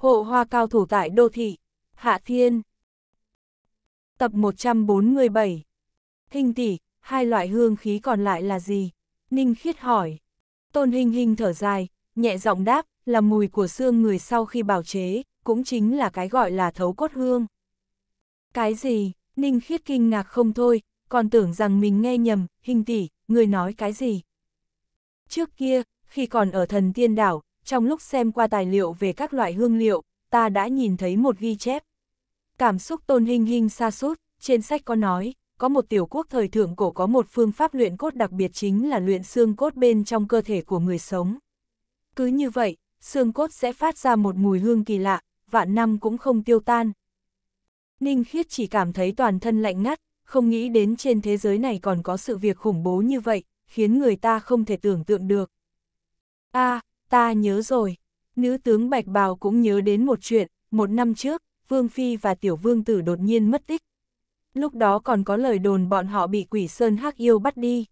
hộ hoa cao thủ tại đô thị, Hạ Thiên. Tập 147 Hình tỷ, hai loại hương khí còn lại là gì? Ninh khiết hỏi. Tôn hình hình thở dài, nhẹ giọng đáp, là mùi của xương người sau khi bào chế, cũng chính là cái gọi là thấu cốt hương. Cái gì? Ninh khiết kinh ngạc không thôi, còn tưởng rằng mình nghe nhầm, hình tỷ, người nói cái gì? Trước kia, khi còn ở thần tiên đảo, trong lúc xem qua tài liệu về các loại hương liệu, ta đã nhìn thấy một ghi chép. Cảm xúc tôn hình hình xa sút trên sách có nói, có một tiểu quốc thời thượng cổ có một phương pháp luyện cốt đặc biệt chính là luyện xương cốt bên trong cơ thể của người sống. Cứ như vậy, xương cốt sẽ phát ra một mùi hương kỳ lạ, vạn năm cũng không tiêu tan. Ninh Khiết chỉ cảm thấy toàn thân lạnh ngắt, không nghĩ đến trên thế giới này còn có sự việc khủng bố như vậy, khiến người ta không thể tưởng tượng được. a à, ta nhớ rồi. Nữ tướng Bạch Bào cũng nhớ đến một chuyện, một năm trước, Vương Phi và Tiểu Vương Tử đột nhiên mất tích. Lúc đó còn có lời đồn bọn họ bị quỷ Sơn Hắc Yêu bắt đi.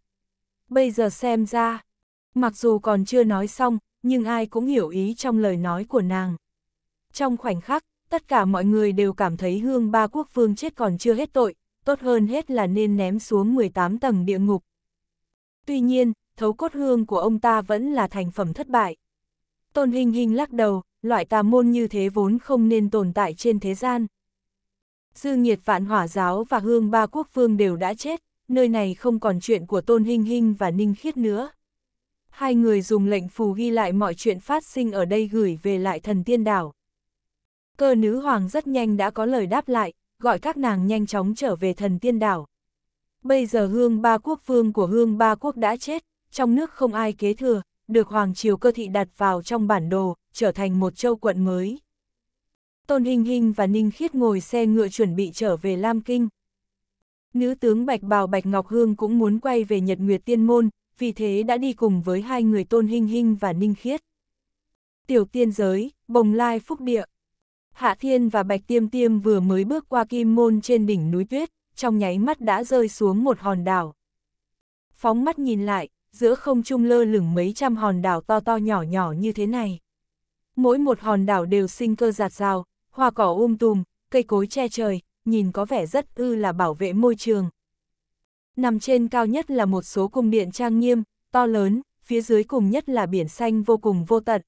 Bây giờ xem ra, mặc dù còn chưa nói xong, nhưng ai cũng hiểu ý trong lời nói của nàng. Trong khoảnh khắc, tất cả mọi người đều cảm thấy hương ba quốc vương chết còn chưa hết tội, tốt hơn hết là nên ném xuống 18 tầng địa ngục. Tuy nhiên, thấu cốt hương của ông ta vẫn là thành phẩm thất bại. Tôn Hình Hình lắc đầu, loại tà môn như thế vốn không nên tồn tại trên thế gian. Dư nghiệt vạn hỏa giáo và hương ba quốc vương đều đã chết, nơi này không còn chuyện của Tôn Hình Hình và Ninh Khiết nữa. Hai người dùng lệnh phù ghi lại mọi chuyện phát sinh ở đây gửi về lại thần tiên đảo. Cơ nữ hoàng rất nhanh đã có lời đáp lại, gọi các nàng nhanh chóng trở về thần tiên đảo. Bây giờ hương ba quốc vương của hương ba quốc đã chết, trong nước không ai kế thừa, được Hoàng Triều cơ thị đặt vào trong bản đồ, trở thành một châu quận mới. Tôn Hình Hình và Ninh Khiết ngồi xe ngựa chuẩn bị trở về Lam Kinh. Nữ tướng Bạch Bào Bạch Ngọc Hương cũng muốn quay về Nhật Nguyệt Tiên Môn, vì thế đã đi cùng với hai người Tôn Hình Hình và Ninh Khiết. Tiểu tiên giới, bồng lai phúc địa. Hạ Thiên và Bạch Tiêm Tiêm vừa mới bước qua kim môn trên đỉnh núi tuyết, trong nháy mắt đã rơi xuống một hòn đảo. Phóng mắt nhìn lại, giữa không trung lơ lửng mấy trăm hòn đảo to to nhỏ nhỏ như thế này. Mỗi một hòn đảo đều sinh cơ giạt rào, hoa cỏ um tùm, cây cối che trời, nhìn có vẻ rất ư là bảo vệ môi trường. Nằm trên cao nhất là một số cung điện trang nghiêm, to lớn, phía dưới cùng nhất là biển xanh vô cùng vô tận.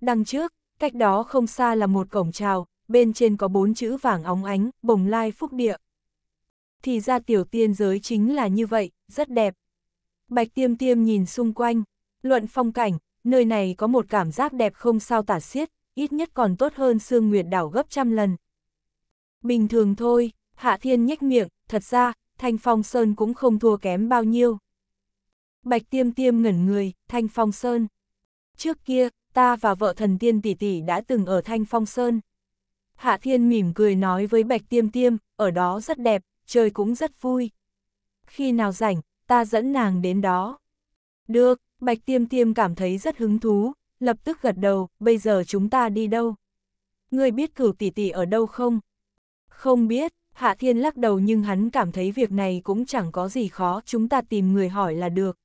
Đằng trước, cách đó không xa là một cổng trào, bên trên có bốn chữ vàng óng ánh, bồng lai phúc địa. Thì ra tiểu tiên giới chính là như vậy, rất đẹp. Bạch tiêm tiêm nhìn xung quanh, luận phong cảnh, nơi này có một cảm giác đẹp không sao tả xiết, ít nhất còn tốt hơn sương nguyệt đảo gấp trăm lần. Bình thường thôi, Hạ Thiên nhếch miệng, thật ra, Thanh Phong Sơn cũng không thua kém bao nhiêu. Bạch tiêm tiêm ngẩn người, Thanh Phong Sơn. Trước kia, ta và vợ thần tiên tỷ tỷ đã từng ở Thanh Phong Sơn. Hạ Thiên mỉm cười nói với Bạch Tiêm Tiêm, ở đó rất đẹp, trời cũng rất vui. Khi nào rảnh, ta dẫn nàng đến đó. Được, Bạch Tiêm Tiêm cảm thấy rất hứng thú, lập tức gật đầu, bây giờ chúng ta đi đâu? Ngươi biết cửu tỷ tỷ ở đâu không? Không biết, Hạ Thiên lắc đầu nhưng hắn cảm thấy việc này cũng chẳng có gì khó, chúng ta tìm người hỏi là được.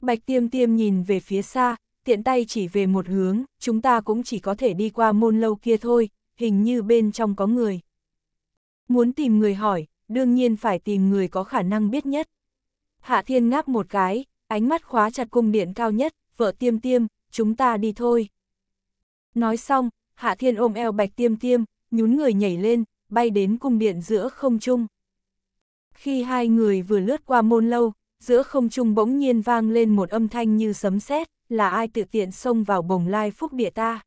Bạch Tiêm Tiêm nhìn về phía xa, tiện tay chỉ về một hướng, chúng ta cũng chỉ có thể đi qua môn lâu kia thôi, hình như bên trong có người. Muốn tìm người hỏi, đương nhiên phải tìm người có khả năng biết nhất. Hạ Thiên ngáp một cái, ánh mắt khóa chặt cung điện cao nhất, vợ tiêm tiêm, chúng ta đi thôi. Nói xong, Hạ Thiên ôm eo bạch tiêm tiêm, nhún người nhảy lên, bay đến cung điện giữa không trung. Khi hai người vừa lướt qua môn lâu, giữa không trung bỗng nhiên vang lên một âm thanh như sấm sét, là ai tự tiện xông vào bồng lai phúc địa ta.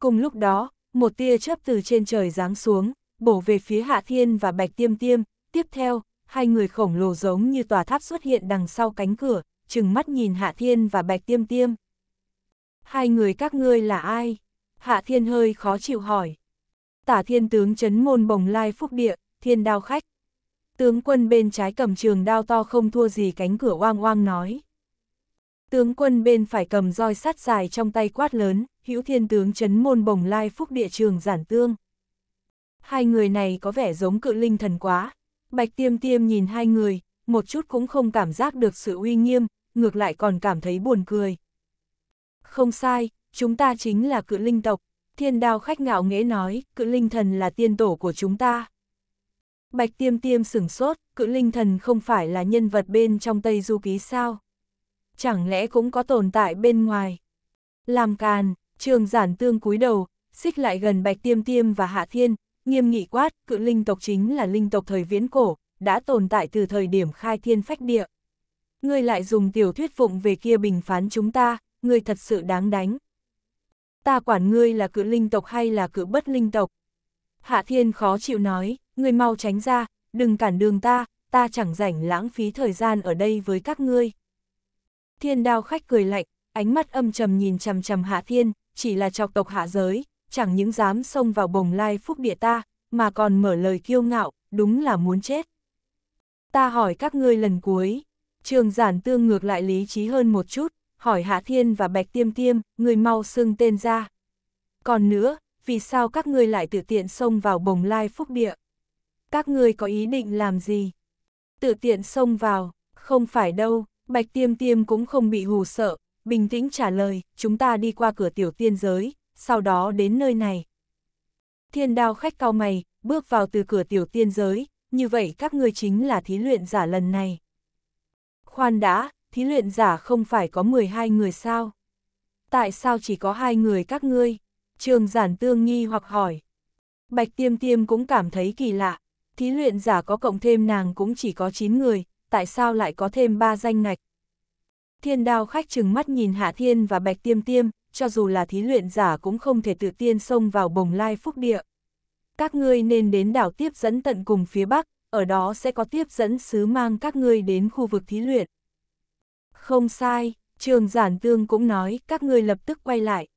Cùng lúc đó, một tia chớp từ trên trời giáng xuống, bổ về phía Hạ Thiên và Bạch Tiêm Tiêm, tiếp theo, hai người khổng lồ giống như tòa tháp xuất hiện đằng sau cánh cửa, chừng mắt nhìn Hạ Thiên và Bạch Tiêm Tiêm. Hai người các ngươi là ai? Hạ Thiên hơi khó chịu hỏi. Tả Thiên tướng chấn môn bồng lai phúc địa, thiên đao khách. Tướng quân bên trái cầm trường đao to không thua gì cánh cửa oang oang nói. Tướng quân bên phải cầm roi sắt dài trong tay quát lớn, hữu thiên tướng chấn môn bồng lai phúc địa trường giản tương. Hai người này có vẻ giống cự linh thần quá, Bạch tiêm tiêm nhìn hai người, một chút cũng không cảm giác được sự uy nghiêm, ngược lại còn cảm thấy buồn cười. Không sai, chúng ta chính là cự linh tộc, thiên đao khách ngạo nghễ nói, cự linh thần là tiên tổ của chúng ta. Bạch tiêm tiêm sửng sốt, cự linh thần không phải là nhân vật bên trong Tây Du Ký sao? Chẳng lẽ cũng có tồn tại bên ngoài? Làm càn, trường giản tương cúi đầu, xích lại gần bạch tiêm tiêm và hạ thiên, nghiêm nghị quát, cự linh tộc chính là linh tộc thời viễn cổ, đã tồn tại từ thời điểm khai thiên phách địa. Ngươi lại dùng tiểu thuyết phụng về kia bình phán chúng ta, ngươi thật sự đáng đánh. Ta quản ngươi là cự linh tộc hay là cự bất linh tộc. Hạ thiên khó chịu nói, ngươi mau tránh ra, đừng cản đường ta, ta chẳng rảnh lãng phí thời gian ở đây với các ngươi. Thiên đao khách cười lạnh, ánh mắt âm trầm nhìn chằm chằm hạ thiên, chỉ là chọc tộc hạ giới, chẳng những dám xông vào bồng lai phúc địa ta, mà còn mở lời kiêu ngạo, đúng là muốn chết. Ta hỏi các ngươi lần cuối, trường giản tương ngược lại lý trí hơn một chút, hỏi Hạ Thiên và Bạch Tiêm Tiêm, người mau xưng tên ra. Còn nữa, vì sao các ngươi lại tự tiện xông vào bồng lai phúc địa? Các ngươi có ý định làm gì? Tự tiện xông vào, không phải đâu, Bạch Tiêm Tiêm cũng không bị hù sợ, bình tĩnh trả lời, chúng ta đi qua cửa tiểu tiên giới, sau đó đến nơi này. Thiên đao khách cao mày, bước vào từ cửa tiểu tiên giới, như vậy các ngươi chính là thí luyện giả lần này. Khoan đã, thí luyện giả không phải có 12 người sao? Tại sao chỉ có hai người các ngươi? Trường giản tương nghi hoặc hỏi. Bạch tiêm tiêm cũng cảm thấy kỳ lạ, thí luyện giả có cộng thêm nàng cũng chỉ có 9 người, tại sao lại có thêm ba danh ngạch? Thiên đao khách chừng mắt nhìn Hạ Thiên và Bạch Tiêm Tiêm, cho dù là thí luyện giả cũng không thể tự tiên xông vào bồng lai phúc địa. Các ngươi nên đến đảo tiếp dẫn tận cùng phía Bắc, ở đó sẽ có tiếp dẫn sứ mang các ngươi đến khu vực thí luyện. Không sai, trường giản tương cũng nói các ngươi lập tức quay lại.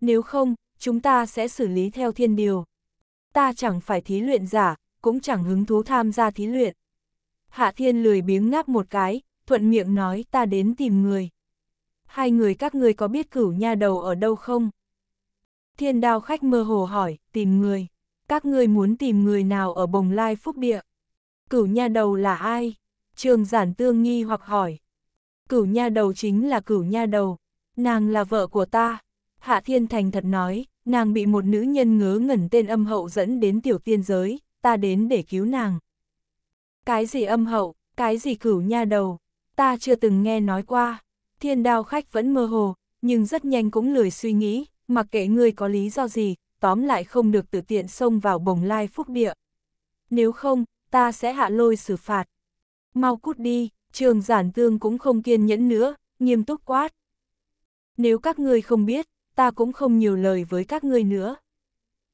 Nếu không, chúng ta sẽ xử lý theo thiên điều. Ta chẳng phải thí luyện giả, cũng chẳng hứng thú tham gia thí luyện. Hạ thiên lười biếng ngáp một cái, thuận miệng nói ta đến tìm người hai người các ngươi có biết cửu nha đầu ở đâu không? Thiên đao khách mơ hồ hỏi, tìm người. Các ngươi muốn tìm người nào ở bồng lai phúc địa? Cửu nha đầu là ai? Trường giản tương nghi hoặc hỏi. Cửu nha đầu chính là cửu nha đầu. Nàng là vợ của ta. Hạ thiên thành thật nói, nàng bị một nữ nhân ngớ ngẩn tên âm hậu dẫn đến tiểu tiên giới, ta đến để cứu nàng. Cái gì âm hậu, cái gì cửu nha đầu, ta chưa từng nghe nói qua. Thiên đao khách vẫn mơ hồ, nhưng rất nhanh cũng lười suy nghĩ, mặc kệ ngươi có lý do gì, tóm lại không được tự tiện xông vào bồng lai phúc địa. Nếu không, ta sẽ hạ lôi xử phạt. Mau cút đi, trường giản tương cũng không kiên nhẫn nữa, nghiêm túc quát. Nếu các ngươi không biết, ta cũng không nhiều lời với các ngươi nữa.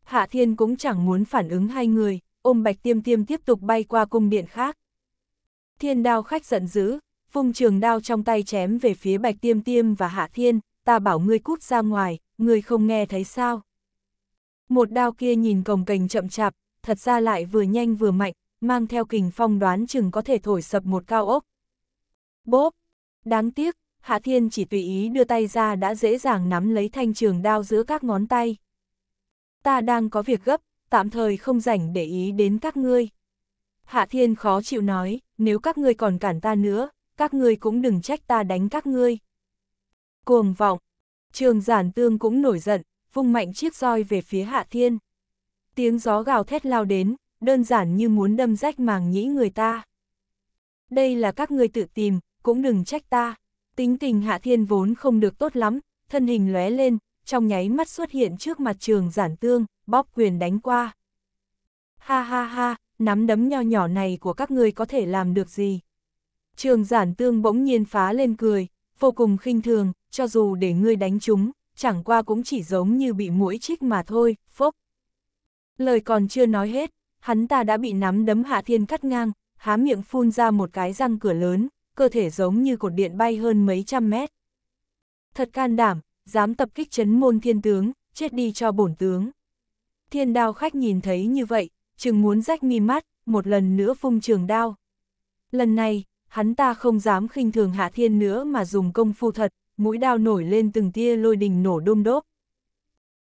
Hạ thiên cũng chẳng muốn phản ứng hai người, ôm bạch tiêm tiêm tiếp tục bay qua cung điện khác. Thiên đao khách giận dữ, vung trường đao trong tay chém về phía Bạch Tiêm Tiêm và Hạ Thiên, ta bảo ngươi cút ra ngoài, ngươi không nghe thấy sao. Một đao kia nhìn cồng cành chậm chạp, thật ra lại vừa nhanh vừa mạnh, mang theo kình phong đoán chừng có thể thổi sập một cao ốc. Bốp! Đáng tiếc, Hạ Thiên chỉ tùy ý đưa tay ra đã dễ dàng nắm lấy thanh trường đao giữa các ngón tay. Ta đang có việc gấp, tạm thời không rảnh để ý đến các ngươi. Hạ Thiên khó chịu nói, nếu các ngươi còn cản ta nữa, các ngươi cũng đừng trách ta đánh các ngươi. Cuồng vọng, trường giản tương cũng nổi giận, vung mạnh chiếc roi về phía hạ thiên. Tiếng gió gào thét lao đến, đơn giản như muốn đâm rách màng nhĩ người ta. Đây là các ngươi tự tìm, cũng đừng trách ta. Tính tình hạ thiên vốn không được tốt lắm, thân hình lóe lên, trong nháy mắt xuất hiện trước mặt trường giản tương, bóp quyền đánh qua. Ha ha ha, nắm đấm nho nhỏ này của các ngươi có thể làm được gì? Trường giản tương bỗng nhiên phá lên cười, vô cùng khinh thường, cho dù để ngươi đánh chúng, chẳng qua cũng chỉ giống như bị mũi chích mà thôi, phốc. Lời còn chưa nói hết, hắn ta đã bị nắm đấm hạ thiên cắt ngang, há miệng phun ra một cái răng cửa lớn, cơ thể giống như cột điện bay hơn mấy trăm mét. Thật can đảm, dám tập kích chấn môn thiên tướng, chết đi cho bổn tướng. Thiên đao khách nhìn thấy như vậy, chừng muốn rách mi mắt, một lần nữa phung trường đao. Lần này, hắn ta không dám khinh thường Hạ Thiên nữa mà dùng công phu thật, mũi đao nổi lên từng tia lôi đình nổ đôm đốp.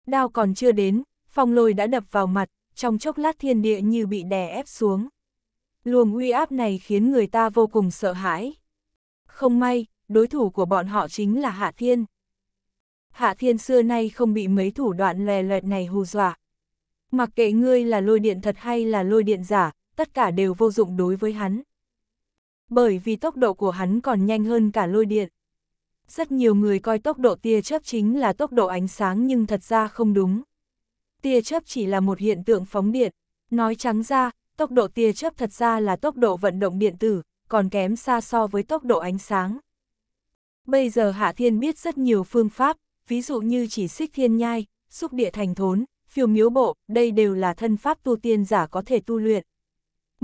Đao còn chưa đến, phong lôi đã đập vào mặt, trong chốc lát thiên địa như bị đè ép xuống. Luồng uy áp này khiến người ta vô cùng sợ hãi. Không may, đối thủ của bọn họ chính là Hạ Thiên. Hạ Thiên xưa nay không bị mấy thủ đoạn lè loẹt này hù dọa. Mặc kệ ngươi là lôi điện thật hay là lôi điện giả, tất cả đều vô dụng đối với hắn bởi vì tốc độ của hắn còn nhanh hơn cả lôi điện. Rất nhiều người coi tốc độ tia chớp chính là tốc độ ánh sáng nhưng thật ra không đúng. Tia chớp chỉ là một hiện tượng phóng điện, nói trắng ra, tốc độ tia chớp thật ra là tốc độ vận động điện tử, còn kém xa so với tốc độ ánh sáng. Bây giờ Hạ Thiên biết rất nhiều phương pháp, ví dụ như chỉ xích thiên nhai, xúc địa thành thốn, phiêu miếu bộ, đây đều là thân pháp tu tiên giả có thể tu luyện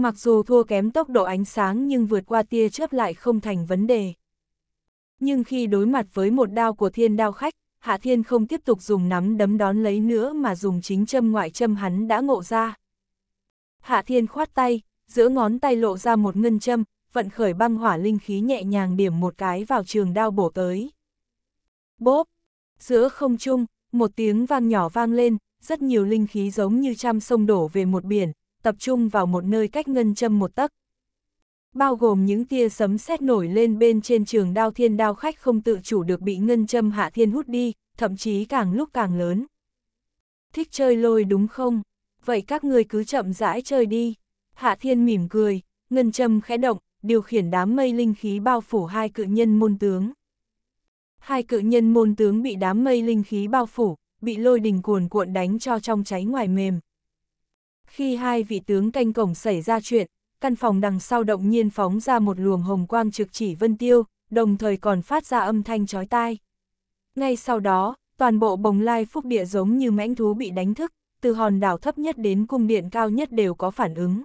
mặc dù thua kém tốc độ ánh sáng nhưng vượt qua tia chớp lại không thành vấn đề. Nhưng khi đối mặt với một đao của thiên đao khách, Hạ Thiên không tiếp tục dùng nắm đấm đón lấy nữa mà dùng chính châm ngoại châm hắn đã ngộ ra. Hạ Thiên khoát tay, giữa ngón tay lộ ra một ngân châm, vận khởi băng hỏa linh khí nhẹ nhàng điểm một cái vào trường đao bổ tới. Bốp! Giữa không trung, một tiếng vang nhỏ vang lên, rất nhiều linh khí giống như trăm sông đổ về một biển, tập trung vào một nơi cách ngân châm một tấc. Bao gồm những tia sấm sét nổi lên bên trên trường đao thiên đao khách không tự chủ được bị ngân châm hạ thiên hút đi, thậm chí càng lúc càng lớn. Thích chơi lôi đúng không? Vậy các người cứ chậm rãi chơi đi. Hạ thiên mỉm cười, ngân châm khẽ động, điều khiển đám mây linh khí bao phủ hai cự nhân môn tướng. Hai cự nhân môn tướng bị đám mây linh khí bao phủ, bị lôi đình cuồn cuộn đánh cho trong cháy ngoài mềm. Khi hai vị tướng canh cổng xảy ra chuyện, căn phòng đằng sau động nhiên phóng ra một luồng hồng quang trực chỉ Vân Tiêu, đồng thời còn phát ra âm thanh chói tai. Ngay sau đó, toàn bộ bồng lai phúc địa giống như mãnh thú bị đánh thức, từ hòn đảo thấp nhất đến cung điện cao nhất đều có phản ứng.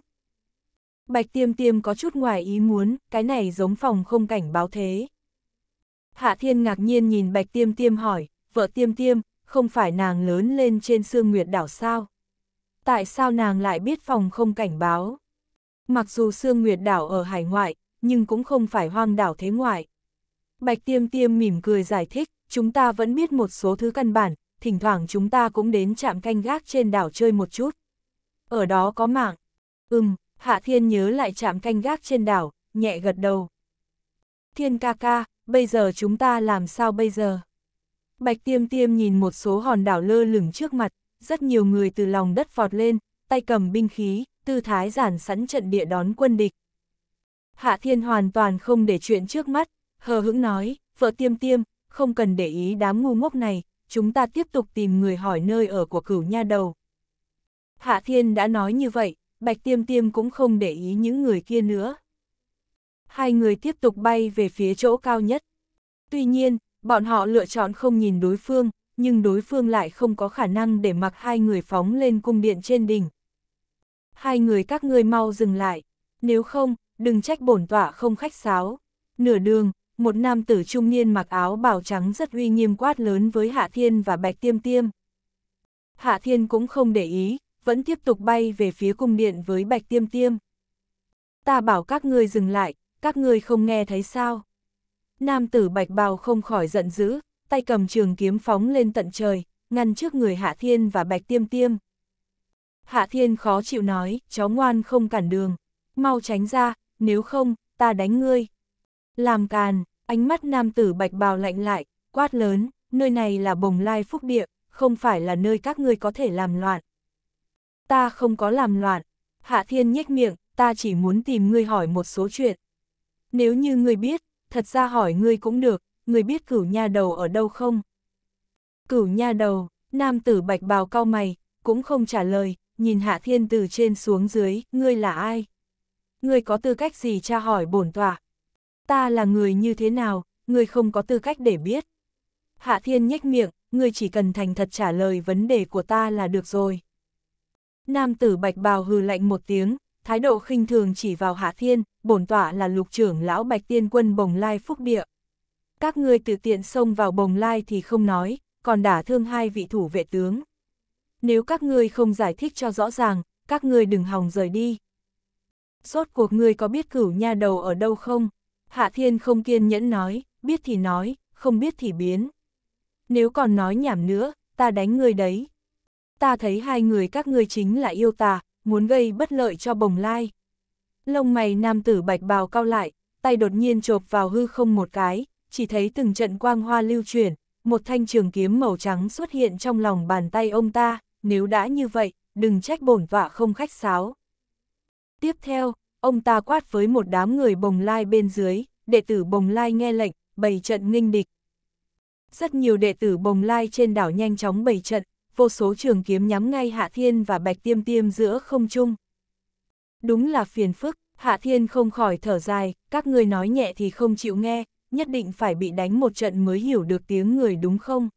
Bạch tiêm tiêm có chút ngoài ý muốn, cái này giống phòng không cảnh báo thế. Hạ thiên ngạc nhiên nhìn bạch tiêm tiêm hỏi, vợ tiêm tiêm, không phải nàng lớn lên trên sương nguyệt đảo sao? tại sao nàng lại biết phòng không cảnh báo. Mặc dù Sương Nguyệt đảo ở hải ngoại, nhưng cũng không phải hoang đảo thế ngoại. Bạch Tiêm Tiêm mỉm cười giải thích, chúng ta vẫn biết một số thứ căn bản, thỉnh thoảng chúng ta cũng đến chạm canh gác trên đảo chơi một chút. Ở đó có mạng. Ừm, Hạ Thiên nhớ lại chạm canh gác trên đảo, nhẹ gật đầu. Thiên ca ca, bây giờ chúng ta làm sao bây giờ? Bạch Tiêm Tiêm nhìn một số hòn đảo lơ lửng trước mặt, rất nhiều người từ lòng đất vọt lên, tay cầm binh khí, tư thái giản sẵn trận địa đón quân địch. Hạ Thiên hoàn toàn không để chuyện trước mắt, hờ hững nói, vợ tiêm tiêm, không cần để ý đám ngu ngốc này, chúng ta tiếp tục tìm người hỏi nơi ở của cửu nha đầu. Hạ Thiên đã nói như vậy, Bạch Tiêm Tiêm cũng không để ý những người kia nữa. Hai người tiếp tục bay về phía chỗ cao nhất. Tuy nhiên, bọn họ lựa chọn không nhìn đối phương, nhưng đối phương lại không có khả năng để mặc hai người phóng lên cung điện trên đỉnh. Hai người các ngươi mau dừng lại, nếu không, đừng trách bổn tọa không khách sáo. Nửa đường, một nam tử trung niên mặc áo bào trắng rất uy nghiêm quát lớn với Hạ Thiên và Bạch Tiêm Tiêm. Hạ Thiên cũng không để ý, vẫn tiếp tục bay về phía cung điện với Bạch Tiêm Tiêm. Ta bảo các ngươi dừng lại, các ngươi không nghe thấy sao? Nam tử bạch bào không khỏi giận dữ, tay cầm trường kiếm phóng lên tận trời, ngăn trước người Hạ Thiên và Bạch Tiêm Tiêm. Hạ Thiên khó chịu nói, chó ngoan không cản đường, mau tránh ra, nếu không, ta đánh ngươi. Làm càn, ánh mắt nam tử bạch bào lạnh lại, quát lớn, nơi này là bồng lai phúc địa, không phải là nơi các ngươi có thể làm loạn. Ta không có làm loạn, Hạ Thiên nhếch miệng, ta chỉ muốn tìm ngươi hỏi một số chuyện. Nếu như ngươi biết, thật ra hỏi ngươi cũng được, người biết cửu nha đầu ở đâu không? Cửu nha đầu, nam tử bạch bào cao mày, cũng không trả lời, nhìn hạ thiên từ trên xuống dưới, ngươi là ai? Ngươi có tư cách gì tra hỏi bổn tọa? Ta là người như thế nào, ngươi không có tư cách để biết. Hạ thiên nhếch miệng, ngươi chỉ cần thành thật trả lời vấn đề của ta là được rồi. Nam tử bạch bào hừ lạnh một tiếng, thái độ khinh thường chỉ vào hạ thiên, bổn tọa là lục trưởng lão bạch tiên quân bồng lai phúc địa các ngươi từ tiện xông vào bồng lai thì không nói, còn đả thương hai vị thủ vệ tướng. Nếu các ngươi không giải thích cho rõ ràng, các ngươi đừng hòng rời đi. Rốt cuộc ngươi có biết cửu nha đầu ở đâu không? Hạ Thiên không kiên nhẫn nói, biết thì nói, không biết thì biến. Nếu còn nói nhảm nữa, ta đánh ngươi đấy. Ta thấy hai người các ngươi chính là yêu tà, muốn gây bất lợi cho bồng lai. Lông mày nam tử bạch bào cao lại, tay đột nhiên chộp vào hư không một cái, chỉ thấy từng trận quang hoa lưu chuyển, một thanh trường kiếm màu trắng xuất hiện trong lòng bàn tay ông ta, nếu đã như vậy, đừng trách bổn vạ không khách sáo. Tiếp theo, ông ta quát với một đám người bồng lai bên dưới, đệ tử bồng lai nghe lệnh, bày trận nghênh địch. Rất nhiều đệ tử bồng lai trên đảo nhanh chóng bày trận, vô số trường kiếm nhắm ngay Hạ Thiên và Bạch Tiêm Tiêm giữa không trung. Đúng là phiền phức, Hạ Thiên không khỏi thở dài, các ngươi nói nhẹ thì không chịu nghe, nhất định phải bị đánh một trận mới hiểu được tiếng người đúng không?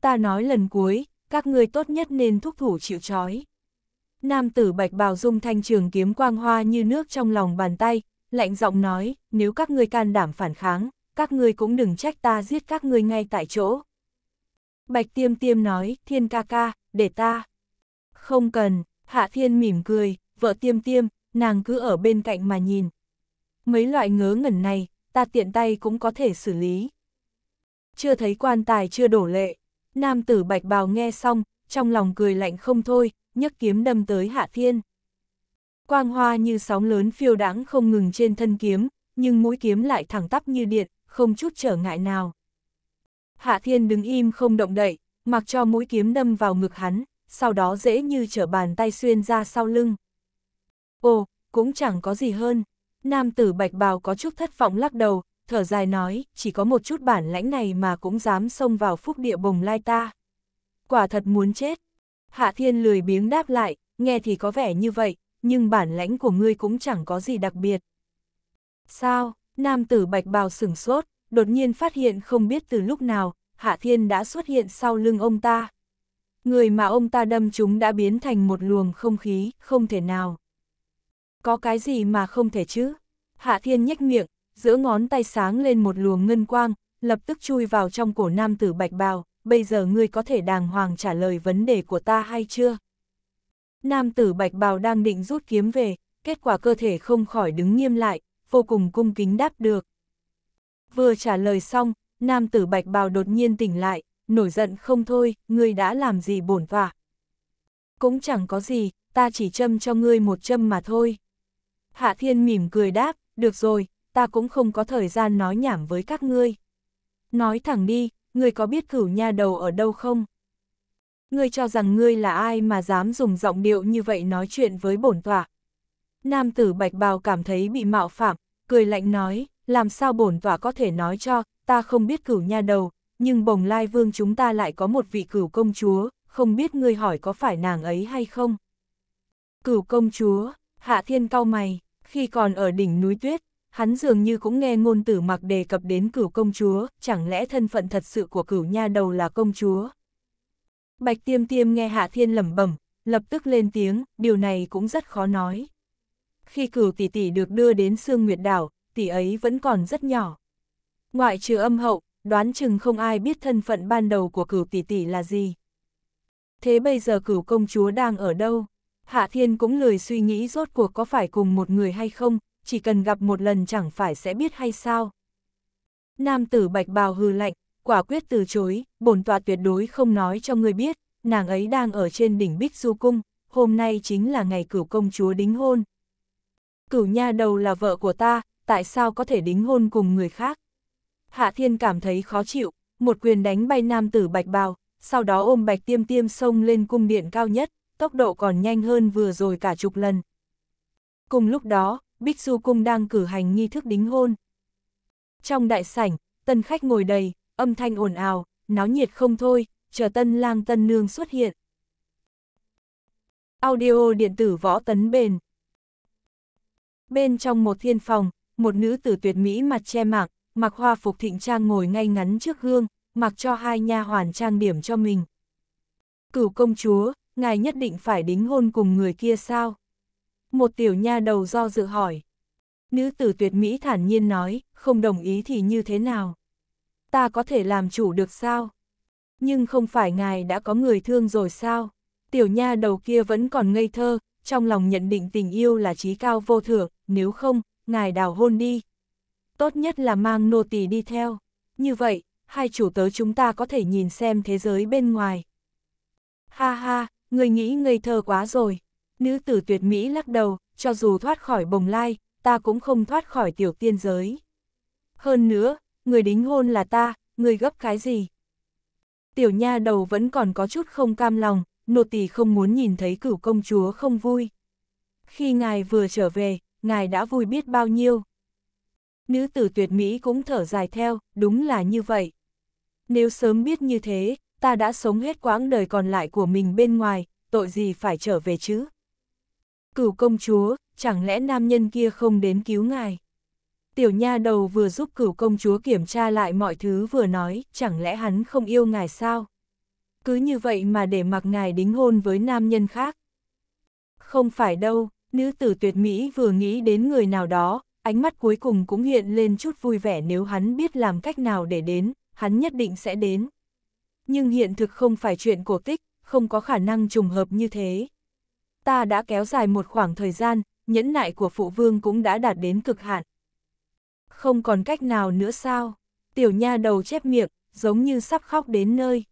Ta nói lần cuối, các ngươi tốt nhất nên thúc thủ chịu trói. Nam tử bạch bào dung thanh trường kiếm quang hoa như nước trong lòng bàn tay, lạnh giọng nói, nếu các ngươi can đảm phản kháng, các ngươi cũng đừng trách ta giết các ngươi ngay tại chỗ. Bạch tiêm tiêm nói, thiên ca ca, để ta. Không cần, hạ thiên mỉm cười, vợ tiêm tiêm, nàng cứ ở bên cạnh mà nhìn. Mấy loại ngớ ngẩn này, ta tiện tay cũng có thể xử lý. Chưa thấy quan tài chưa đổ lệ, nam tử bạch bào nghe xong, trong lòng cười lạnh không thôi, nhấc kiếm đâm tới hạ thiên. Quang hoa như sóng lớn phiêu đáng không ngừng trên thân kiếm, nhưng mũi kiếm lại thẳng tắp như điện, không chút trở ngại nào. Hạ thiên đứng im không động đậy, mặc cho mũi kiếm đâm vào ngực hắn, sau đó dễ như trở bàn tay xuyên ra sau lưng. Ồ, cũng chẳng có gì hơn. Nam tử bạch bào có chút thất vọng lắc đầu, thở dài nói, chỉ có một chút bản lãnh này mà cũng dám xông vào phúc địa bồng lai ta. Quả thật muốn chết. Hạ thiên lười biếng đáp lại, nghe thì có vẻ như vậy, nhưng bản lãnh của ngươi cũng chẳng có gì đặc biệt. Sao, nam tử bạch bào sửng sốt, đột nhiên phát hiện không biết từ lúc nào, hạ thiên đã xuất hiện sau lưng ông ta. Người mà ông ta đâm chúng đã biến thành một luồng không khí, không thể nào. Có cái gì mà không thể chứ? Hạ thiên nhếch miệng, giữa ngón tay sáng lên một luồng ngân quang, lập tức chui vào trong cổ nam tử bạch bào, bây giờ ngươi có thể đàng hoàng trả lời vấn đề của ta hay chưa? Nam tử bạch bào đang định rút kiếm về, kết quả cơ thể không khỏi đứng nghiêm lại, vô cùng cung kính đáp được. Vừa trả lời xong, nam tử bạch bào đột nhiên tỉnh lại, nổi giận không thôi, ngươi đã làm gì bổn tỏa. Cũng chẳng có gì, ta chỉ châm cho ngươi một châm mà thôi. Hạ Thiên mỉm cười đáp, được rồi, ta cũng không có thời gian nói nhảm với các ngươi. Nói thẳng đi, ngươi có biết cửu nha đầu ở đâu không? Ngươi cho rằng ngươi là ai mà dám dùng giọng điệu như vậy nói chuyện với bổn tọa? Nam tử bạch bào cảm thấy bị mạo phạm, cười lạnh nói, làm sao bổn tọa có thể nói cho, ta không biết cửu nha đầu, nhưng bồng lai vương chúng ta lại có một vị cửu công chúa, không biết ngươi hỏi có phải nàng ấy hay không? Cửu công chúa, hạ thiên cau mày, khi còn ở đỉnh núi tuyết, hắn dường như cũng nghe ngôn tử mặc đề cập đến cửu công chúa, chẳng lẽ thân phận thật sự của cửu nha đầu là công chúa. Bạch tiêm tiêm nghe Hạ Thiên lẩm bẩm, lập tức lên tiếng, điều này cũng rất khó nói. Khi cửu tỷ tỷ được đưa đến Sương Nguyệt Đảo, tỷ ấy vẫn còn rất nhỏ. Ngoại trừ âm hậu, đoán chừng không ai biết thân phận ban đầu của cửu tỷ tỷ là gì. Thế bây giờ cửu công chúa đang ở đâu? Hạ Thiên cũng lười suy nghĩ rốt cuộc có phải cùng một người hay không, chỉ cần gặp một lần chẳng phải sẽ biết hay sao. Nam tử bạch bào hư lạnh, quả quyết từ chối, bổn tọa tuyệt đối không nói cho người biết, nàng ấy đang ở trên đỉnh Bích Du Cung, hôm nay chính là ngày cửu công chúa đính hôn. Cửu nha đầu là vợ của ta, tại sao có thể đính hôn cùng người khác? Hạ Thiên cảm thấy khó chịu, một quyền đánh bay nam tử bạch bào, sau đó ôm bạch tiêm tiêm sông lên cung điện cao nhất tốc độ còn nhanh hơn vừa rồi cả chục lần. Cùng lúc đó, Bích Du Cung đang cử hành nghi thức đính hôn. Trong đại sảnh, tân khách ngồi đầy, âm thanh ồn ào, náo nhiệt không thôi, chờ tân lang tân nương xuất hiện. Audio điện tử võ tấn bền Bên trong một thiên phòng, một nữ tử tuyệt mỹ mặt che mạc, mặc hoa phục thịnh trang ngồi ngay ngắn trước gương, mặc cho hai nha hoàn trang điểm cho mình. Cửu công chúa, ngài nhất định phải đính hôn cùng người kia sao? Một tiểu nha đầu do dự hỏi. Nữ tử tuyệt mỹ thản nhiên nói, không đồng ý thì như thế nào? Ta có thể làm chủ được sao? Nhưng không phải ngài đã có người thương rồi sao? Tiểu nha đầu kia vẫn còn ngây thơ, trong lòng nhận định tình yêu là trí cao vô thượng, nếu không, ngài đào hôn đi. Tốt nhất là mang nô tỳ đi theo. Như vậy, hai chủ tớ chúng ta có thể nhìn xem thế giới bên ngoài. Ha ha, người nghĩ ngây thơ quá rồi. Nữ tử tuyệt mỹ lắc đầu, cho dù thoát khỏi bồng lai, ta cũng không thoát khỏi tiểu tiên giới. Hơn nữa, người đính hôn là ta, người gấp cái gì? Tiểu nha đầu vẫn còn có chút không cam lòng, nô tỳ không muốn nhìn thấy cửu công chúa không vui. Khi ngài vừa trở về, ngài đã vui biết bao nhiêu. Nữ tử tuyệt mỹ cũng thở dài theo, đúng là như vậy. Nếu sớm biết như thế, ta đã sống hết quãng đời còn lại của mình bên ngoài, tội gì phải trở về chứ? Cửu công chúa, chẳng lẽ nam nhân kia không đến cứu ngài? Tiểu nha đầu vừa giúp cửu công chúa kiểm tra lại mọi thứ vừa nói, chẳng lẽ hắn không yêu ngài sao? Cứ như vậy mà để mặc ngài đính hôn với nam nhân khác. Không phải đâu, nữ tử tuyệt mỹ vừa nghĩ đến người nào đó, ánh mắt cuối cùng cũng hiện lên chút vui vẻ nếu hắn biết làm cách nào để đến, hắn nhất định sẽ đến nhưng hiện thực không phải chuyện cổ tích, không có khả năng trùng hợp như thế. Ta đã kéo dài một khoảng thời gian, nhẫn nại của phụ vương cũng đã đạt đến cực hạn. Không còn cách nào nữa sao? Tiểu nha đầu chép miệng, giống như sắp khóc đến nơi.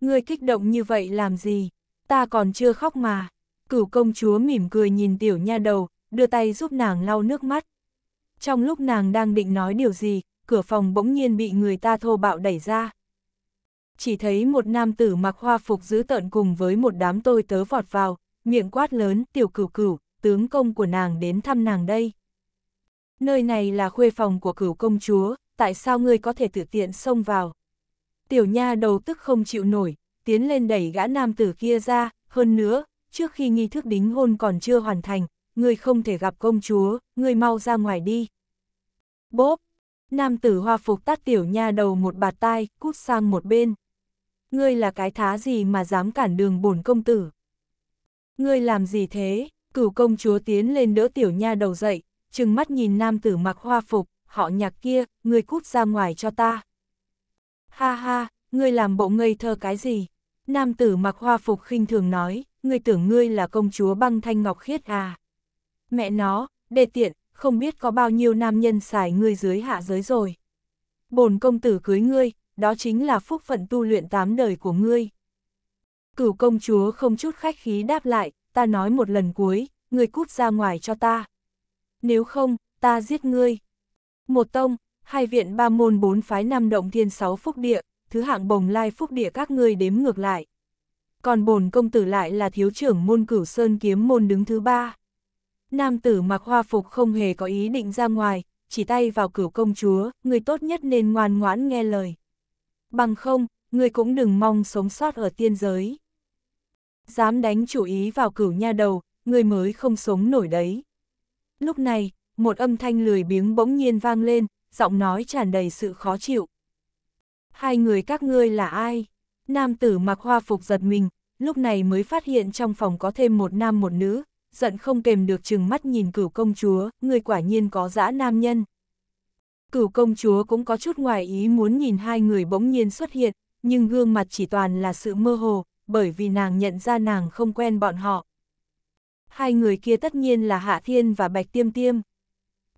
người kích động như vậy làm gì? Ta còn chưa khóc mà. Cửu công chúa mỉm cười nhìn tiểu nha đầu, đưa tay giúp nàng lau nước mắt. Trong lúc nàng đang định nói điều gì, cửa phòng bỗng nhiên bị người ta thô bạo đẩy ra chỉ thấy một nam tử mặc hoa phục giữ tợn cùng với một đám tôi tớ vọt vào, miệng quát lớn, tiểu cửu cửu, tướng công của nàng đến thăm nàng đây. Nơi này là khuê phòng của cửu công chúa, tại sao ngươi có thể tự tiện xông vào? Tiểu nha đầu tức không chịu nổi, tiến lên đẩy gã nam tử kia ra, hơn nữa, trước khi nghi thức đính hôn còn chưa hoàn thành, ngươi không thể gặp công chúa, ngươi mau ra ngoài đi. Bốp, nam tử hoa phục tát tiểu nha đầu một bạt tai, cút sang một bên ngươi là cái thá gì mà dám cản đường bổn công tử. Ngươi làm gì thế, cửu công chúa tiến lên đỡ tiểu nha đầu dậy, chừng mắt nhìn nam tử mặc hoa phục, họ nhạc kia, ngươi cút ra ngoài cho ta. Ha ha, ngươi làm bộ ngây thơ cái gì? Nam tử mặc hoa phục khinh thường nói, ngươi tưởng ngươi là công chúa băng thanh ngọc khiết à? Mẹ nó, đề tiện, không biết có bao nhiêu nam nhân xài ngươi dưới hạ giới rồi. Bồn công tử cưới ngươi, đó chính là phúc phận tu luyện tám đời của ngươi. Cửu công chúa không chút khách khí đáp lại, ta nói một lần cuối, ngươi cút ra ngoài cho ta. Nếu không, ta giết ngươi. Một tông, hai viện ba môn bốn phái năm động thiên sáu phúc địa, thứ hạng bồng lai phúc địa các ngươi đếm ngược lại. Còn bồn công tử lại là thiếu trưởng môn cửu sơn kiếm môn đứng thứ ba. Nam tử mặc hoa phục không hề có ý định ra ngoài, chỉ tay vào cửu công chúa, người tốt nhất nên ngoan ngoãn nghe lời bằng không, ngươi cũng đừng mong sống sót ở tiên giới. Dám đánh chủ ý vào cửu nha đầu, ngươi mới không sống nổi đấy. Lúc này, một âm thanh lười biếng bỗng nhiên vang lên, giọng nói tràn đầy sự khó chịu. Hai người các ngươi là ai? Nam tử mặc hoa phục giật mình, lúc này mới phát hiện trong phòng có thêm một nam một nữ, giận không kềm được chừng mắt nhìn cửu công chúa, người quả nhiên có dã nam nhân. Cửu công chúa cũng có chút ngoài ý muốn nhìn hai người bỗng nhiên xuất hiện, nhưng gương mặt chỉ toàn là sự mơ hồ, bởi vì nàng nhận ra nàng không quen bọn họ. Hai người kia tất nhiên là Hạ Thiên và Bạch Tiêm Tiêm.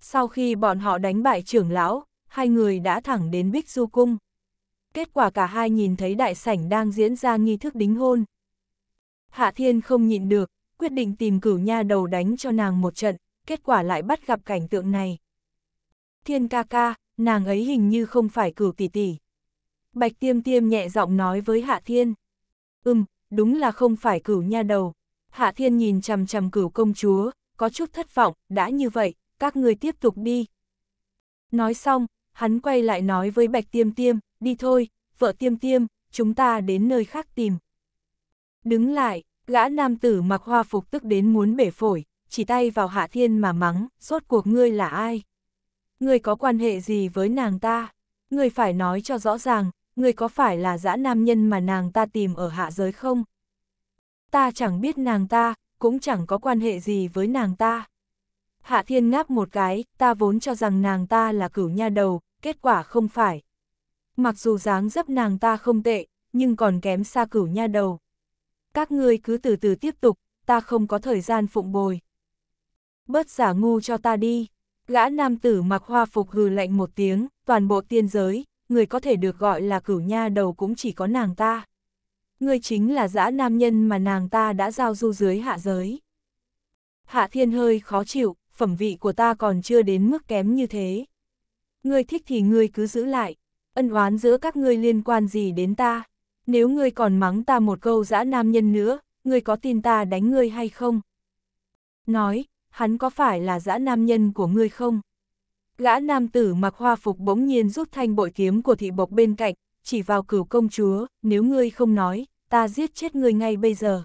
Sau khi bọn họ đánh bại trưởng lão, hai người đã thẳng đến Bích Du Cung. Kết quả cả hai nhìn thấy đại sảnh đang diễn ra nghi thức đính hôn. Hạ Thiên không nhịn được, quyết định tìm cửu nha đầu đánh cho nàng một trận, kết quả lại bắt gặp cảnh tượng này. Thiên ca ca, nàng ấy hình như không phải cửu tỷ tỷ. Bạch tiêm tiêm nhẹ giọng nói với Hạ Thiên. Ừm, đúng là không phải cửu nha đầu. Hạ Thiên nhìn chằm chằm cửu công chúa, có chút thất vọng, đã như vậy, các người tiếp tục đi. Nói xong, hắn quay lại nói với Bạch Tiêm Tiêm, đi thôi, vợ Tiêm Tiêm, chúng ta đến nơi khác tìm. Đứng lại, gã nam tử mặc hoa phục tức đến muốn bể phổi, chỉ tay vào Hạ Thiên mà mắng, suốt cuộc ngươi là ai? ngươi có quan hệ gì với nàng ta? Ngươi phải nói cho rõ ràng, ngươi có phải là dã nam nhân mà nàng ta tìm ở hạ giới không? Ta chẳng biết nàng ta, cũng chẳng có quan hệ gì với nàng ta. Hạ thiên ngáp một cái, ta vốn cho rằng nàng ta là cửu nha đầu, kết quả không phải. Mặc dù dáng dấp nàng ta không tệ, nhưng còn kém xa cửu nha đầu. Các ngươi cứ từ từ tiếp tục, ta không có thời gian phụng bồi. Bớt giả ngu cho ta đi. Gã nam tử mặc hoa phục hừ lạnh một tiếng, toàn bộ tiên giới, người có thể được gọi là cửu nha đầu cũng chỉ có nàng ta. Người chính là dã nam nhân mà nàng ta đã giao du dưới hạ giới. Hạ thiên hơi khó chịu, phẩm vị của ta còn chưa đến mức kém như thế. Ngươi thích thì ngươi cứ giữ lại, ân oán giữa các ngươi liên quan gì đến ta. Nếu ngươi còn mắng ta một câu dã nam nhân nữa, ngươi có tin ta đánh ngươi hay không? Nói, hắn có phải là dã nam nhân của ngươi không? Gã nam tử mặc hoa phục bỗng nhiên rút thanh bội kiếm của thị bộc bên cạnh, chỉ vào cửu công chúa, nếu ngươi không nói, ta giết chết ngươi ngay bây giờ.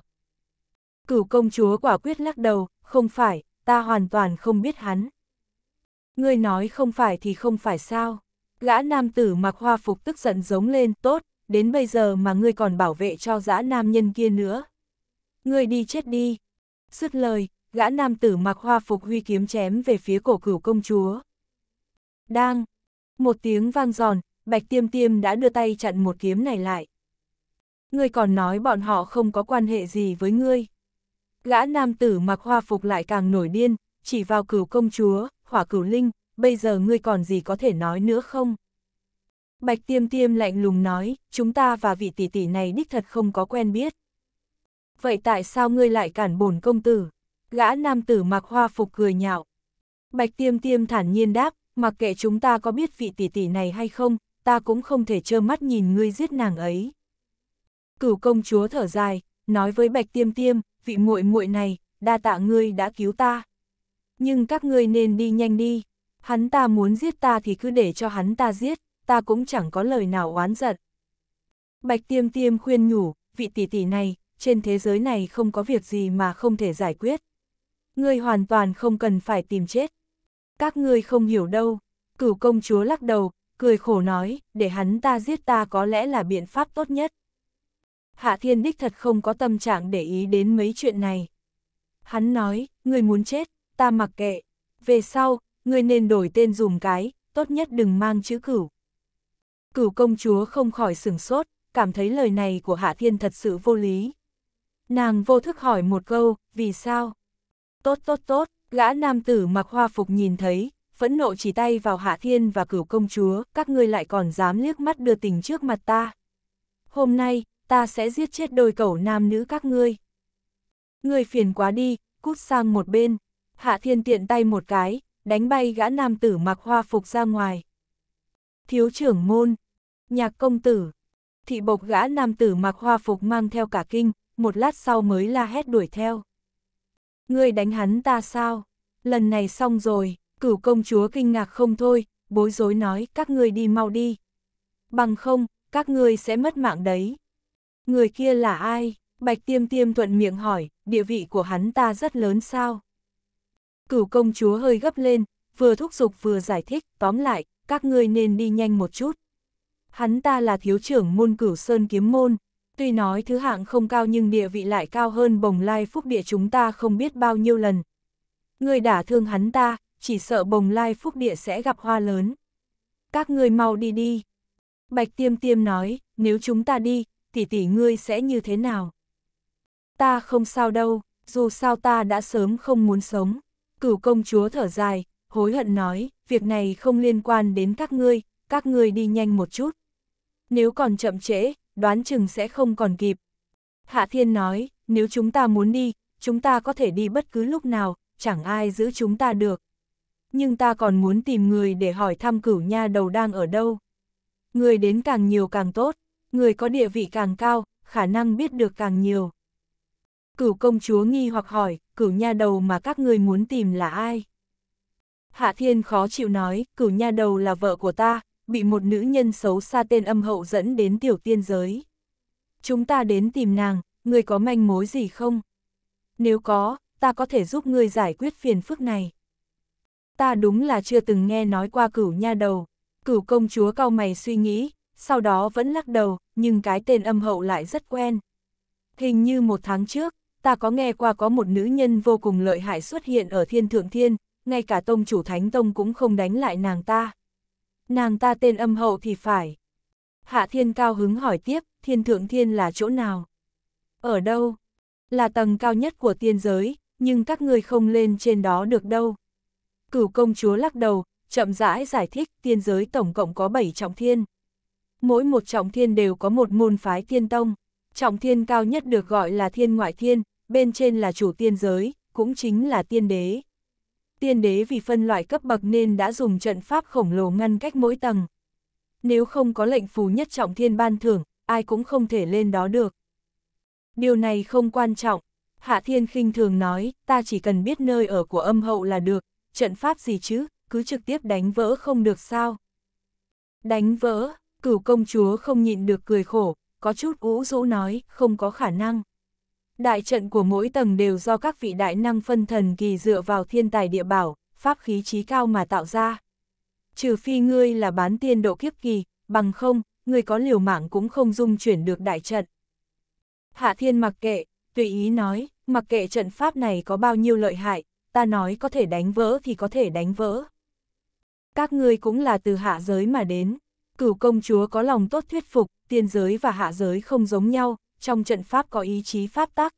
Cửu công chúa quả quyết lắc đầu, không phải, ta hoàn toàn không biết hắn. Ngươi nói không phải thì không phải sao? Gã nam tử mặc hoa phục tức giận giống lên, tốt, đến bây giờ mà ngươi còn bảo vệ cho dã nam nhân kia nữa. Ngươi đi chết đi. Dứt lời, gã nam tử mặc hoa phục huy kiếm chém về phía cổ cửu công chúa. Đang, một tiếng vang giòn, bạch tiêm tiêm đã đưa tay chặn một kiếm này lại. Ngươi còn nói bọn họ không có quan hệ gì với ngươi. Gã nam tử mặc hoa phục lại càng nổi điên, chỉ vào cửu công chúa, hỏa cửu linh, bây giờ ngươi còn gì có thể nói nữa không? Bạch tiêm tiêm lạnh lùng nói, chúng ta và vị tỷ tỷ này đích thật không có quen biết. Vậy tại sao ngươi lại cản bổn công tử? Gã nam tử mặc hoa phục cười nhạo. Bạch tiêm tiêm thản nhiên đáp, mặc kệ chúng ta có biết vị tỷ tỷ này hay không, ta cũng không thể trơ mắt nhìn ngươi giết nàng ấy. Cửu công chúa thở dài, nói với bạch tiêm tiêm, vị muội muội này, đa tạ ngươi đã cứu ta. Nhưng các ngươi nên đi nhanh đi, hắn ta muốn giết ta thì cứ để cho hắn ta giết, ta cũng chẳng có lời nào oán giận. Bạch tiêm tiêm khuyên nhủ, vị tỷ tỷ này, trên thế giới này không có việc gì mà không thể giải quyết ngươi hoàn toàn không cần phải tìm chết. Các ngươi không hiểu đâu, cửu công chúa lắc đầu, cười khổ nói, để hắn ta giết ta có lẽ là biện pháp tốt nhất. Hạ thiên đích thật không có tâm trạng để ý đến mấy chuyện này. Hắn nói, ngươi muốn chết, ta mặc kệ, về sau, ngươi nên đổi tên dùm cái, tốt nhất đừng mang chữ cửu. Cửu công chúa không khỏi sửng sốt, cảm thấy lời này của Hạ Thiên thật sự vô lý. Nàng vô thức hỏi một câu, vì sao? Tốt tốt tốt, gã nam tử mặc hoa phục nhìn thấy, phẫn nộ chỉ tay vào Hạ Thiên và cửu công chúa, các ngươi lại còn dám liếc mắt đưa tình trước mặt ta. Hôm nay, ta sẽ giết chết đôi cẩu nam nữ các ngươi. Ngươi phiền quá đi, cút sang một bên. Hạ Thiên tiện tay một cái, đánh bay gã nam tử mặc hoa phục ra ngoài. Thiếu trưởng môn, nhạc công tử, thị bộc gã nam tử mặc hoa phục mang theo cả kinh, một lát sau mới la hét đuổi theo. Ngươi đánh hắn ta sao? Lần này xong rồi, cửu công chúa kinh ngạc không thôi, bối rối nói các ngươi đi mau đi. Bằng không, các ngươi sẽ mất mạng đấy. Người kia là ai? Bạch tiêm tiêm thuận miệng hỏi, địa vị của hắn ta rất lớn sao? Cửu công chúa hơi gấp lên, vừa thúc giục vừa giải thích, tóm lại, các ngươi nên đi nhanh một chút. Hắn ta là thiếu trưởng môn cửu sơn kiếm môn, Tuy nói thứ hạng không cao nhưng địa vị lại cao hơn bồng lai phúc địa chúng ta không biết bao nhiêu lần. người đã thương hắn ta, chỉ sợ bồng lai phúc địa sẽ gặp hoa lớn. Các người mau đi đi. Bạch tiêm tiêm nói, nếu chúng ta đi, tỷ tỷ ngươi sẽ như thế nào? Ta không sao đâu, dù sao ta đã sớm không muốn sống. Cửu công chúa thở dài, hối hận nói, việc này không liên quan đến các ngươi, các ngươi đi nhanh một chút. Nếu còn chậm trễ, đoán chừng sẽ không còn kịp. Hạ Thiên nói, nếu chúng ta muốn đi, chúng ta có thể đi bất cứ lúc nào, chẳng ai giữ chúng ta được. Nhưng ta còn muốn tìm người để hỏi thăm cửu nha đầu đang ở đâu. Người đến càng nhiều càng tốt, người có địa vị càng cao, khả năng biết được càng nhiều. Cửu công chúa nghi hoặc hỏi, cửu nha đầu mà các người muốn tìm là ai? Hạ Thiên khó chịu nói, cửu nha đầu là vợ của ta, bị một nữ nhân xấu xa tên âm hậu dẫn đến tiểu tiên giới. Chúng ta đến tìm nàng, người có manh mối gì không? Nếu có, ta có thể giúp ngươi giải quyết phiền phức này. Ta đúng là chưa từng nghe nói qua cửu nha đầu, cửu công chúa cao mày suy nghĩ, sau đó vẫn lắc đầu, nhưng cái tên âm hậu lại rất quen. Hình như một tháng trước, ta có nghe qua có một nữ nhân vô cùng lợi hại xuất hiện ở thiên thượng thiên, ngay cả tông chủ thánh tông cũng không đánh lại nàng ta nàng ta tên âm hậu thì phải. Hạ thiên cao hứng hỏi tiếp, thiên thượng thiên là chỗ nào? Ở đâu? Là tầng cao nhất của tiên giới, nhưng các ngươi không lên trên đó được đâu. Cửu công chúa lắc đầu, chậm rãi giải thích tiên giới tổng cộng có 7 trọng thiên. Mỗi một trọng thiên đều có một môn phái thiên tông. Trọng thiên cao nhất được gọi là thiên ngoại thiên, bên trên là chủ tiên giới, cũng chính là tiên đế tiên đế vì phân loại cấp bậc nên đã dùng trận pháp khổng lồ ngăn cách mỗi tầng. Nếu không có lệnh phù nhất trọng thiên ban thưởng, ai cũng không thể lên đó được. Điều này không quan trọng, Hạ Thiên khinh thường nói, ta chỉ cần biết nơi ở của âm hậu là được, trận pháp gì chứ, cứ trực tiếp đánh vỡ không được sao. Đánh vỡ, cửu công chúa không nhịn được cười khổ, có chút ú rũ nói, không có khả năng. Đại trận của mỗi tầng đều do các vị đại năng phân thần kỳ dựa vào thiên tài địa bảo, pháp khí trí cao mà tạo ra. Trừ phi ngươi là bán tiên độ kiếp kỳ, bằng không, ngươi có liều mạng cũng không dung chuyển được đại trận. Hạ thiên mặc kệ, tùy ý nói, mặc kệ trận pháp này có bao nhiêu lợi hại, ta nói có thể đánh vỡ thì có thể đánh vỡ. Các ngươi cũng là từ hạ giới mà đến, cửu công chúa có lòng tốt thuyết phục, tiên giới và hạ giới không giống nhau, trong trận pháp có ý chí pháp tắc.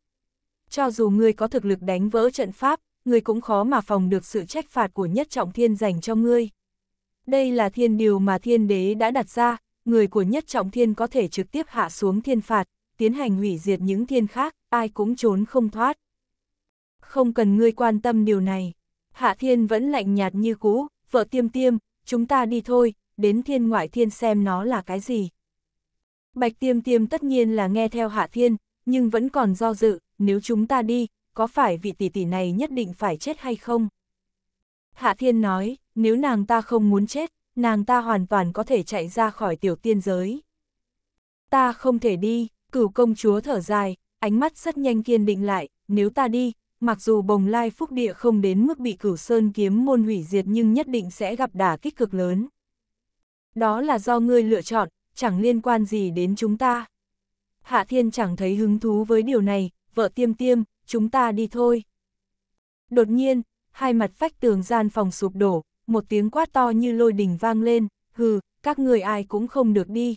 Cho dù ngươi có thực lực đánh vỡ trận pháp, ngươi cũng khó mà phòng được sự trách phạt của nhất trọng thiên dành cho ngươi. Đây là thiên điều mà thiên đế đã đặt ra, người của nhất trọng thiên có thể trực tiếp hạ xuống thiên phạt, tiến hành hủy diệt những thiên khác, ai cũng trốn không thoát. Không cần ngươi quan tâm điều này. Hạ thiên vẫn lạnh nhạt như cũ, vợ tiêm tiêm, chúng ta đi thôi, đến thiên ngoại thiên xem nó là cái gì. Bạch Tiêm Tiêm tất nhiên là nghe theo Hạ Thiên, nhưng vẫn còn do dự, nếu chúng ta đi, có phải vị tỷ tỷ này nhất định phải chết hay không? Hạ Thiên nói, nếu nàng ta không muốn chết, nàng ta hoàn toàn có thể chạy ra khỏi tiểu tiên giới. Ta không thể đi, cửu công chúa thở dài, ánh mắt rất nhanh kiên định lại, nếu ta đi, mặc dù bồng lai phúc địa không đến mức bị cửu sơn kiếm môn hủy diệt nhưng nhất định sẽ gặp đả kích cực lớn. Đó là do ngươi lựa chọn, chẳng liên quan gì đến chúng ta. Hạ Thiên chẳng thấy hứng thú với điều này, vợ tiêm tiêm, chúng ta đi thôi. Đột nhiên, hai mặt phách tường gian phòng sụp đổ, một tiếng quát to như lôi đình vang lên, hừ, các người ai cũng không được đi.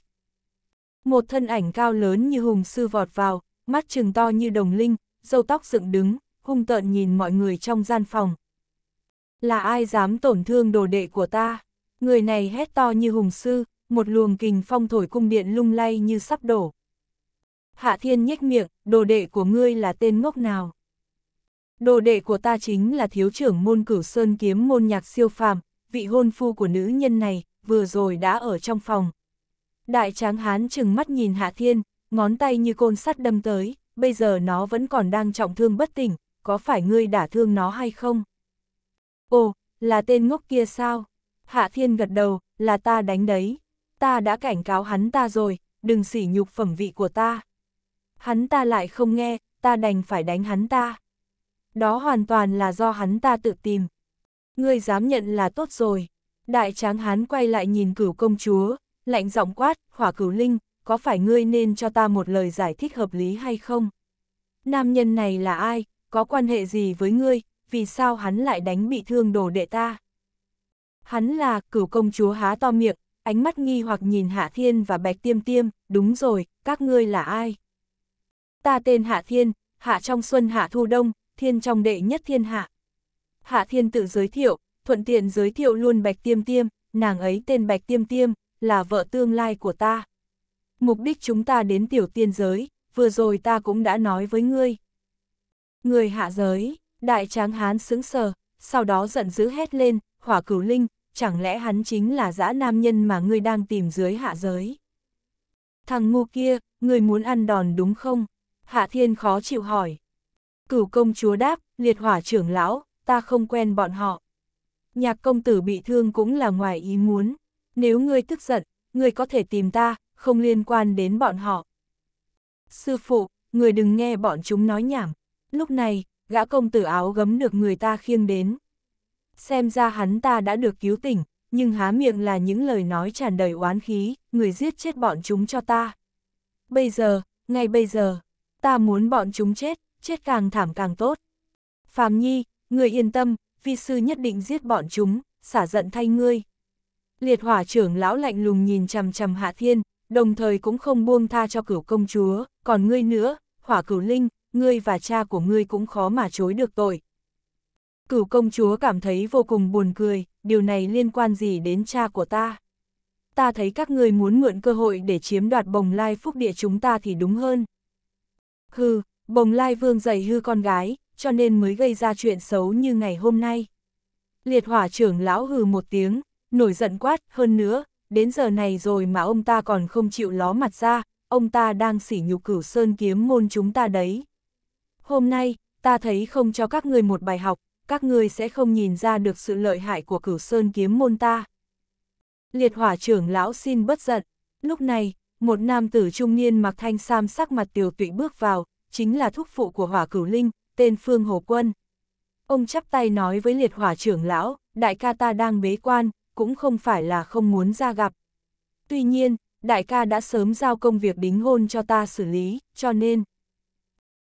Một thân ảnh cao lớn như hùng sư vọt vào, mắt trừng to như đồng linh, râu tóc dựng đứng, hung tợn nhìn mọi người trong gian phòng. Là ai dám tổn thương đồ đệ của ta? Người này hét to như hùng sư, một luồng kình phong thổi cung điện lung lay như sắp đổ. Hạ thiên nhếch miệng, đồ đệ của ngươi là tên ngốc nào? Đồ đệ của ta chính là thiếu trưởng môn cửu sơn kiếm môn nhạc siêu phàm, vị hôn phu của nữ nhân này, vừa rồi đã ở trong phòng. Đại tráng hán chừng mắt nhìn hạ thiên, ngón tay như côn sắt đâm tới, bây giờ nó vẫn còn đang trọng thương bất tỉnh, có phải ngươi đã thương nó hay không? Ồ, là tên ngốc kia sao? Hạ thiên gật đầu, là ta đánh đấy ta đã cảnh cáo hắn ta rồi, đừng sỉ nhục phẩm vị của ta. Hắn ta lại không nghe, ta đành phải đánh hắn ta. Đó hoàn toàn là do hắn ta tự tìm. Ngươi dám nhận là tốt rồi. Đại tráng hắn quay lại nhìn cửu công chúa, lạnh giọng quát, hỏa cửu linh, có phải ngươi nên cho ta một lời giải thích hợp lý hay không? Nam nhân này là ai, có quan hệ gì với ngươi, vì sao hắn lại đánh bị thương đồ đệ ta? Hắn là cửu công chúa há to miệng, ánh mắt nghi hoặc nhìn Hạ Thiên và Bạch Tiêm Tiêm, đúng rồi, các ngươi là ai? Ta tên Hạ Thiên, Hạ trong xuân Hạ thu đông, Thiên trong đệ nhất thiên hạ. Hạ Thiên tự giới thiệu, thuận tiện giới thiệu luôn Bạch Tiêm Tiêm, nàng ấy tên Bạch Tiêm Tiêm, là vợ tương lai của ta. Mục đích chúng ta đến tiểu tiên giới, vừa rồi ta cũng đã nói với ngươi. Người hạ giới, đại tráng hán sững sờ, sau đó giận dữ hét lên, hỏa cửu linh, chẳng lẽ hắn chính là dã nam nhân mà ngươi đang tìm dưới hạ giới? Thằng ngu kia, ngươi muốn ăn đòn đúng không? Hạ thiên khó chịu hỏi. Cửu công chúa đáp, liệt hỏa trưởng lão, ta không quen bọn họ. Nhạc công tử bị thương cũng là ngoài ý muốn. Nếu ngươi tức giận, ngươi có thể tìm ta, không liên quan đến bọn họ. Sư phụ, người đừng nghe bọn chúng nói nhảm. Lúc này, gã công tử áo gấm được người ta khiêng đến. Xem ra hắn ta đã được cứu tỉnh, nhưng há miệng là những lời nói tràn đầy oán khí, người giết chết bọn chúng cho ta. Bây giờ, ngay bây giờ, ta muốn bọn chúng chết, chết càng thảm càng tốt. Phạm Nhi, người yên tâm, vi sư nhất định giết bọn chúng, xả giận thay ngươi. Liệt hỏa trưởng lão lạnh lùng nhìn chằm chằm Hạ Thiên, đồng thời cũng không buông tha cho cửu công chúa, còn ngươi nữa, hỏa cửu linh, ngươi và cha của ngươi cũng khó mà chối được tội, Cửu công chúa cảm thấy vô cùng buồn cười, điều này liên quan gì đến cha của ta? Ta thấy các người muốn mượn cơ hội để chiếm đoạt bồng lai phúc địa chúng ta thì đúng hơn. Hừ, bồng lai vương dạy hư con gái, cho nên mới gây ra chuyện xấu như ngày hôm nay. Liệt hỏa trưởng lão hừ một tiếng, nổi giận quát, hơn nữa, đến giờ này rồi mà ông ta còn không chịu ló mặt ra, ông ta đang sỉ nhục cửu sơn kiếm môn chúng ta đấy. Hôm nay, ta thấy không cho các người một bài học, các ngươi sẽ không nhìn ra được sự lợi hại của cửu sơn kiếm môn ta. Liệt hỏa trưởng lão xin bất giận, lúc này, một nam tử trung niên mặc thanh sam sắc mặt tiểu tụy bước vào, chính là thúc phụ của hỏa cửu linh, tên Phương Hồ Quân. Ông chắp tay nói với liệt hỏa trưởng lão, đại ca ta đang bế quan, cũng không phải là không muốn ra gặp. Tuy nhiên, đại ca đã sớm giao công việc đính hôn cho ta xử lý, cho nên...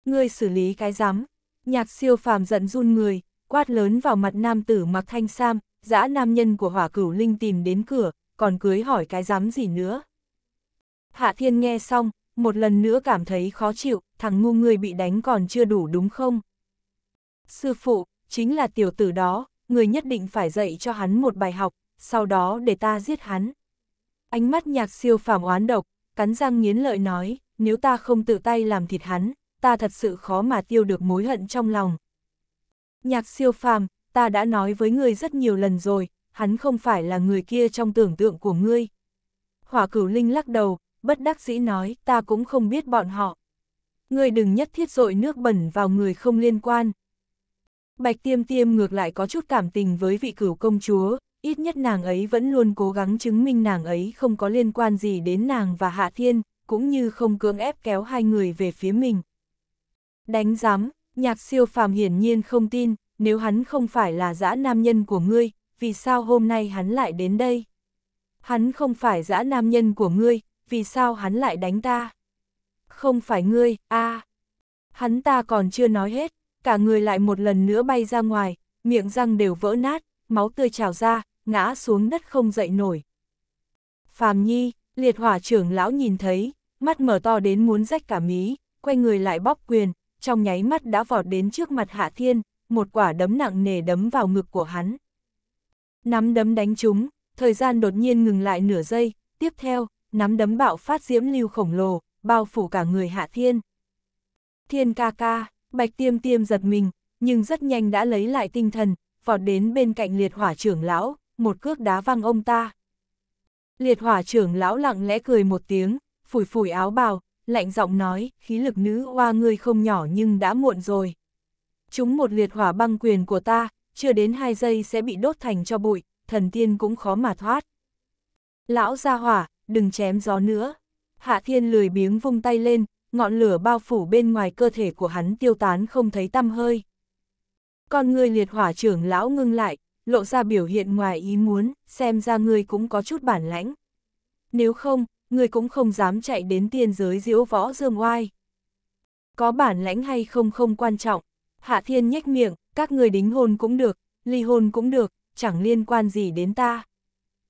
Ngươi xử lý cái rắm nhạc siêu phàm giận run người, quát lớn vào mặt nam tử mặc thanh sam, dã nam nhân của hỏa cửu linh tìm đến cửa, còn cưới hỏi cái dám gì nữa. Hạ thiên nghe xong, một lần nữa cảm thấy khó chịu, thằng ngu người bị đánh còn chưa đủ đúng không? Sư phụ, chính là tiểu tử đó, người nhất định phải dạy cho hắn một bài học, sau đó để ta giết hắn. Ánh mắt nhạc siêu phàm oán độc, cắn răng nghiến lợi nói, nếu ta không tự tay làm thịt hắn, ta thật sự khó mà tiêu được mối hận trong lòng, Nhạc siêu phàm, ta đã nói với ngươi rất nhiều lần rồi, hắn không phải là người kia trong tưởng tượng của ngươi. Hỏa cửu linh lắc đầu, bất đắc dĩ nói, ta cũng không biết bọn họ. Ngươi đừng nhất thiết dội nước bẩn vào người không liên quan. Bạch tiêm tiêm ngược lại có chút cảm tình với vị cửu công chúa, ít nhất nàng ấy vẫn luôn cố gắng chứng minh nàng ấy không có liên quan gì đến nàng và Hạ Thiên, cũng như không cưỡng ép kéo hai người về phía mình. Đánh giám, Nhạc siêu phàm hiển nhiên không tin, nếu hắn không phải là dã nam nhân của ngươi, vì sao hôm nay hắn lại đến đây? Hắn không phải dã nam nhân của ngươi, vì sao hắn lại đánh ta? Không phải ngươi, a Hắn ta còn chưa nói hết, cả người lại một lần nữa bay ra ngoài, miệng răng đều vỡ nát, máu tươi trào ra, ngã xuống đất không dậy nổi. Phàm Nhi, liệt hỏa trưởng lão nhìn thấy, mắt mở to đến muốn rách cả mí, quay người lại bóp quyền, trong nháy mắt đã vọt đến trước mặt Hạ Thiên, một quả đấm nặng nề đấm vào ngực của hắn. Nắm đấm đánh trúng, thời gian đột nhiên ngừng lại nửa giây, tiếp theo, nắm đấm bạo phát diễm lưu khổng lồ, bao phủ cả người Hạ Thiên. Thiên ca ca, bạch tiêm tiêm giật mình, nhưng rất nhanh đã lấy lại tinh thần, vọt đến bên cạnh liệt hỏa trưởng lão, một cước đá văng ông ta. Liệt hỏa trưởng lão lặng lẽ cười một tiếng, phủi phủi áo bào, lạnh giọng nói, khí lực nữ hoa ngươi không nhỏ nhưng đã muộn rồi. Chúng một liệt hỏa băng quyền của ta, chưa đến hai giây sẽ bị đốt thành cho bụi, thần tiên cũng khó mà thoát. Lão ra hỏa, đừng chém gió nữa. Hạ thiên lười biếng vung tay lên, ngọn lửa bao phủ bên ngoài cơ thể của hắn tiêu tán không thấy tăm hơi. Con người liệt hỏa trưởng lão ngưng lại, lộ ra biểu hiện ngoài ý muốn, xem ra ngươi cũng có chút bản lãnh. Nếu không, người cũng không dám chạy đến tiên giới diễu võ dương oai. Có bản lãnh hay không không quan trọng, Hạ Thiên nhếch miệng, các người đính hôn cũng được, ly hôn cũng được, chẳng liên quan gì đến ta.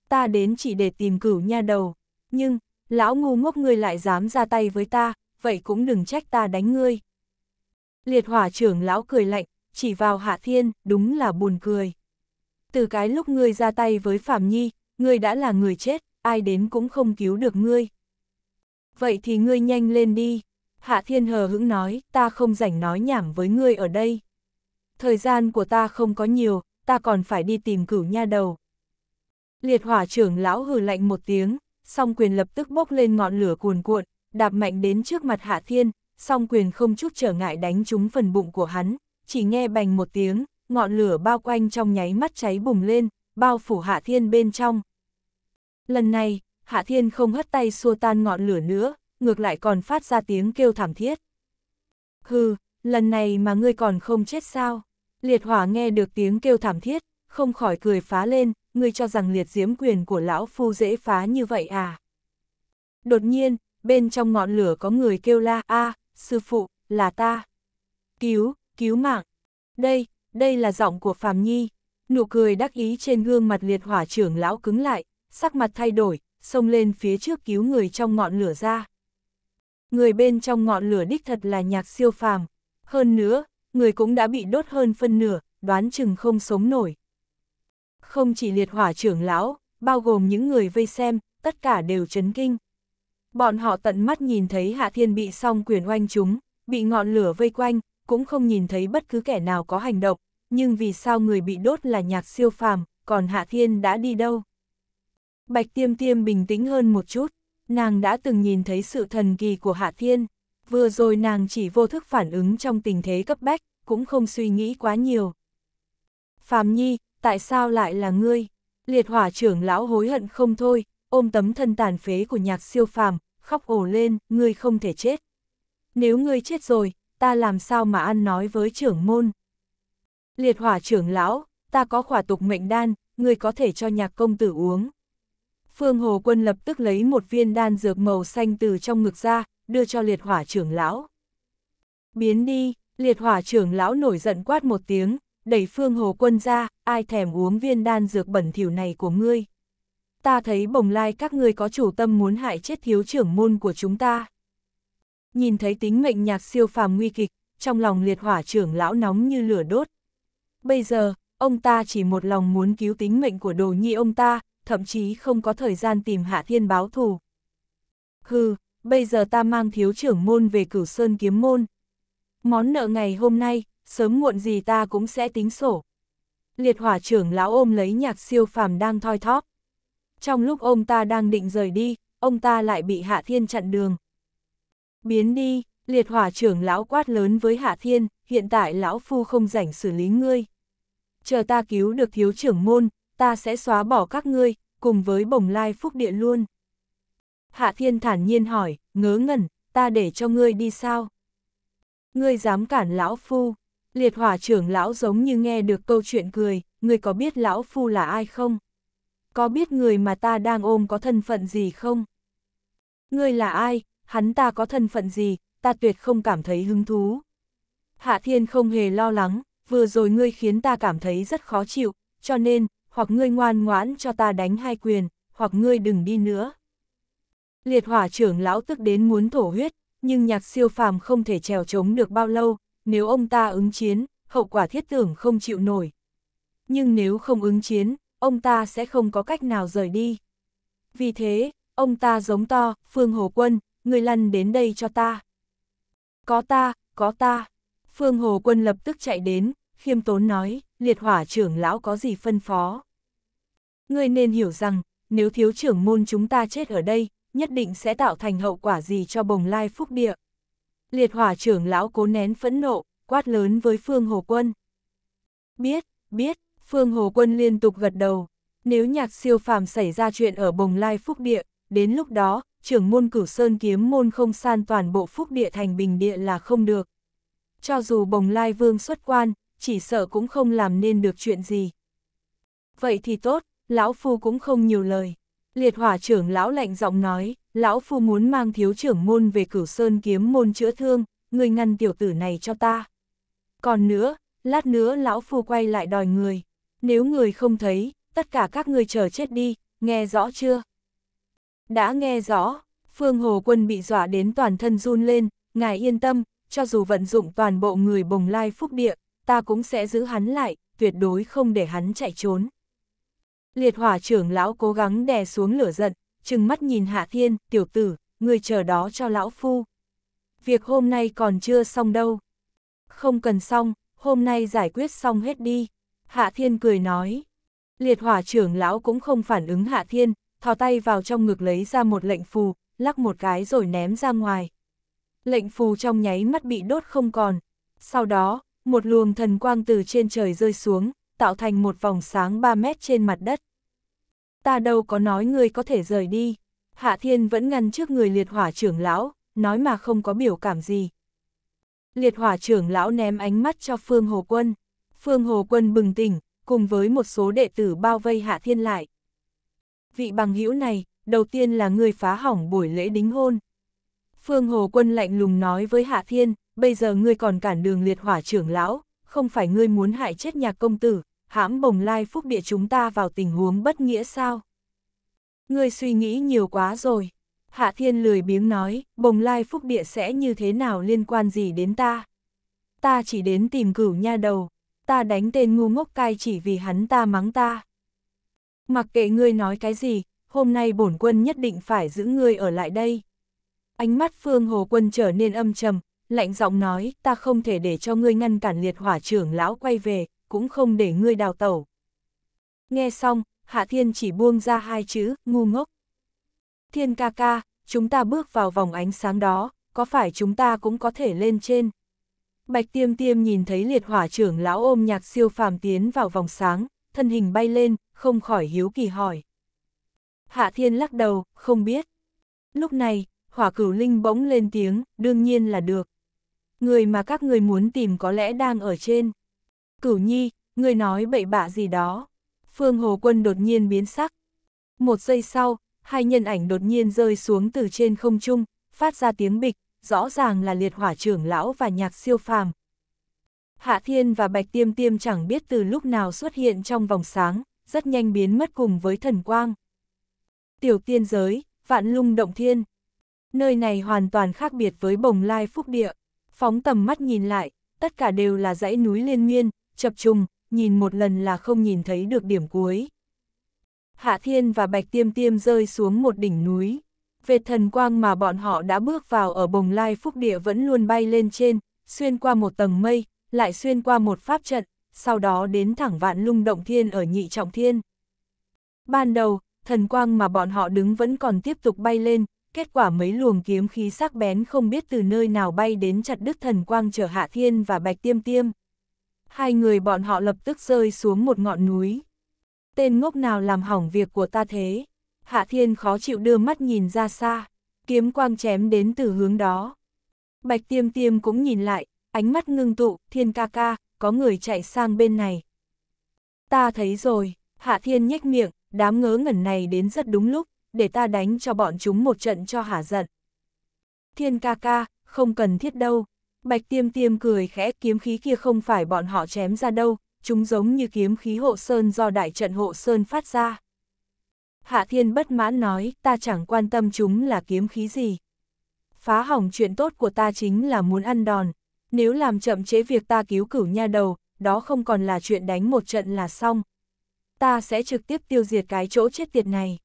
Ta đến chỉ để tìm cửu nha đầu, nhưng, lão ngu ngốc ngươi lại dám ra tay với ta, vậy cũng đừng trách ta đánh ngươi. Liệt hỏa trưởng lão cười lạnh, chỉ vào Hạ Thiên, đúng là buồn cười. Từ cái lúc ngươi ra tay với Phạm Nhi, ngươi đã là người chết, ai đến cũng không cứu được ngươi. Vậy thì ngươi nhanh lên đi. Hạ Thiên hờ hững nói, ta không rảnh nói nhảm với ngươi ở đây. Thời gian của ta không có nhiều, ta còn phải đi tìm cửu nha đầu. Liệt hỏa trưởng lão hừ lạnh một tiếng, song quyền lập tức bốc lên ngọn lửa cuồn cuộn, đạp mạnh đến trước mặt Hạ Thiên, song quyền không chút trở ngại đánh trúng phần bụng của hắn, chỉ nghe bành một tiếng, ngọn lửa bao quanh trong nháy mắt cháy bùng lên, bao phủ Hạ Thiên bên trong, Lần này, Hạ Thiên không hất tay xua tan ngọn lửa nữa, ngược lại còn phát ra tiếng kêu thảm thiết. Hừ, lần này mà ngươi còn không chết sao? Liệt hỏa nghe được tiếng kêu thảm thiết, không khỏi cười phá lên, ngươi cho rằng liệt diễm quyền của lão phu dễ phá như vậy à? Đột nhiên, bên trong ngọn lửa có người kêu la, a sư phụ, là ta. Cứu, cứu mạng. Đây, đây là giọng của Phạm Nhi. Nụ cười đắc ý trên gương mặt liệt hỏa trưởng lão cứng lại, sắc mặt thay đổi, xông lên phía trước cứu người trong ngọn lửa ra. Người bên trong ngọn lửa đích thật là nhạc siêu phàm, hơn nữa, người cũng đã bị đốt hơn phân nửa, đoán chừng không sống nổi. Không chỉ liệt hỏa trưởng lão, bao gồm những người vây xem, tất cả đều chấn kinh. Bọn họ tận mắt nhìn thấy Hạ Thiên bị song quyền oanh chúng, bị ngọn lửa vây quanh, cũng không nhìn thấy bất cứ kẻ nào có hành động, nhưng vì sao người bị đốt là nhạc siêu phàm, còn Hạ Thiên đã đi đâu? Bạch Tiêm Tiêm bình tĩnh hơn một chút, nàng đã từng nhìn thấy sự thần kỳ của Hạ Thiên, vừa rồi nàng chỉ vô thức phản ứng trong tình thế cấp bách, cũng không suy nghĩ quá nhiều. Phạm Nhi, tại sao lại là ngươi? Liệt hỏa trưởng lão hối hận không thôi, ôm tấm thân tàn phế của nhạc siêu phàm, khóc ổ lên, ngươi không thể chết. Nếu ngươi chết rồi, ta làm sao mà ăn nói với trưởng môn? Liệt hỏa trưởng lão, ta có khỏa tục mệnh đan, ngươi có thể cho nhạc công tử uống. Phương Hồ Quân lập tức lấy một viên đan dược màu xanh từ trong ngực ra, đưa cho liệt hỏa trưởng lão. Biến đi, liệt hỏa trưởng lão nổi giận quát một tiếng, đẩy Phương Hồ Quân ra, ai thèm uống viên đan dược bẩn thỉu này của ngươi. Ta thấy bồng lai các ngươi có chủ tâm muốn hại chết thiếu trưởng môn của chúng ta. Nhìn thấy tính mệnh nhạc siêu phàm nguy kịch, trong lòng liệt hỏa trưởng lão nóng như lửa đốt. Bây giờ, ông ta chỉ một lòng muốn cứu tính mệnh của đồ nhi ông ta, thậm chí không có thời gian tìm Hạ Thiên báo thù. Hừ, bây giờ ta mang thiếu trưởng môn về cửu sơn kiếm môn. Món nợ ngày hôm nay, sớm muộn gì ta cũng sẽ tính sổ. Liệt hỏa trưởng lão ôm lấy nhạc siêu phàm đang thoi thóp. Trong lúc ông ta đang định rời đi, ông ta lại bị Hạ Thiên chặn đường. Biến đi, liệt hỏa trưởng lão quát lớn với Hạ Thiên, hiện tại lão phu không rảnh xử lý ngươi. Chờ ta cứu được thiếu trưởng môn, ta sẽ xóa bỏ các ngươi, cùng với bồng lai phúc địa luôn. Hạ thiên thản nhiên hỏi, ngớ ngẩn, ta để cho ngươi đi sao? Ngươi dám cản lão phu, liệt hỏa trưởng lão giống như nghe được câu chuyện cười, ngươi có biết lão phu là ai không? Có biết người mà ta đang ôm có thân phận gì không? Ngươi là ai, hắn ta có thân phận gì, ta tuyệt không cảm thấy hứng thú. Hạ thiên không hề lo lắng, vừa rồi ngươi khiến ta cảm thấy rất khó chịu, cho nên, hoặc ngươi ngoan ngoãn cho ta đánh hai quyền, hoặc ngươi đừng đi nữa. Liệt hỏa trưởng lão tức đến muốn thổ huyết, nhưng nhạc siêu phàm không thể trèo chống được bao lâu, nếu ông ta ứng chiến, hậu quả thiết tưởng không chịu nổi. Nhưng nếu không ứng chiến, ông ta sẽ không có cách nào rời đi. Vì thế, ông ta giống to, Phương Hồ Quân, người lăn đến đây cho ta. Có ta, có ta. Phương Hồ Quân lập tức chạy đến, khiêm tốn nói, liệt hỏa trưởng lão có gì phân phó ngươi nên hiểu rằng, nếu thiếu trưởng môn chúng ta chết ở đây, nhất định sẽ tạo thành hậu quả gì cho bồng lai phúc địa. Liệt hỏa trưởng lão cố nén phẫn nộ, quát lớn với Phương Hồ Quân. Biết, biết, Phương Hồ Quân liên tục gật đầu. Nếu nhạc siêu phàm xảy ra chuyện ở bồng lai phúc địa, đến lúc đó, trưởng môn cửu sơn kiếm môn không san toàn bộ phúc địa thành bình địa là không được. Cho dù bồng lai vương xuất quan, chỉ sợ cũng không làm nên được chuyện gì. Vậy thì tốt, lão phu cũng không nhiều lời. Liệt hỏa trưởng lão lạnh giọng nói, lão phu muốn mang thiếu trưởng môn về cửu sơn kiếm môn chữa thương, người ngăn tiểu tử này cho ta. Còn nữa, lát nữa lão phu quay lại đòi người, nếu người không thấy, tất cả các người chờ chết đi, nghe rõ chưa? Đã nghe rõ, Phương Hồ Quân bị dọa đến toàn thân run lên, ngài yên tâm, cho dù vận dụng toàn bộ người bồng lai phúc địa, ta cũng sẽ giữ hắn lại, tuyệt đối không để hắn chạy trốn. Liệt hỏa trưởng lão cố gắng đè xuống lửa giận, chừng mắt nhìn Hạ Thiên, tiểu tử, người chờ đó cho lão phu. Việc hôm nay còn chưa xong đâu. Không cần xong, hôm nay giải quyết xong hết đi. Hạ Thiên cười nói. Liệt hỏa trưởng lão cũng không phản ứng Hạ Thiên, thò tay vào trong ngực lấy ra một lệnh phù, lắc một cái rồi ném ra ngoài. Lệnh phù trong nháy mắt bị đốt không còn. Sau đó, một luồng thần quang từ trên trời rơi xuống, tạo thành một vòng sáng 3 mét trên mặt đất ta đâu có nói ngươi có thể rời đi. Hạ Thiên vẫn ngăn trước người liệt hỏa trưởng lão, nói mà không có biểu cảm gì. Liệt hỏa trưởng lão ném ánh mắt cho Phương Hồ Quân. Phương Hồ Quân bừng tỉnh, cùng với một số đệ tử bao vây Hạ Thiên lại. Vị bằng hữu này, đầu tiên là người phá hỏng buổi lễ đính hôn. Phương Hồ Quân lạnh lùng nói với Hạ Thiên, bây giờ ngươi còn cản đường liệt hỏa trưởng lão, không phải ngươi muốn hại chết nhà công tử, hãm bồng lai phúc địa chúng ta vào tình huống bất nghĩa sao? Ngươi suy nghĩ nhiều quá rồi. Hạ Thiên lười biếng nói, bồng lai phúc địa sẽ như thế nào liên quan gì đến ta? Ta chỉ đến tìm cửu nha đầu, ta đánh tên ngu ngốc cai chỉ vì hắn ta mắng ta. Mặc kệ ngươi nói cái gì, hôm nay bổn quân nhất định phải giữ ngươi ở lại đây. Ánh mắt Phương Hồ Quân trở nên âm trầm, lạnh giọng nói, ta không thể để cho ngươi ngăn cản liệt hỏa trưởng lão quay về, cũng không để ngươi đào tẩu. Nghe xong, Hạ Thiên chỉ buông ra hai chữ, ngu ngốc. Thiên ca ca, chúng ta bước vào vòng ánh sáng đó, có phải chúng ta cũng có thể lên trên? Bạch tiêm tiêm nhìn thấy liệt hỏa trưởng lão ôm nhạc siêu phàm tiến vào vòng sáng, thân hình bay lên, không khỏi hiếu kỳ hỏi. Hạ thiên lắc đầu, không biết. Lúc này, hỏa cửu linh bỗng lên tiếng, đương nhiên là được. Người mà các người muốn tìm có lẽ đang ở trên. Cửu nhi, người nói bậy bạ gì đó. Phương Hồ Quân đột nhiên biến sắc. Một giây sau, hai nhân ảnh đột nhiên rơi xuống từ trên không trung, phát ra tiếng bịch, rõ ràng là liệt hỏa trưởng lão và nhạc siêu phàm. Hạ Thiên và Bạch Tiêm Tiêm chẳng biết từ lúc nào xuất hiện trong vòng sáng, rất nhanh biến mất cùng với thần quang. Tiểu tiên giới, vạn lung động thiên. Nơi này hoàn toàn khác biệt với bồng lai phúc địa. Phóng tầm mắt nhìn lại, tất cả đều là dãy núi liên miên, chập trùng, nhìn một lần là không nhìn thấy được điểm cuối. Hạ Thiên và Bạch Tiêm Tiêm rơi xuống một đỉnh núi. về thần quang mà bọn họ đã bước vào ở bồng lai phúc địa vẫn luôn bay lên trên, xuyên qua một tầng mây, lại xuyên qua một pháp trận, sau đó đến thẳng vạn lung động thiên ở nhị trọng thiên. Ban đầu, thần quang mà bọn họ đứng vẫn còn tiếp tục bay lên, kết quả mấy luồng kiếm khí sắc bén không biết từ nơi nào bay đến chặt đứt thần quang chở hạ thiên và bạch tiêm tiêm hai người bọn họ lập tức rơi xuống một ngọn núi. Tên ngốc nào làm hỏng việc của ta thế? Hạ Thiên khó chịu đưa mắt nhìn ra xa, kiếm quang chém đến từ hướng đó. Bạch Tiêm Tiêm cũng nhìn lại, ánh mắt ngưng tụ, Thiên ca ca, có người chạy sang bên này. Ta thấy rồi, Hạ Thiên nhếch miệng, đám ngớ ngẩn này đến rất đúng lúc, để ta đánh cho bọn chúng một trận cho hả giận. Thiên ca ca, không cần thiết đâu, Bạch tiêm tiêm cười khẽ kiếm khí kia không phải bọn họ chém ra đâu, chúng giống như kiếm khí hộ sơn do đại trận hộ sơn phát ra. Hạ thiên bất mãn nói, ta chẳng quan tâm chúng là kiếm khí gì. Phá hỏng chuyện tốt của ta chính là muốn ăn đòn, nếu làm chậm chế việc ta cứu cửu nha đầu, đó không còn là chuyện đánh một trận là xong. Ta sẽ trực tiếp tiêu diệt cái chỗ chết tiệt này.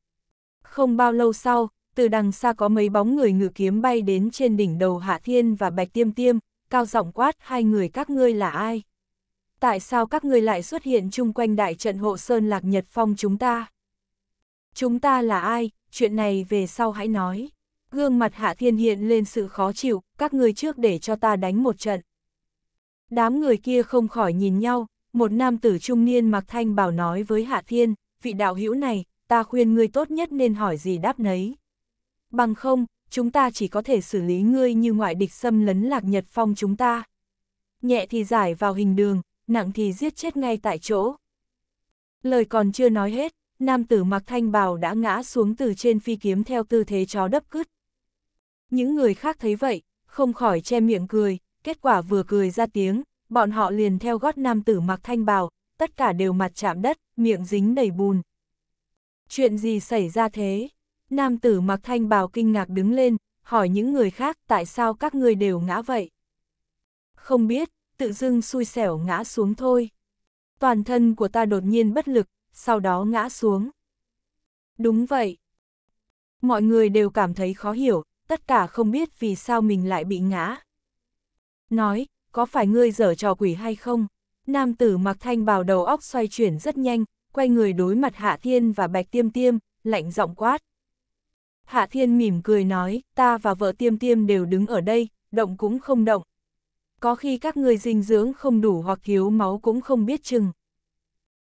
Không bao lâu sau, từ đằng xa có mấy bóng người ngự kiếm bay đến trên đỉnh đầu Hạ Thiên và Bạch Tiêm Tiêm, cao giọng quát hai người các ngươi là ai? Tại sao các ngươi lại xuất hiện chung quanh đại trận hộ sơn lạc nhật phong chúng ta? Chúng ta là ai? Chuyện này về sau hãy nói. Gương mặt hạ thiên hiện lên sự khó chịu, các ngươi trước để cho ta đánh một trận. Đám người kia không khỏi nhìn nhau, một nam tử trung niên mặc thanh bảo nói với hạ thiên, vị đạo hữu này, ta khuyên ngươi tốt nhất nên hỏi gì đáp nấy. Bằng không, chúng ta chỉ có thể xử lý ngươi như ngoại địch xâm lấn lạc nhật phong chúng ta. Nhẹ thì giải vào hình đường, nặng thì giết chết ngay tại chỗ. Lời còn chưa nói hết, nam tử mặc thanh bào đã ngã xuống từ trên phi kiếm theo tư thế chó đấp cứt. Những người khác thấy vậy, không khỏi che miệng cười, kết quả vừa cười ra tiếng, bọn họ liền theo gót nam tử mặc thanh bào, tất cả đều mặt chạm đất, miệng dính đầy bùn. Chuyện gì xảy ra thế? Nam tử mặc thanh bào kinh ngạc đứng lên, hỏi những người khác tại sao các người đều ngã vậy. Không biết, tự dưng xui xẻo ngã xuống thôi. Toàn thân của ta đột nhiên bất lực, sau đó ngã xuống. Đúng vậy. Mọi người đều cảm thấy khó hiểu, tất cả không biết vì sao mình lại bị ngã. Nói, có phải ngươi dở trò quỷ hay không? Nam tử mặc thanh bào đầu óc xoay chuyển rất nhanh, quay người đối mặt Hạ Thiên và Bạch Tiêm Tiêm, lạnh giọng quát. Hạ Thiên mỉm cười nói, ta và vợ tiêm tiêm đều đứng ở đây, động cũng không động. Có khi các người dinh dưỡng không đủ hoặc thiếu máu cũng không biết chừng.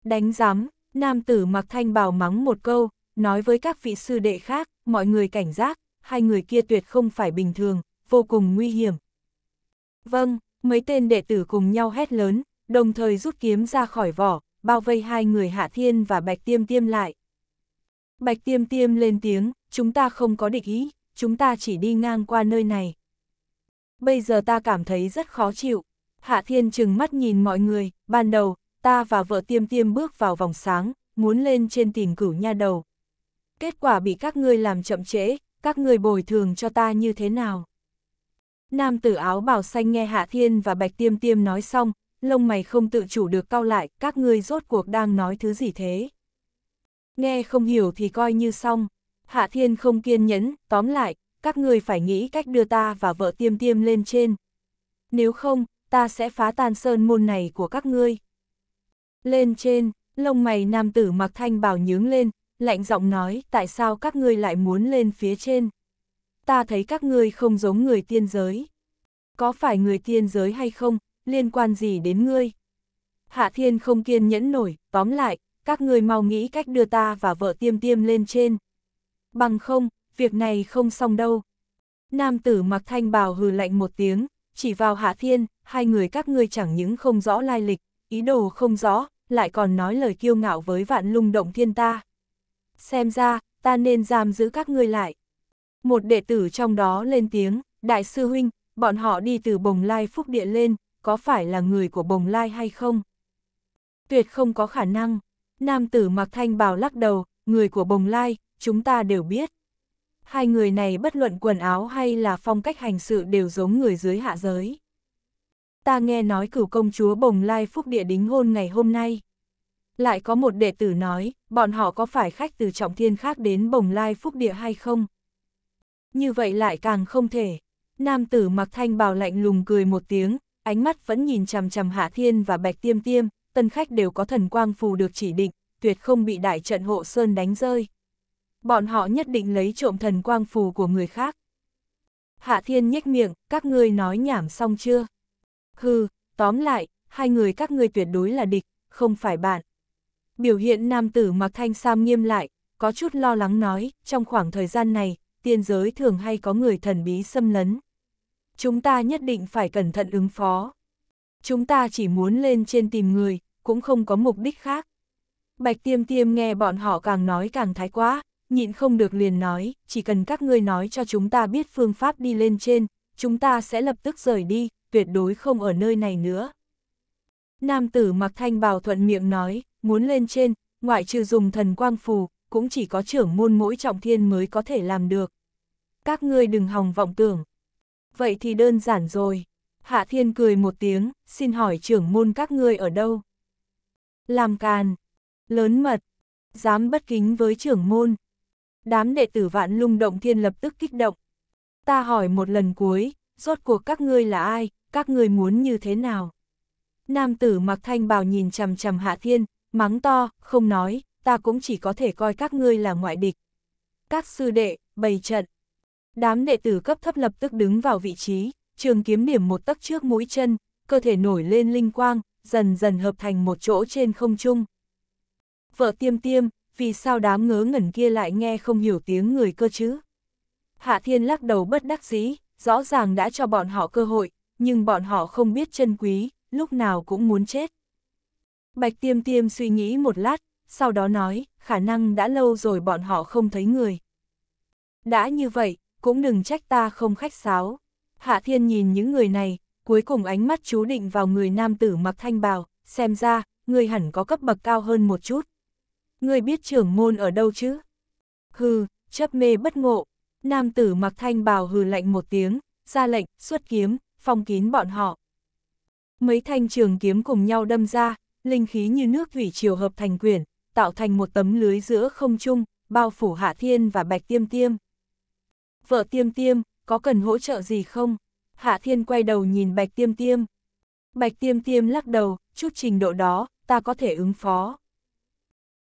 Đánh giám, nam tử mặc thanh bào mắng một câu, nói với các vị sư đệ khác, mọi người cảnh giác, hai người kia tuyệt không phải bình thường, vô cùng nguy hiểm. Vâng, mấy tên đệ tử cùng nhau hét lớn, đồng thời rút kiếm ra khỏi vỏ, bao vây hai người Hạ Thiên và Bạch Tiêm Tiêm lại. Bạch Tiêm Tiêm lên tiếng, chúng ta không có địch ý, chúng ta chỉ đi ngang qua nơi này. Bây giờ ta cảm thấy rất khó chịu. Hạ Thiên chừng mắt nhìn mọi người, ban đầu, ta và vợ tiêm tiêm bước vào vòng sáng, muốn lên trên tìm cửu nha đầu. Kết quả bị các ngươi làm chậm trễ, các ngươi bồi thường cho ta như thế nào? Nam tử áo bảo xanh nghe Hạ Thiên và Bạch Tiêm Tiêm nói xong, lông mày không tự chủ được cau lại, các ngươi rốt cuộc đang nói thứ gì thế? Nghe không hiểu thì coi như xong. Hạ Thiên không kiên nhẫn, tóm lại, các người phải nghĩ cách đưa ta và vợ tiêm tiêm lên trên. Nếu không, ta sẽ phá tan sơn môn này của các ngươi. Lên trên, lông mày nam tử mặc thanh bảo nhướng lên, lạnh giọng nói tại sao các ngươi lại muốn lên phía trên. Ta thấy các ngươi không giống người tiên giới. Có phải người tiên giới hay không, liên quan gì đến ngươi? Hạ thiên không kiên nhẫn nổi, tóm lại, các ngươi mau nghĩ cách đưa ta và vợ tiêm tiêm lên trên. Bằng không, việc này không xong đâu. Nam tử mặc thanh bào hừ lạnh một tiếng, chỉ vào Hạ Thiên, hai người các ngươi chẳng những không rõ lai lịch, ý đồ không rõ, lại còn nói lời kiêu ngạo với vạn lung động thiên ta. Xem ra, ta nên giam giữ các ngươi lại. Một đệ tử trong đó lên tiếng, đại sư huynh, bọn họ đi từ bồng lai phúc địa lên, có phải là người của bồng lai hay không? Tuyệt không có khả năng, nam tử mặc thanh bào lắc đầu, người của Bồng Lai, chúng ta đều biết. Hai người này bất luận quần áo hay là phong cách hành sự đều giống người dưới hạ giới. Ta nghe nói cửu công chúa Bồng Lai phúc địa đính hôn ngày hôm nay. Lại có một đệ tử nói, bọn họ có phải khách từ trọng thiên khác đến Bồng Lai phúc địa hay không? Như vậy lại càng không thể. Nam tử mặc thanh bào lạnh lùng cười một tiếng, ánh mắt vẫn nhìn chằm chằm Hạ Thiên và Bạch Tiêm Tiêm, tân khách đều có thần quang phù được chỉ định, tuyệt không bị đại trận hộ sơn đánh rơi. Bọn họ nhất định lấy trộm thần quang phù của người khác. Hạ thiên nhếch miệng, các ngươi nói nhảm xong chưa? Hừ, tóm lại, hai người các ngươi tuyệt đối là địch, không phải bạn. Biểu hiện nam tử mặc thanh sam nghiêm lại, có chút lo lắng nói, trong khoảng thời gian này, tiên giới thường hay có người thần bí xâm lấn. Chúng ta nhất định phải cẩn thận ứng phó. Chúng ta chỉ muốn lên trên tìm người, cũng không có mục đích khác. Bạch Tiêm Tiêm nghe bọn họ càng nói càng thái quá, nhịn không được liền nói, chỉ cần các ngươi nói cho chúng ta biết phương pháp đi lên trên, chúng ta sẽ lập tức rời đi, tuyệt đối không ở nơi này nữa. Nam tử mặc thanh bào thuận miệng nói, muốn lên trên, ngoại trừ dùng thần quang phù, cũng chỉ có trưởng môn mỗi trọng thiên mới có thể làm được. Các ngươi đừng hòng vọng tưởng. Vậy thì đơn giản rồi. Hạ thiên cười một tiếng, xin hỏi trưởng môn các ngươi ở đâu? Làm càn, lớn mật, dám bất kính với trưởng môn. Đám đệ tử vạn lung động thiên lập tức kích động. Ta hỏi một lần cuối, rốt cuộc các ngươi là ai, các ngươi muốn như thế nào? Nam tử mặc thanh bào nhìn chằm chằm hạ thiên, mắng to, không nói, ta cũng chỉ có thể coi các ngươi là ngoại địch. Các sư đệ, bày trận. Đám đệ tử cấp thấp lập tức đứng vào vị trí, trường kiếm điểm một tấc trước mũi chân, cơ thể nổi lên linh quang, dần dần hợp thành một chỗ trên không trung vợ tiêm tiêm, vì sao đám ngớ ngẩn kia lại nghe không hiểu tiếng người cơ chứ? Hạ Thiên lắc đầu bất đắc dĩ, rõ ràng đã cho bọn họ cơ hội, nhưng bọn họ không biết chân quý, lúc nào cũng muốn chết. Bạch tiêm tiêm suy nghĩ một lát, sau đó nói, khả năng đã lâu rồi bọn họ không thấy người. Đã như vậy, cũng đừng trách ta không khách sáo. Hạ Thiên nhìn những người này, cuối cùng ánh mắt chú định vào người nam tử mặc thanh bào, xem ra, người hẳn có cấp bậc cao hơn một chút ngươi biết trưởng môn ở đâu chứ? Hừ, chấp mê bất ngộ. Nam tử mặc thanh bào hừ lạnh một tiếng, ra lệnh, xuất kiếm, phong kín bọn họ. Mấy thanh trường kiếm cùng nhau đâm ra, linh khí như nước thủy triều hợp thành quyển, tạo thành một tấm lưới giữa không trung, bao phủ hạ thiên và bạch tiêm tiêm. Vợ tiêm tiêm, có cần hỗ trợ gì không? Hạ thiên quay đầu nhìn bạch tiêm tiêm. Bạch tiêm tiêm lắc đầu, chút trình độ đó, ta có thể ứng phó.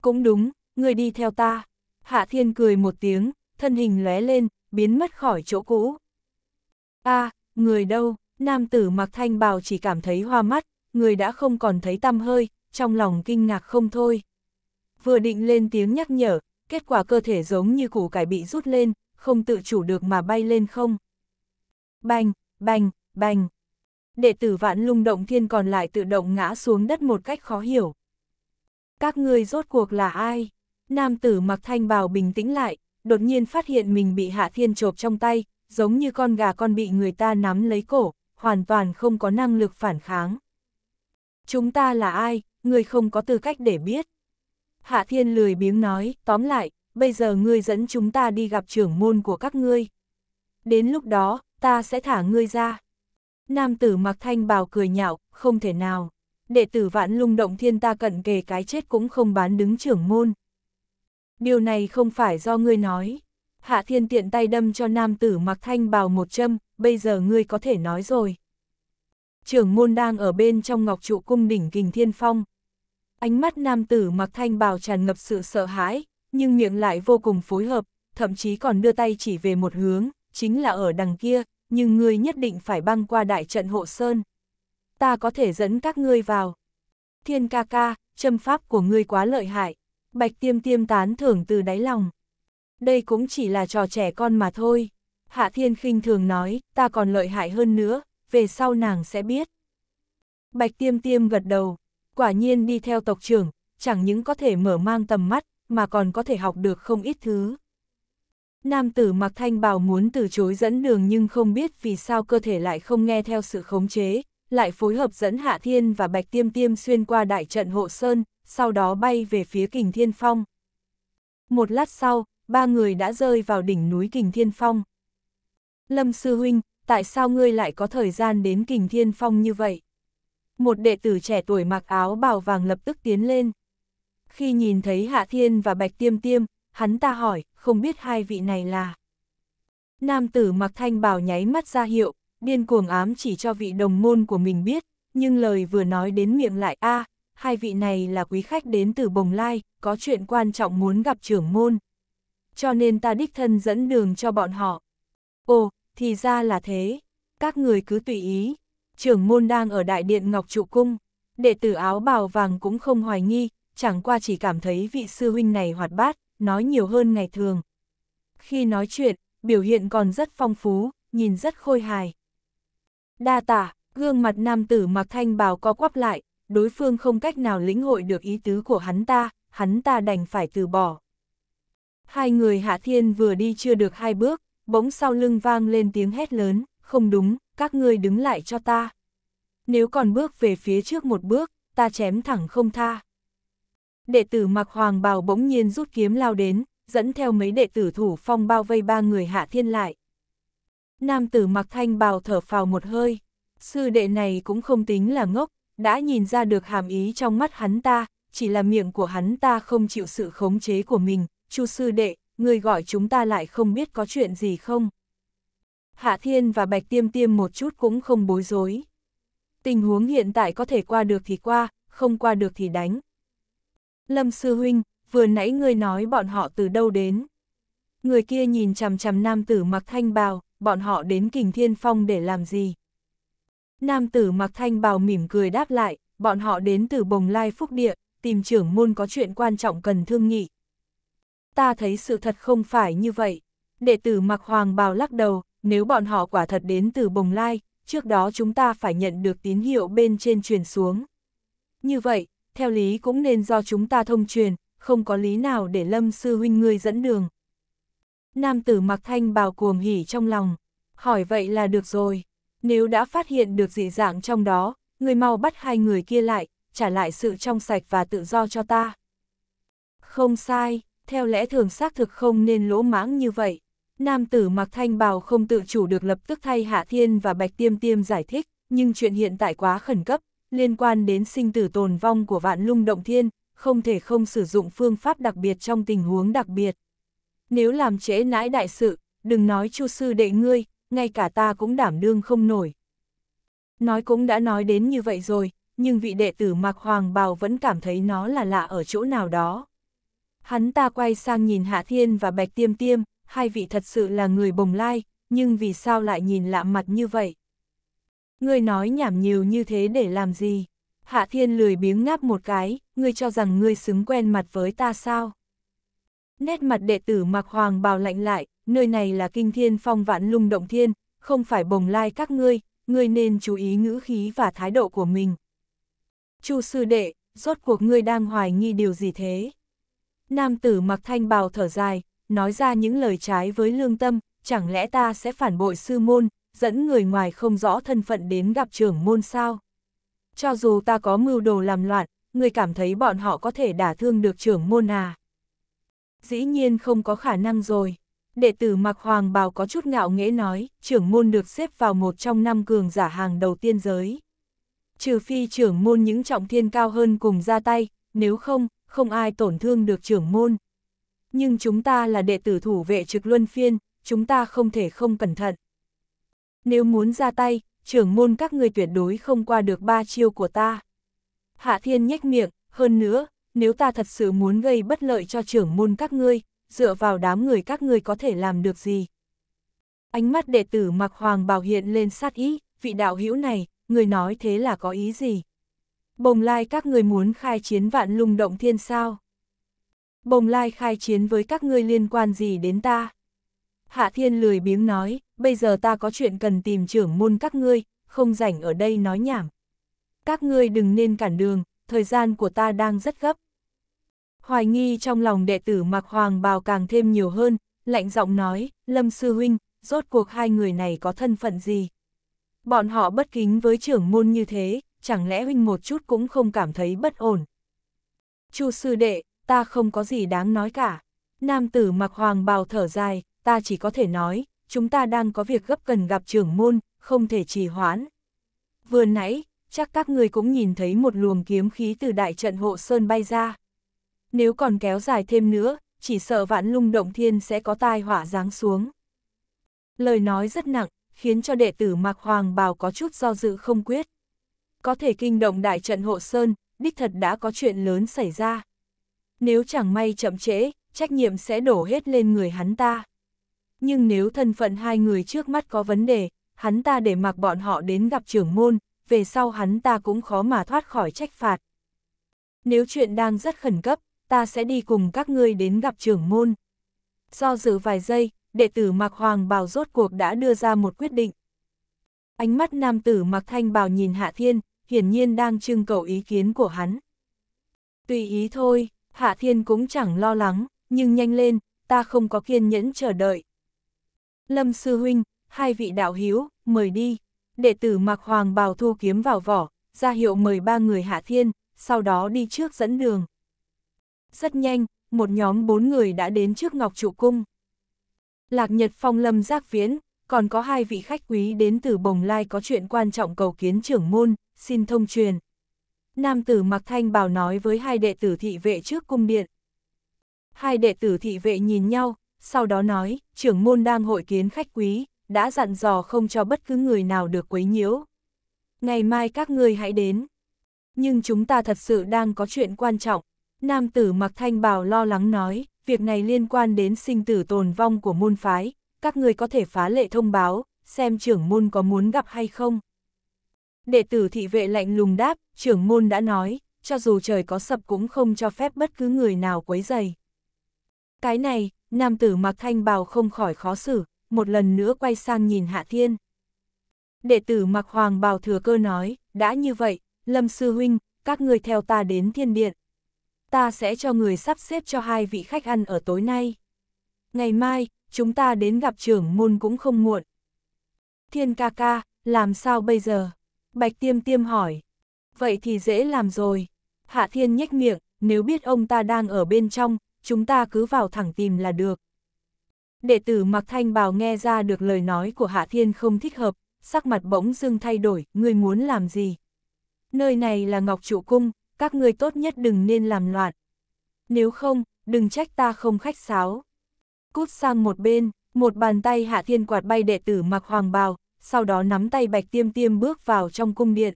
Cũng đúng, người đi theo ta. Hạ Thiên cười một tiếng, thân hình lóe lên, biến mất khỏi chỗ cũ. a à, người đâu, nam tử mặc thanh bào chỉ cảm thấy hoa mắt, người đã không còn thấy tăm hơi, trong lòng kinh ngạc không thôi. Vừa định lên tiếng nhắc nhở, kết quả cơ thể giống như củ cải bị rút lên, không tự chủ được mà bay lên không. Bành, bành, bành. Đệ tử vạn lung động thiên còn lại tự động ngã xuống đất một cách khó hiểu. Các ngươi rốt cuộc là ai? Nam tử mặc thanh bào bình tĩnh lại, đột nhiên phát hiện mình bị Hạ Thiên chộp trong tay, giống như con gà con bị người ta nắm lấy cổ, hoàn toàn không có năng lực phản kháng. Chúng ta là ai, người không có tư cách để biết. Hạ Thiên lười biếng nói, tóm lại, bây giờ ngươi dẫn chúng ta đi gặp trưởng môn của các ngươi. Đến lúc đó, ta sẽ thả ngươi ra. Nam tử mặc thanh bào cười nhạo, không thể nào đệ tử vạn lung động thiên ta cận kề cái chết cũng không bán đứng trưởng môn. Điều này không phải do ngươi nói. Hạ thiên tiện tay đâm cho nam tử mặc thanh bào một châm, bây giờ ngươi có thể nói rồi. Trưởng môn đang ở bên trong ngọc trụ cung đỉnh kình thiên phong. Ánh mắt nam tử mặc thanh bào tràn ngập sự sợ hãi, nhưng miệng lại vô cùng phối hợp, thậm chí còn đưa tay chỉ về một hướng, chính là ở đằng kia, nhưng ngươi nhất định phải băng qua đại trận hộ sơn ta có thể dẫn các ngươi vào. Thiên ca ca, châm pháp của ngươi quá lợi hại. Bạch tiêm tiêm tán thưởng từ đáy lòng. Đây cũng chỉ là trò trẻ con mà thôi. Hạ thiên khinh thường nói, ta còn lợi hại hơn nữa, về sau nàng sẽ biết. Bạch tiêm tiêm gật đầu, quả nhiên đi theo tộc trưởng, chẳng những có thể mở mang tầm mắt, mà còn có thể học được không ít thứ. Nam tử mặc thanh bào muốn từ chối dẫn đường nhưng không biết vì sao cơ thể lại không nghe theo sự khống chế, lại phối hợp dẫn Hạ Thiên và Bạch Tiêm Tiêm xuyên qua đại trận hộ sơn, sau đó bay về phía kình Thiên Phong. Một lát sau, ba người đã rơi vào đỉnh núi kình Thiên Phong. Lâm Sư Huynh, tại sao ngươi lại có thời gian đến kình Thiên Phong như vậy? Một đệ tử trẻ tuổi mặc áo bào vàng lập tức tiến lên. Khi nhìn thấy Hạ Thiên và Bạch Tiêm Tiêm, hắn ta hỏi, không biết hai vị này là... Nam tử mặc thanh bào nháy mắt ra hiệu, điên cuồng ám chỉ cho vị đồng môn của mình biết, nhưng lời vừa nói đến miệng lại a hai vị này là quý khách đến từ Bồng Lai, có chuyện quan trọng muốn gặp trưởng môn. Cho nên ta đích thân dẫn đường cho bọn họ. Ồ, thì ra là thế. Các người cứ tùy ý. Trưởng môn đang ở đại điện Ngọc Trụ Cung. Đệ tử áo bào vàng cũng không hoài nghi, chẳng qua chỉ cảm thấy vị sư huynh này hoạt bát, nói nhiều hơn ngày thường. Khi nói chuyện, biểu hiện còn rất phong phú, nhìn rất khôi hài. Đa tả, gương mặt nam tử mặc thanh bào co quắp lại, đối phương không cách nào lĩnh hội được ý tứ của hắn ta, hắn ta đành phải từ bỏ. Hai người hạ thiên vừa đi chưa được hai bước, bỗng sau lưng vang lên tiếng hét lớn, không đúng, các ngươi đứng lại cho ta. Nếu còn bước về phía trước một bước, ta chém thẳng không tha. Đệ tử mặc hoàng bào bỗng nhiên rút kiếm lao đến, dẫn theo mấy đệ tử thủ phong bao vây ba người hạ thiên lại. Nam tử mặc thanh bào thở phào một hơi. Sư đệ này cũng không tính là ngốc, đã nhìn ra được hàm ý trong mắt hắn ta, chỉ là miệng của hắn ta không chịu sự khống chế của mình. Chu sư đệ, người gọi chúng ta lại không biết có chuyện gì không? Hạ Thiên và Bạch Tiêm Tiêm một chút cũng không bối rối. Tình huống hiện tại có thể qua được thì qua, không qua được thì đánh. Lâm Sư Huynh, vừa nãy ngươi nói bọn họ từ đâu đến. Người kia nhìn chằm chằm nam tử mặc thanh bào, bọn họ đến kình thiên phong để làm gì? Nam tử mặc thanh bào mỉm cười đáp lại, bọn họ đến từ bồng lai phúc địa, tìm trưởng môn có chuyện quan trọng cần thương nghị. Ta thấy sự thật không phải như vậy. Đệ tử mặc hoàng bào lắc đầu, nếu bọn họ quả thật đến từ bồng lai, trước đó chúng ta phải nhận được tín hiệu bên trên truyền xuống. Như vậy, theo lý cũng nên do chúng ta thông truyền, không có lý nào để lâm sư huynh ngươi dẫn đường nam tử mặc thanh bào cuồng hỉ trong lòng. Hỏi vậy là được rồi, nếu đã phát hiện được dị dạng trong đó, người mau bắt hai người kia lại, trả lại sự trong sạch và tự do cho ta. Không sai, theo lẽ thường xác thực không nên lỗ mãng như vậy. Nam tử mặc thanh bào không tự chủ được lập tức thay Hạ Thiên và Bạch Tiêm Tiêm giải thích, nhưng chuyện hiện tại quá khẩn cấp, liên quan đến sinh tử tồn vong của vạn lung động thiên, không thể không sử dụng phương pháp đặc biệt trong tình huống đặc biệt nếu làm trễ nãi đại sự, đừng nói chu sư đệ ngươi, ngay cả ta cũng đảm đương không nổi. Nói cũng đã nói đến như vậy rồi, nhưng vị đệ tử Mạc Hoàng Bào vẫn cảm thấy nó là lạ ở chỗ nào đó. Hắn ta quay sang nhìn Hạ Thiên và Bạch Tiêm Tiêm, hai vị thật sự là người bồng lai, nhưng vì sao lại nhìn lạ mặt như vậy? Ngươi nói nhảm nhiều như thế để làm gì? Hạ Thiên lười biếng ngáp một cái, ngươi cho rằng ngươi xứng quen mặt với ta sao? Nét mặt đệ tử mặc hoàng bào lạnh lại, nơi này là kinh thiên phong vạn lung động thiên, không phải bồng lai các ngươi, ngươi nên chú ý ngữ khí và thái độ của mình. Chu sư đệ, rốt cuộc ngươi đang hoài nghi điều gì thế? Nam tử mặc thanh bào thở dài, nói ra những lời trái với lương tâm, chẳng lẽ ta sẽ phản bội sư môn, dẫn người ngoài không rõ thân phận đến gặp trưởng môn sao? Cho dù ta có mưu đồ làm loạn, ngươi cảm thấy bọn họ có thể đả thương được trưởng môn à? Dĩ nhiên không có khả năng rồi. Đệ tử Mạc Hoàng Bảo có chút ngạo nghễ nói, trưởng môn được xếp vào một trong năm cường giả hàng đầu tiên giới. Trừ phi trưởng môn những trọng thiên cao hơn cùng ra tay, nếu không, không ai tổn thương được trưởng môn. Nhưng chúng ta là đệ tử thủ vệ trực luân phiên, chúng ta không thể không cẩn thận. Nếu muốn ra tay, trưởng môn các người tuyệt đối không qua được ba chiêu của ta. Hạ Thiên nhếch miệng, hơn nữa, nếu ta thật sự muốn gây bất lợi cho trưởng môn các ngươi, dựa vào đám người các ngươi có thể làm được gì? Ánh mắt đệ tử mặc hoàng bào hiện lên sát ý, vị đạo hữu này, người nói thế là có ý gì? Bồng lai các ngươi muốn khai chiến vạn lung động thiên sao? Bồng lai khai chiến với các ngươi liên quan gì đến ta? Hạ thiên lười biếng nói, bây giờ ta có chuyện cần tìm trưởng môn các ngươi, không rảnh ở đây nói nhảm. Các ngươi đừng nên cản đường, thời gian của ta đang rất gấp hoài nghi trong lòng đệ tử mặc hoàng bào càng thêm nhiều hơn, lạnh giọng nói, Lâm Sư Huynh, rốt cuộc hai người này có thân phận gì? Bọn họ bất kính với trưởng môn như thế, chẳng lẽ Huynh một chút cũng không cảm thấy bất ổn? Chu Sư Đệ, ta không có gì đáng nói cả. Nam tử mặc hoàng bào thở dài, ta chỉ có thể nói, chúng ta đang có việc gấp cần gặp trưởng môn, không thể trì hoãn. Vừa nãy, chắc các người cũng nhìn thấy một luồng kiếm khí từ đại trận hộ sơn bay ra nếu còn kéo dài thêm nữa, chỉ sợ vạn lung động thiên sẽ có tai họa giáng xuống. Lời nói rất nặng, khiến cho đệ tử Mạc Hoàng bào có chút do dự không quyết. Có thể kinh động đại trận hộ sơn, đích thật đã có chuyện lớn xảy ra. Nếu chẳng may chậm trễ, trách nhiệm sẽ đổ hết lên người hắn ta. Nhưng nếu thân phận hai người trước mắt có vấn đề, hắn ta để mặc bọn họ đến gặp trưởng môn, về sau hắn ta cũng khó mà thoát khỏi trách phạt. Nếu chuyện đang rất khẩn cấp, ta sẽ đi cùng các ngươi đến gặp trưởng môn. Do dự vài giây, đệ tử Mạc Hoàng Bảo rốt cuộc đã đưa ra một quyết định. Ánh mắt nam tử Mạc Thanh Bảo nhìn Hạ Thiên, hiển nhiên đang trưng cầu ý kiến của hắn. Tùy ý thôi, Hạ Thiên cũng chẳng lo lắng, nhưng nhanh lên, ta không có kiên nhẫn chờ đợi. Lâm Sư Huynh, hai vị đạo hiếu, mời đi. Đệ tử Mạc Hoàng Bảo thu kiếm vào vỏ, ra hiệu mời ba người Hạ Thiên, sau đó đi trước dẫn đường. Rất nhanh, một nhóm bốn người đã đến trước Ngọc Trụ Cung. Lạc Nhật Phong Lâm Giác Viễn, còn có hai vị khách quý đến từ Bồng Lai có chuyện quan trọng cầu kiến trưởng môn, xin thông truyền. Nam tử Mạc Thanh Bảo nói với hai đệ tử thị vệ trước cung điện. Hai đệ tử thị vệ nhìn nhau, sau đó nói, trưởng môn đang hội kiến khách quý, đã dặn dò không cho bất cứ người nào được quấy nhiễu. Ngày mai các ngươi hãy đến. Nhưng chúng ta thật sự đang có chuyện quan trọng, Nam tử mặc thanh bào lo lắng nói, việc này liên quan đến sinh tử tồn vong của môn phái, các người có thể phá lệ thông báo, xem trưởng môn có muốn gặp hay không. Đệ tử thị vệ lạnh lùng đáp, trưởng môn đã nói, cho dù trời có sập cũng không cho phép bất cứ người nào quấy dày. Cái này, nam tử mặc thanh bào không khỏi khó xử, một lần nữa quay sang nhìn Hạ Thiên. Đệ tử mặc hoàng bào thừa cơ nói, đã như vậy, Lâm Sư Huynh, các người theo ta đến thiên điện, ta sẽ cho người sắp xếp cho hai vị khách ăn ở tối nay. Ngày mai, chúng ta đến gặp trưởng môn cũng không muộn. Thiên ca ca, làm sao bây giờ? Bạch tiêm tiêm hỏi. Vậy thì dễ làm rồi. Hạ thiên nhếch miệng, nếu biết ông ta đang ở bên trong, chúng ta cứ vào thẳng tìm là được. Đệ tử mặc thanh bào nghe ra được lời nói của Hạ Thiên không thích hợp, sắc mặt bỗng dưng thay đổi, ngươi muốn làm gì? Nơi này là Ngọc Trụ Cung, các ngươi tốt nhất đừng nên làm loạn. Nếu không, đừng trách ta không khách sáo. Cút sang một bên, một bàn tay hạ thiên quạt bay đệ tử mặc hoàng bào, sau đó nắm tay bạch tiêm tiêm bước vào trong cung điện.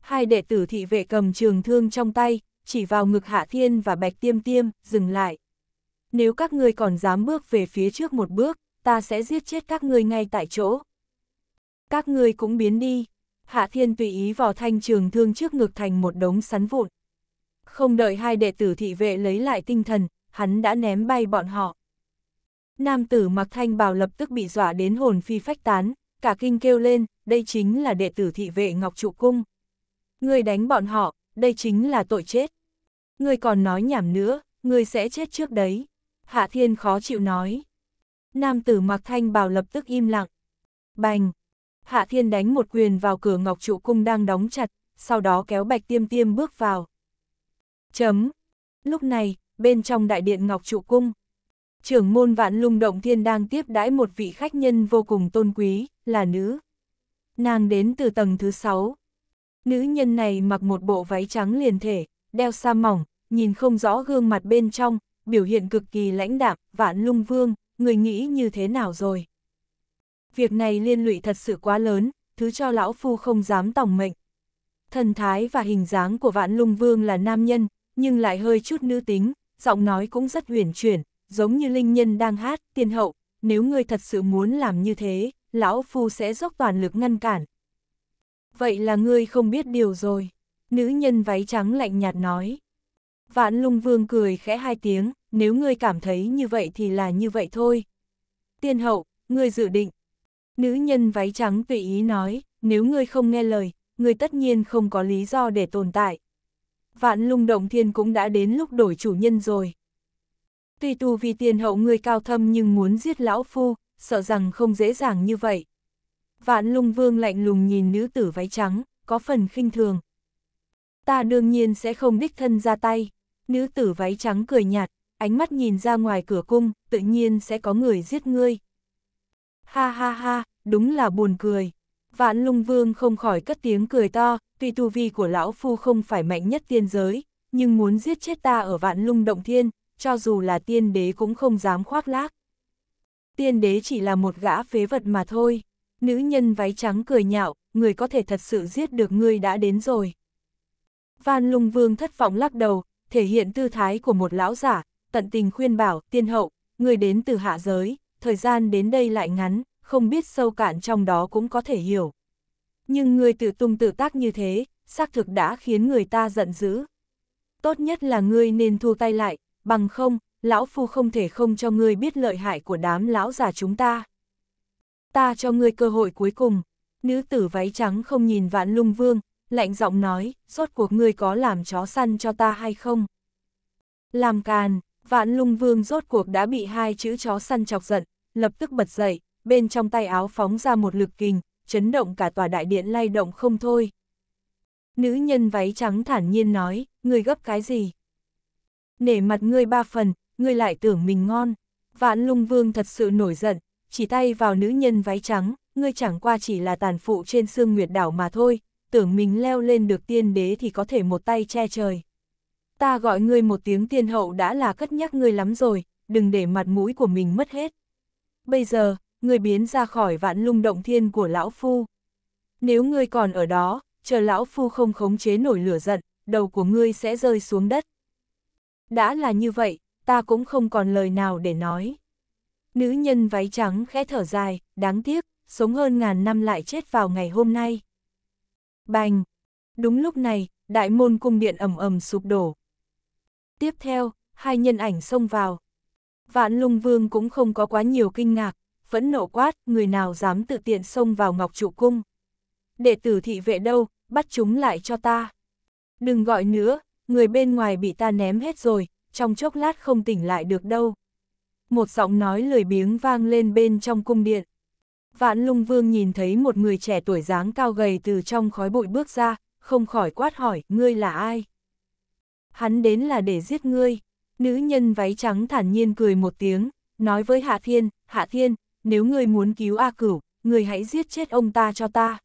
Hai đệ tử thị vệ cầm trường thương trong tay, chỉ vào ngực hạ thiên và bạch tiêm tiêm, dừng lại. Nếu các ngươi còn dám bước về phía trước một bước, ta sẽ giết chết các ngươi ngay tại chỗ. Các ngươi cũng biến đi. Hạ Thiên tùy ý vò thanh trường thương trước ngực thành một đống sắn vụn. Không đợi hai đệ tử thị vệ lấy lại tinh thần, hắn đã ném bay bọn họ. Nam tử mặc thanh bào lập tức bị dọa đến hồn phi phách tán, cả kinh kêu lên, đây chính là đệ tử thị vệ Ngọc Trụ Cung. Người đánh bọn họ, đây chính là tội chết. Người còn nói nhảm nữa, người sẽ chết trước đấy. Hạ Thiên khó chịu nói. Nam tử mặc thanh bào lập tức im lặng. Bành, Hạ Thiên đánh một quyền vào cửa Ngọc Trụ Cung đang đóng chặt, sau đó kéo Bạch Tiêm Tiêm bước vào. Chấm. Lúc này, bên trong đại điện Ngọc Trụ Cung, trưởng môn vạn lung động thiên đang tiếp đãi một vị khách nhân vô cùng tôn quý, là nữ. Nàng đến từ tầng thứ sáu. Nữ nhân này mặc một bộ váy trắng liền thể, đeo sa mỏng, nhìn không rõ gương mặt bên trong, biểu hiện cực kỳ lãnh đạm, vạn lung vương, người nghĩ như thế nào rồi việc này liên lụy thật sự quá lớn, thứ cho lão phu không dám tòng mệnh. Thần thái và hình dáng của vạn lung vương là nam nhân, nhưng lại hơi chút nữ tính, giọng nói cũng rất huyền chuyển, giống như linh nhân đang hát, tiên hậu, nếu ngươi thật sự muốn làm như thế, lão phu sẽ dốc toàn lực ngăn cản. Vậy là ngươi không biết điều rồi, nữ nhân váy trắng lạnh nhạt nói. Vạn lung vương cười khẽ hai tiếng, nếu ngươi cảm thấy như vậy thì là như vậy thôi. Tiên hậu, ngươi dự định, Nữ nhân váy trắng tùy ý nói, nếu ngươi không nghe lời, ngươi tất nhiên không có lý do để tồn tại. Vạn lung động thiên cũng đã đến lúc đổi chủ nhân rồi. Tuy tu vì tiền hậu ngươi cao thâm nhưng muốn giết lão phu, sợ rằng không dễ dàng như vậy. Vạn lung vương lạnh lùng nhìn nữ tử váy trắng, có phần khinh thường. Ta đương nhiên sẽ không đích thân ra tay. Nữ tử váy trắng cười nhạt, ánh mắt nhìn ra ngoài cửa cung, tự nhiên sẽ có người giết ngươi. Ha ha ha, đúng là buồn cười. Vạn lung vương không khỏi cất tiếng cười to, tuy tu vi của lão phu không phải mạnh nhất tiên giới, nhưng muốn giết chết ta ở vạn lung động thiên, cho dù là tiên đế cũng không dám khoác lác. Tiên đế chỉ là một gã phế vật mà thôi. Nữ nhân váy trắng cười nhạo, người có thể thật sự giết được ngươi đã đến rồi. Vạn lung vương thất vọng lắc đầu, thể hiện tư thái của một lão giả, tận tình khuyên bảo, tiên hậu, người đến từ hạ giới, thời gian đến đây lại ngắn, không biết sâu cạn trong đó cũng có thể hiểu. Nhưng người tự tung tự tác như thế, xác thực đã khiến người ta giận dữ. Tốt nhất là ngươi nên thu tay lại, bằng không, lão phu không thể không cho ngươi biết lợi hại của đám lão già chúng ta. Ta cho ngươi cơ hội cuối cùng, nữ tử váy trắng không nhìn vạn lung vương, lạnh giọng nói, rốt cuộc ngươi có làm chó săn cho ta hay không? Làm càn, Vạn lung vương rốt cuộc đã bị hai chữ chó săn chọc giận, lập tức bật dậy, bên trong tay áo phóng ra một lực kình, chấn động cả tòa đại điện lay động không thôi. Nữ nhân váy trắng thản nhiên nói, ngươi gấp cái gì? Nể mặt ngươi ba phần, ngươi lại tưởng mình ngon. Vạn lung vương thật sự nổi giận, chỉ tay vào nữ nhân váy trắng, ngươi chẳng qua chỉ là tàn phụ trên xương nguyệt đảo mà thôi, tưởng mình leo lên được tiên đế thì có thể một tay che trời ta gọi ngươi một tiếng tiên hậu đã là cất nhắc ngươi lắm rồi, đừng để mặt mũi của mình mất hết. Bây giờ, ngươi biến ra khỏi vạn lung động thiên của lão phu. Nếu ngươi còn ở đó, chờ lão phu không khống chế nổi lửa giận, đầu của ngươi sẽ rơi xuống đất. Đã là như vậy, ta cũng không còn lời nào để nói. Nữ nhân váy trắng khẽ thở dài, đáng tiếc, sống hơn ngàn năm lại chết vào ngày hôm nay. Bành! Đúng lúc này, đại môn cung điện ầm ầm sụp đổ, Tiếp theo, hai nhân ảnh xông vào. Vạn lung vương cũng không có quá nhiều kinh ngạc, vẫn nộ quát, người nào dám tự tiện xông vào ngọc trụ cung. Đệ tử thị vệ đâu, bắt chúng lại cho ta. Đừng gọi nữa, người bên ngoài bị ta ném hết rồi, trong chốc lát không tỉnh lại được đâu. Một giọng nói lười biếng vang lên bên trong cung điện. Vạn lung vương nhìn thấy một người trẻ tuổi dáng cao gầy từ trong khói bụi bước ra, không khỏi quát hỏi, ngươi là ai? hắn đến là để giết ngươi. Nữ nhân váy trắng thản nhiên cười một tiếng, nói với Hạ Thiên, Hạ Thiên, nếu ngươi muốn cứu A Cửu, ngươi hãy giết chết ông ta cho ta.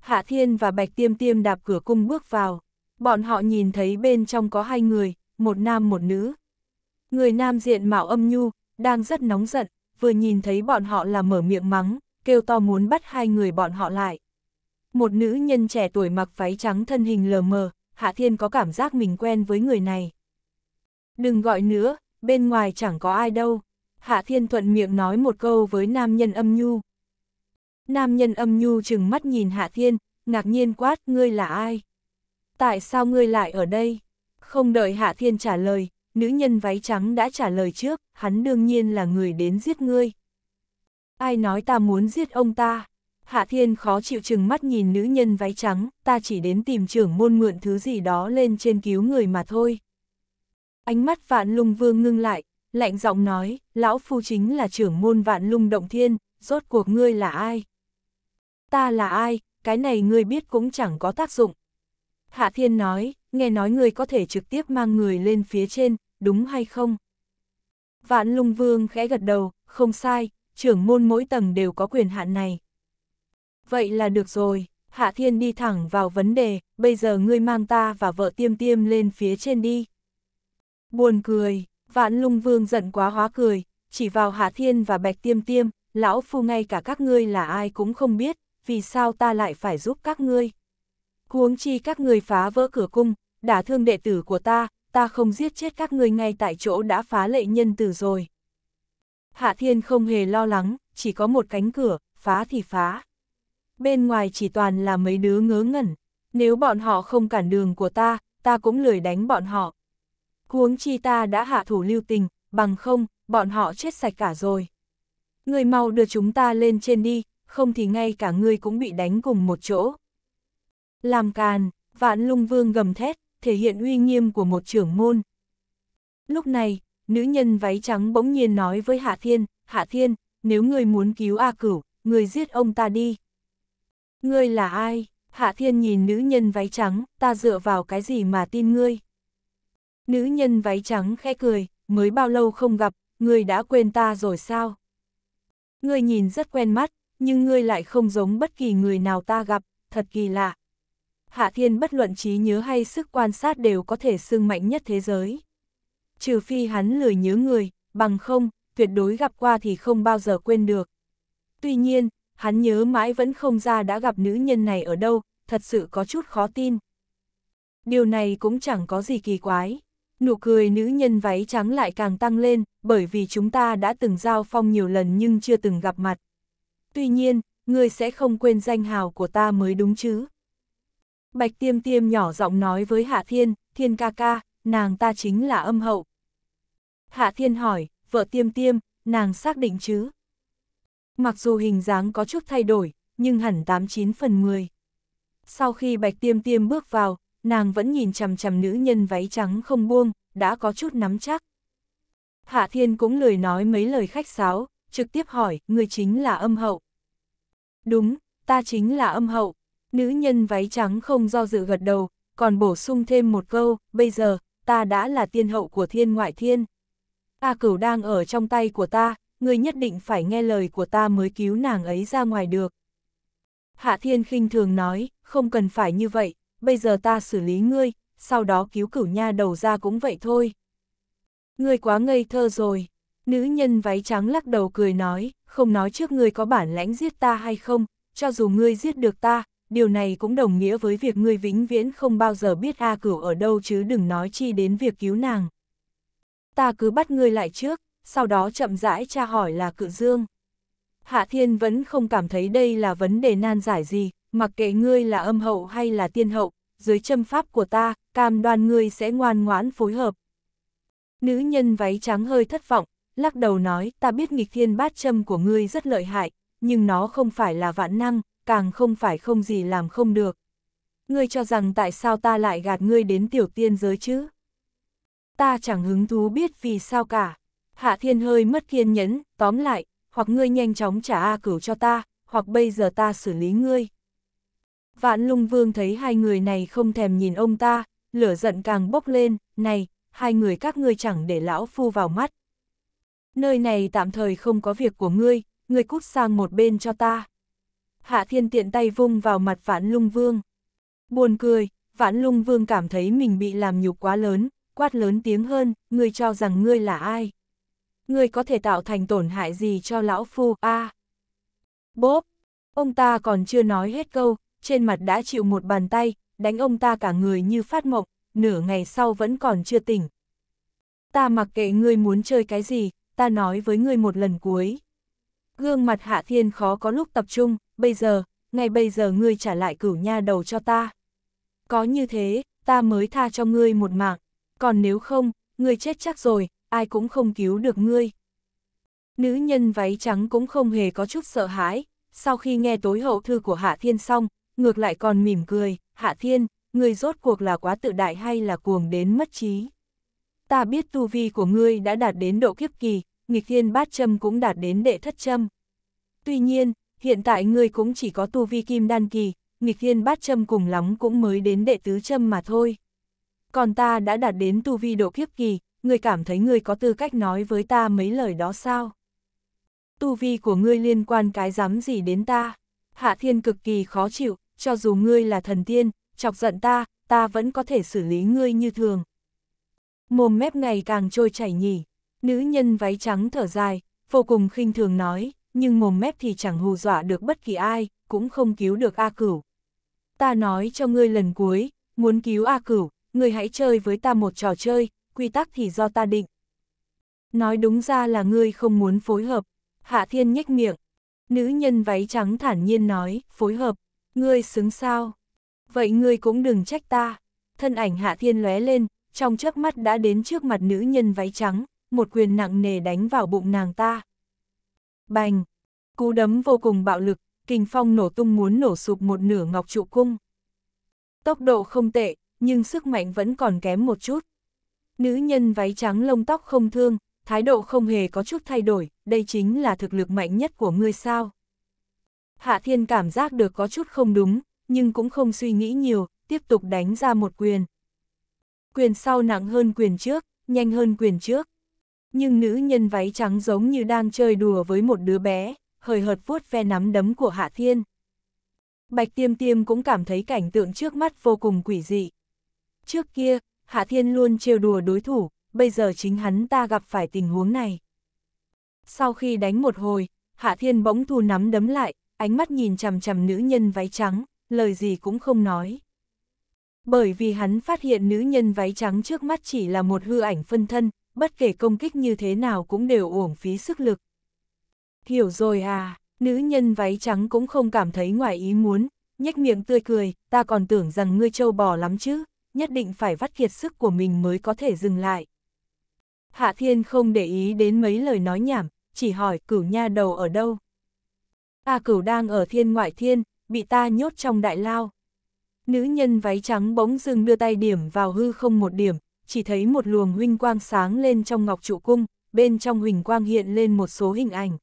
Hạ Thiên và Bạch Tiêm Tiêm đạp cửa cung bước vào, bọn họ nhìn thấy bên trong có hai người, một nam một nữ. Người nam diện mạo âm nhu, đang rất nóng giận, vừa nhìn thấy bọn họ là mở miệng mắng, kêu to muốn bắt hai người bọn họ lại. Một nữ nhân trẻ tuổi mặc váy trắng thân hình lờ mờ, Hạ Thiên có cảm giác mình quen với người này. Đừng gọi nữa, bên ngoài chẳng có ai đâu. Hạ Thiên thuận miệng nói một câu với nam nhân âm nhu. Nam nhân âm nhu chừng mắt nhìn Hạ Thiên, ngạc nhiên quát ngươi là ai? Tại sao ngươi lại ở đây? Không đợi Hạ Thiên trả lời, nữ nhân váy trắng đã trả lời trước, hắn đương nhiên là người đến giết ngươi. Ai nói ta muốn giết ông ta? Hạ Thiên khó chịu chừng mắt nhìn nữ nhân váy trắng, ta chỉ đến tìm trưởng môn mượn thứ gì đó lên trên cứu người mà thôi. Ánh mắt vạn lung vương ngưng lại, lạnh giọng nói, lão phu chính là trưởng môn vạn lung động thiên, rốt cuộc ngươi là ai? Ta là ai, cái này ngươi biết cũng chẳng có tác dụng. Hạ Thiên nói, nghe nói ngươi có thể trực tiếp mang người lên phía trên, đúng hay không? Vạn lung vương khẽ gật đầu, không sai, trưởng môn mỗi tầng đều có quyền hạn này. Vậy là được rồi, Hạ Thiên đi thẳng vào vấn đề, bây giờ ngươi mang ta và vợ tiêm tiêm lên phía trên đi. Buồn cười, vạn lung vương giận quá hóa cười, chỉ vào Hạ Thiên và Bạch tiêm tiêm, lão phu ngay cả các ngươi là ai cũng không biết, vì sao ta lại phải giúp các ngươi. Huống chi các ngươi phá vỡ cửa cung, đã thương đệ tử của ta, ta không giết chết các ngươi ngay tại chỗ đã phá lệ nhân tử rồi. Hạ Thiên không hề lo lắng, chỉ có một cánh cửa, phá thì phá bên ngoài chỉ toàn là mấy đứa ngớ ngẩn, nếu bọn họ không cản đường của ta, ta cũng lười đánh bọn họ. Huống chi ta đã hạ thủ lưu tình, bằng không, bọn họ chết sạch cả rồi. Người mau đưa chúng ta lên trên đi, không thì ngay cả ngươi cũng bị đánh cùng một chỗ. Làm càn, vạn lung vương gầm thét, thể hiện uy nghiêm của một trưởng môn. Lúc này, nữ nhân váy trắng bỗng nhiên nói với Hạ Thiên, Hạ Thiên, nếu ngươi muốn cứu A Cửu, ngươi giết ông ta đi, Ngươi là ai? Hạ thiên nhìn nữ nhân váy trắng, ta dựa vào cái gì mà tin ngươi? Nữ nhân váy trắng khẽ cười, mới bao lâu không gặp, ngươi đã quên ta rồi sao? Ngươi nhìn rất quen mắt, nhưng ngươi lại không giống bất kỳ người nào ta gặp, thật kỳ lạ. Hạ thiên bất luận trí nhớ hay sức quan sát đều có thể xưng mạnh nhất thế giới. Trừ phi hắn lười nhớ người, bằng không, tuyệt đối gặp qua thì không bao giờ quên được. Tuy nhiên, hắn nhớ mãi vẫn không ra đã gặp nữ nhân này ở đâu, thật sự có chút khó tin. Điều này cũng chẳng có gì kỳ quái. Nụ cười nữ nhân váy trắng lại càng tăng lên, bởi vì chúng ta đã từng giao phong nhiều lần nhưng chưa từng gặp mặt. Tuy nhiên, ngươi sẽ không quên danh hào của ta mới đúng chứ. Bạch tiêm tiêm nhỏ giọng nói với Hạ Thiên, Thiên ca ca, nàng ta chính là âm hậu. Hạ Thiên hỏi, vợ tiêm tiêm, nàng xác định chứ? Mặc dù hình dáng có chút thay đổi, nhưng hẳn 89 phần 10. Sau khi Bạch Tiêm Tiêm bước vào, nàng vẫn nhìn chằm chằm nữ nhân váy trắng không buông, đã có chút nắm chắc. Hạ Thiên cũng lười nói mấy lời khách sáo, trực tiếp hỏi, người chính là âm hậu. Đúng, ta chính là âm hậu. Nữ nhân váy trắng không do dự gật đầu, còn bổ sung thêm một câu, bây giờ, ta đã là tiên hậu của thiên ngoại thiên. A cửu đang ở trong tay của ta, người nhất định phải nghe lời của ta mới cứu nàng ấy ra ngoài được. Hạ Thiên khinh thường nói, không cần phải như vậy, bây giờ ta xử lý ngươi, sau đó cứu cửu nha đầu ra cũng vậy thôi. Ngươi quá ngây thơ rồi, nữ nhân váy trắng lắc đầu cười nói, không nói trước ngươi có bản lãnh giết ta hay không, cho dù ngươi giết được ta, điều này cũng đồng nghĩa với việc ngươi vĩnh viễn không bao giờ biết A cửu ở đâu chứ đừng nói chi đến việc cứu nàng. Ta cứ bắt ngươi lại trước, sau đó chậm rãi tra hỏi là cự dương. Hạ thiên vẫn không cảm thấy đây là vấn đề nan giải gì, mặc kệ ngươi là âm hậu hay là tiên hậu, dưới châm pháp của ta, cam đoan ngươi sẽ ngoan ngoãn phối hợp. Nữ nhân váy trắng hơi thất vọng, lắc đầu nói ta biết nghịch thiên bát châm của ngươi rất lợi hại, nhưng nó không phải là vạn năng, càng không phải không gì làm không được. Ngươi cho rằng tại sao ta lại gạt ngươi đến tiểu tiên giới chứ? Ta chẳng hứng thú biết vì sao cả. Hạ Thiên hơi mất kiên nhẫn, tóm lại, hoặc ngươi nhanh chóng trả A cửu cho ta, hoặc bây giờ ta xử lý ngươi. Vạn lung vương thấy hai người này không thèm nhìn ông ta, lửa giận càng bốc lên, này, hai người các ngươi chẳng để lão phu vào mắt. Nơi này tạm thời không có việc của ngươi, ngươi cút sang một bên cho ta. Hạ thiên tiện tay vung vào mặt vạn lung vương. Buồn cười, vạn lung vương cảm thấy mình bị làm nhục quá lớn, quát lớn tiếng hơn, ngươi cho rằng ngươi là ai ngươi có thể tạo thành tổn hại gì cho lão phu, a à, Bốp, ông ta còn chưa nói hết câu, trên mặt đã chịu một bàn tay, đánh ông ta cả người như phát mộng, nửa ngày sau vẫn còn chưa tỉnh. Ta mặc kệ ngươi muốn chơi cái gì, ta nói với ngươi một lần cuối. Gương mặt Hạ Thiên khó có lúc tập trung, bây giờ, ngay bây giờ ngươi trả lại cửu nha đầu cho ta. Có như thế, ta mới tha cho ngươi một mạng, còn nếu không, ngươi chết chắc rồi, ai cũng không cứu được ngươi. Nữ nhân váy trắng cũng không hề có chút sợ hãi, sau khi nghe tối hậu thư của Hạ Thiên xong, ngược lại còn mỉm cười, Hạ Thiên, ngươi rốt cuộc là quá tự đại hay là cuồng đến mất trí. Ta biết tu vi của ngươi đã đạt đến độ kiếp kỳ, nghịch thiên bát châm cũng đạt đến đệ thất châm. Tuy nhiên, hiện tại ngươi cũng chỉ có tu vi kim đan kỳ, nghịch thiên bát châm cùng lắm cũng mới đến đệ tứ châm mà thôi. Còn ta đã đạt đến tu vi độ kiếp kỳ, ngươi cảm thấy ngươi có tư cách nói với ta mấy lời đó sao? Tu vi của ngươi liên quan cái dám gì đến ta? Hạ thiên cực kỳ khó chịu, cho dù ngươi là thần tiên, chọc giận ta, ta vẫn có thể xử lý ngươi như thường. Mồm mép ngày càng trôi chảy nhỉ, nữ nhân váy trắng thở dài, vô cùng khinh thường nói, nhưng mồm mép thì chẳng hù dọa được bất kỳ ai, cũng không cứu được A Cửu. Ta nói cho ngươi lần cuối, muốn cứu A Cửu, ngươi hãy chơi với ta một trò chơi, quy tắc thì do ta định. Nói đúng ra là ngươi không muốn phối hợp, Hạ Thiên nhếch miệng. Nữ nhân váy trắng thản nhiên nói, phối hợp, ngươi xứng sao? Vậy ngươi cũng đừng trách ta. Thân ảnh Hạ Thiên lóe lên, trong chớp mắt đã đến trước mặt nữ nhân váy trắng, một quyền nặng nề đánh vào bụng nàng ta. Bành! Cú đấm vô cùng bạo lực, kinh phong nổ tung muốn nổ sụp một nửa ngọc trụ cung. Tốc độ không tệ, nhưng sức mạnh vẫn còn kém một chút. Nữ nhân váy trắng lông tóc không thương, thái độ không hề có chút thay đổi, đây chính là thực lực mạnh nhất của ngươi sao. Hạ thiên cảm giác được có chút không đúng, nhưng cũng không suy nghĩ nhiều, tiếp tục đánh ra một quyền. Quyền sau nặng hơn quyền trước, nhanh hơn quyền trước. Nhưng nữ nhân váy trắng giống như đang chơi đùa với một đứa bé, hời hợt vuốt ve nắm đấm của Hạ Thiên. Bạch Tiêm Tiêm cũng cảm thấy cảnh tượng trước mắt vô cùng quỷ dị. Trước kia, Hạ Thiên luôn trêu đùa đối thủ, bây giờ chính hắn ta gặp phải tình huống này. Sau khi đánh một hồi, Hạ Thiên bỗng thu nắm đấm lại, ánh mắt nhìn chằm chằm nữ nhân váy trắng, lời gì cũng không nói. Bởi vì hắn phát hiện nữ nhân váy trắng trước mắt chỉ là một hư ảnh phân thân, bất kể công kích như thế nào cũng đều uổng phí sức lực. Hiểu rồi à, nữ nhân váy trắng cũng không cảm thấy ngoài ý muốn, nhếch miệng tươi cười, ta còn tưởng rằng ngươi trâu bò lắm chứ nhất định phải vắt kiệt sức của mình mới có thể dừng lại. Hạ Thiên không để ý đến mấy lời nói nhảm, chỉ hỏi cửu nha đầu ở đâu. A à, cửu đang ở thiên ngoại thiên, bị ta nhốt trong đại lao. Nữ nhân váy trắng bỗng dưng đưa tay điểm vào hư không một điểm, chỉ thấy một luồng huynh quang sáng lên trong ngọc trụ cung, bên trong huỳnh quang hiện lên một số hình ảnh.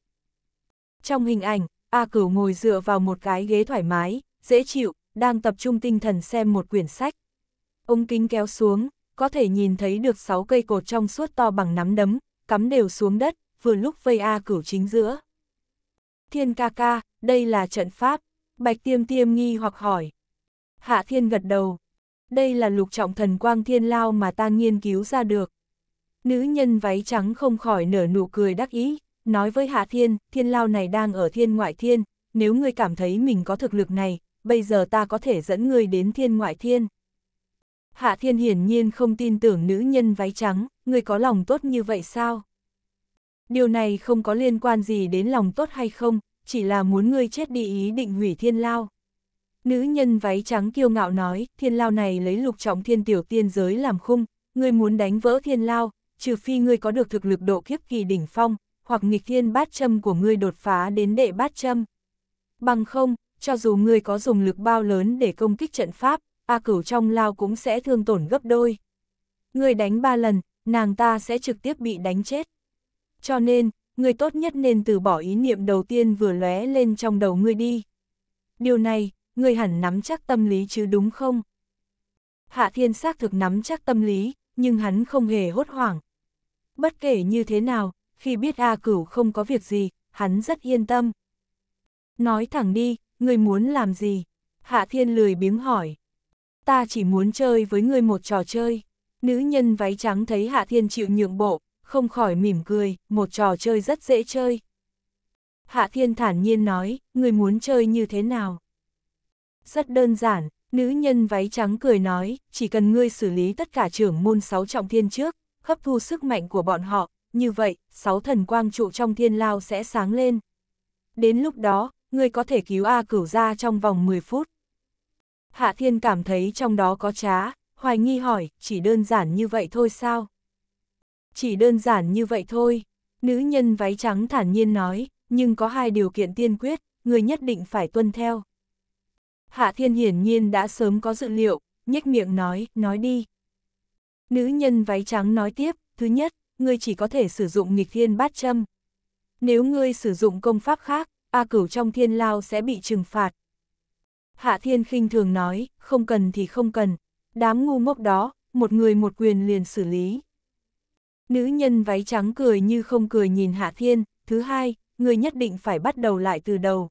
Trong hình ảnh, A Cửu ngồi dựa vào một cái ghế thoải mái, dễ chịu, đang tập trung tinh thần xem một quyển sách. Ông kính kéo xuống, có thể nhìn thấy được 6 cây cột trong suốt to bằng nắm đấm, cắm đều xuống đất, vừa lúc vây A cửu chính giữa. Thiên ca ca, đây là trận pháp, bạch tiêm tiêm nghi hoặc hỏi. Hạ thiên gật đầu, đây là lục trọng thần quang thiên lao mà ta nghiên cứu ra được. Nữ nhân váy trắng không khỏi nở nụ cười đắc ý, nói với Hạ Thiên, thiên lao này đang ở thiên ngoại thiên, nếu ngươi cảm thấy mình có thực lực này, bây giờ ta có thể dẫn ngươi đến thiên ngoại thiên. Hạ Thiên hiển nhiên không tin tưởng nữ nhân váy trắng, người có lòng tốt như vậy sao? Điều này không có liên quan gì đến lòng tốt hay không, chỉ là muốn ngươi chết đi ý định hủy thiên lao. Nữ nhân váy trắng kiêu ngạo nói, thiên lao này lấy lục trọng thiên tiểu tiên giới làm khung, ngươi muốn đánh vỡ thiên lao, trừ phi ngươi có được thực lực độ kiếp kỳ đỉnh phong, hoặc nghịch thiên bát châm của ngươi đột phá đến đệ bát châm. Bằng không, cho dù ngươi có dùng lực bao lớn để công kích trận pháp, A cửu trong lao cũng sẽ thương tổn gấp đôi. Người đánh ba lần, nàng ta sẽ trực tiếp bị đánh chết. Cho nên, người tốt nhất nên từ bỏ ý niệm đầu tiên vừa lóe lên trong đầu ngươi đi. Điều này, người hẳn nắm chắc tâm lý chứ đúng không? Hạ thiên xác thực nắm chắc tâm lý, nhưng hắn không hề hốt hoảng. Bất kể như thế nào, khi biết A cửu không có việc gì, hắn rất yên tâm. Nói thẳng đi, người muốn làm gì? Hạ thiên lười biếng hỏi ta chỉ muốn chơi với ngươi một trò chơi. Nữ nhân váy trắng thấy Hạ Thiên chịu nhượng bộ, không khỏi mỉm cười, một trò chơi rất dễ chơi. Hạ Thiên thản nhiên nói, người muốn chơi như thế nào? Rất đơn giản, nữ nhân váy trắng cười nói, chỉ cần ngươi xử lý tất cả trưởng môn sáu trọng thiên trước, hấp thu sức mạnh của bọn họ, như vậy, sáu thần quang trụ trong thiên lao sẽ sáng lên. Đến lúc đó, ngươi có thể cứu A cửu ra trong vòng 10 phút. Hạ Thiên cảm thấy trong đó có trá, hoài nghi hỏi, chỉ đơn giản như vậy thôi sao? Chỉ đơn giản như vậy thôi, nữ nhân váy trắng thản nhiên nói, nhưng có hai điều kiện tiên quyết, người nhất định phải tuân theo. Hạ Thiên hiển nhiên đã sớm có dự liệu, nhếch miệng nói, nói đi. Nữ nhân váy trắng nói tiếp, thứ nhất, ngươi chỉ có thể sử dụng nghịch thiên bát châm. Nếu ngươi sử dụng công pháp khác, A cửu trong thiên lao sẽ bị trừng phạt, Hạ Thiên khinh thường nói, không cần thì không cần, đám ngu ngốc đó, một người một quyền liền xử lý. Nữ nhân váy trắng cười như không cười nhìn Hạ Thiên, thứ hai, người nhất định phải bắt đầu lại từ đầu.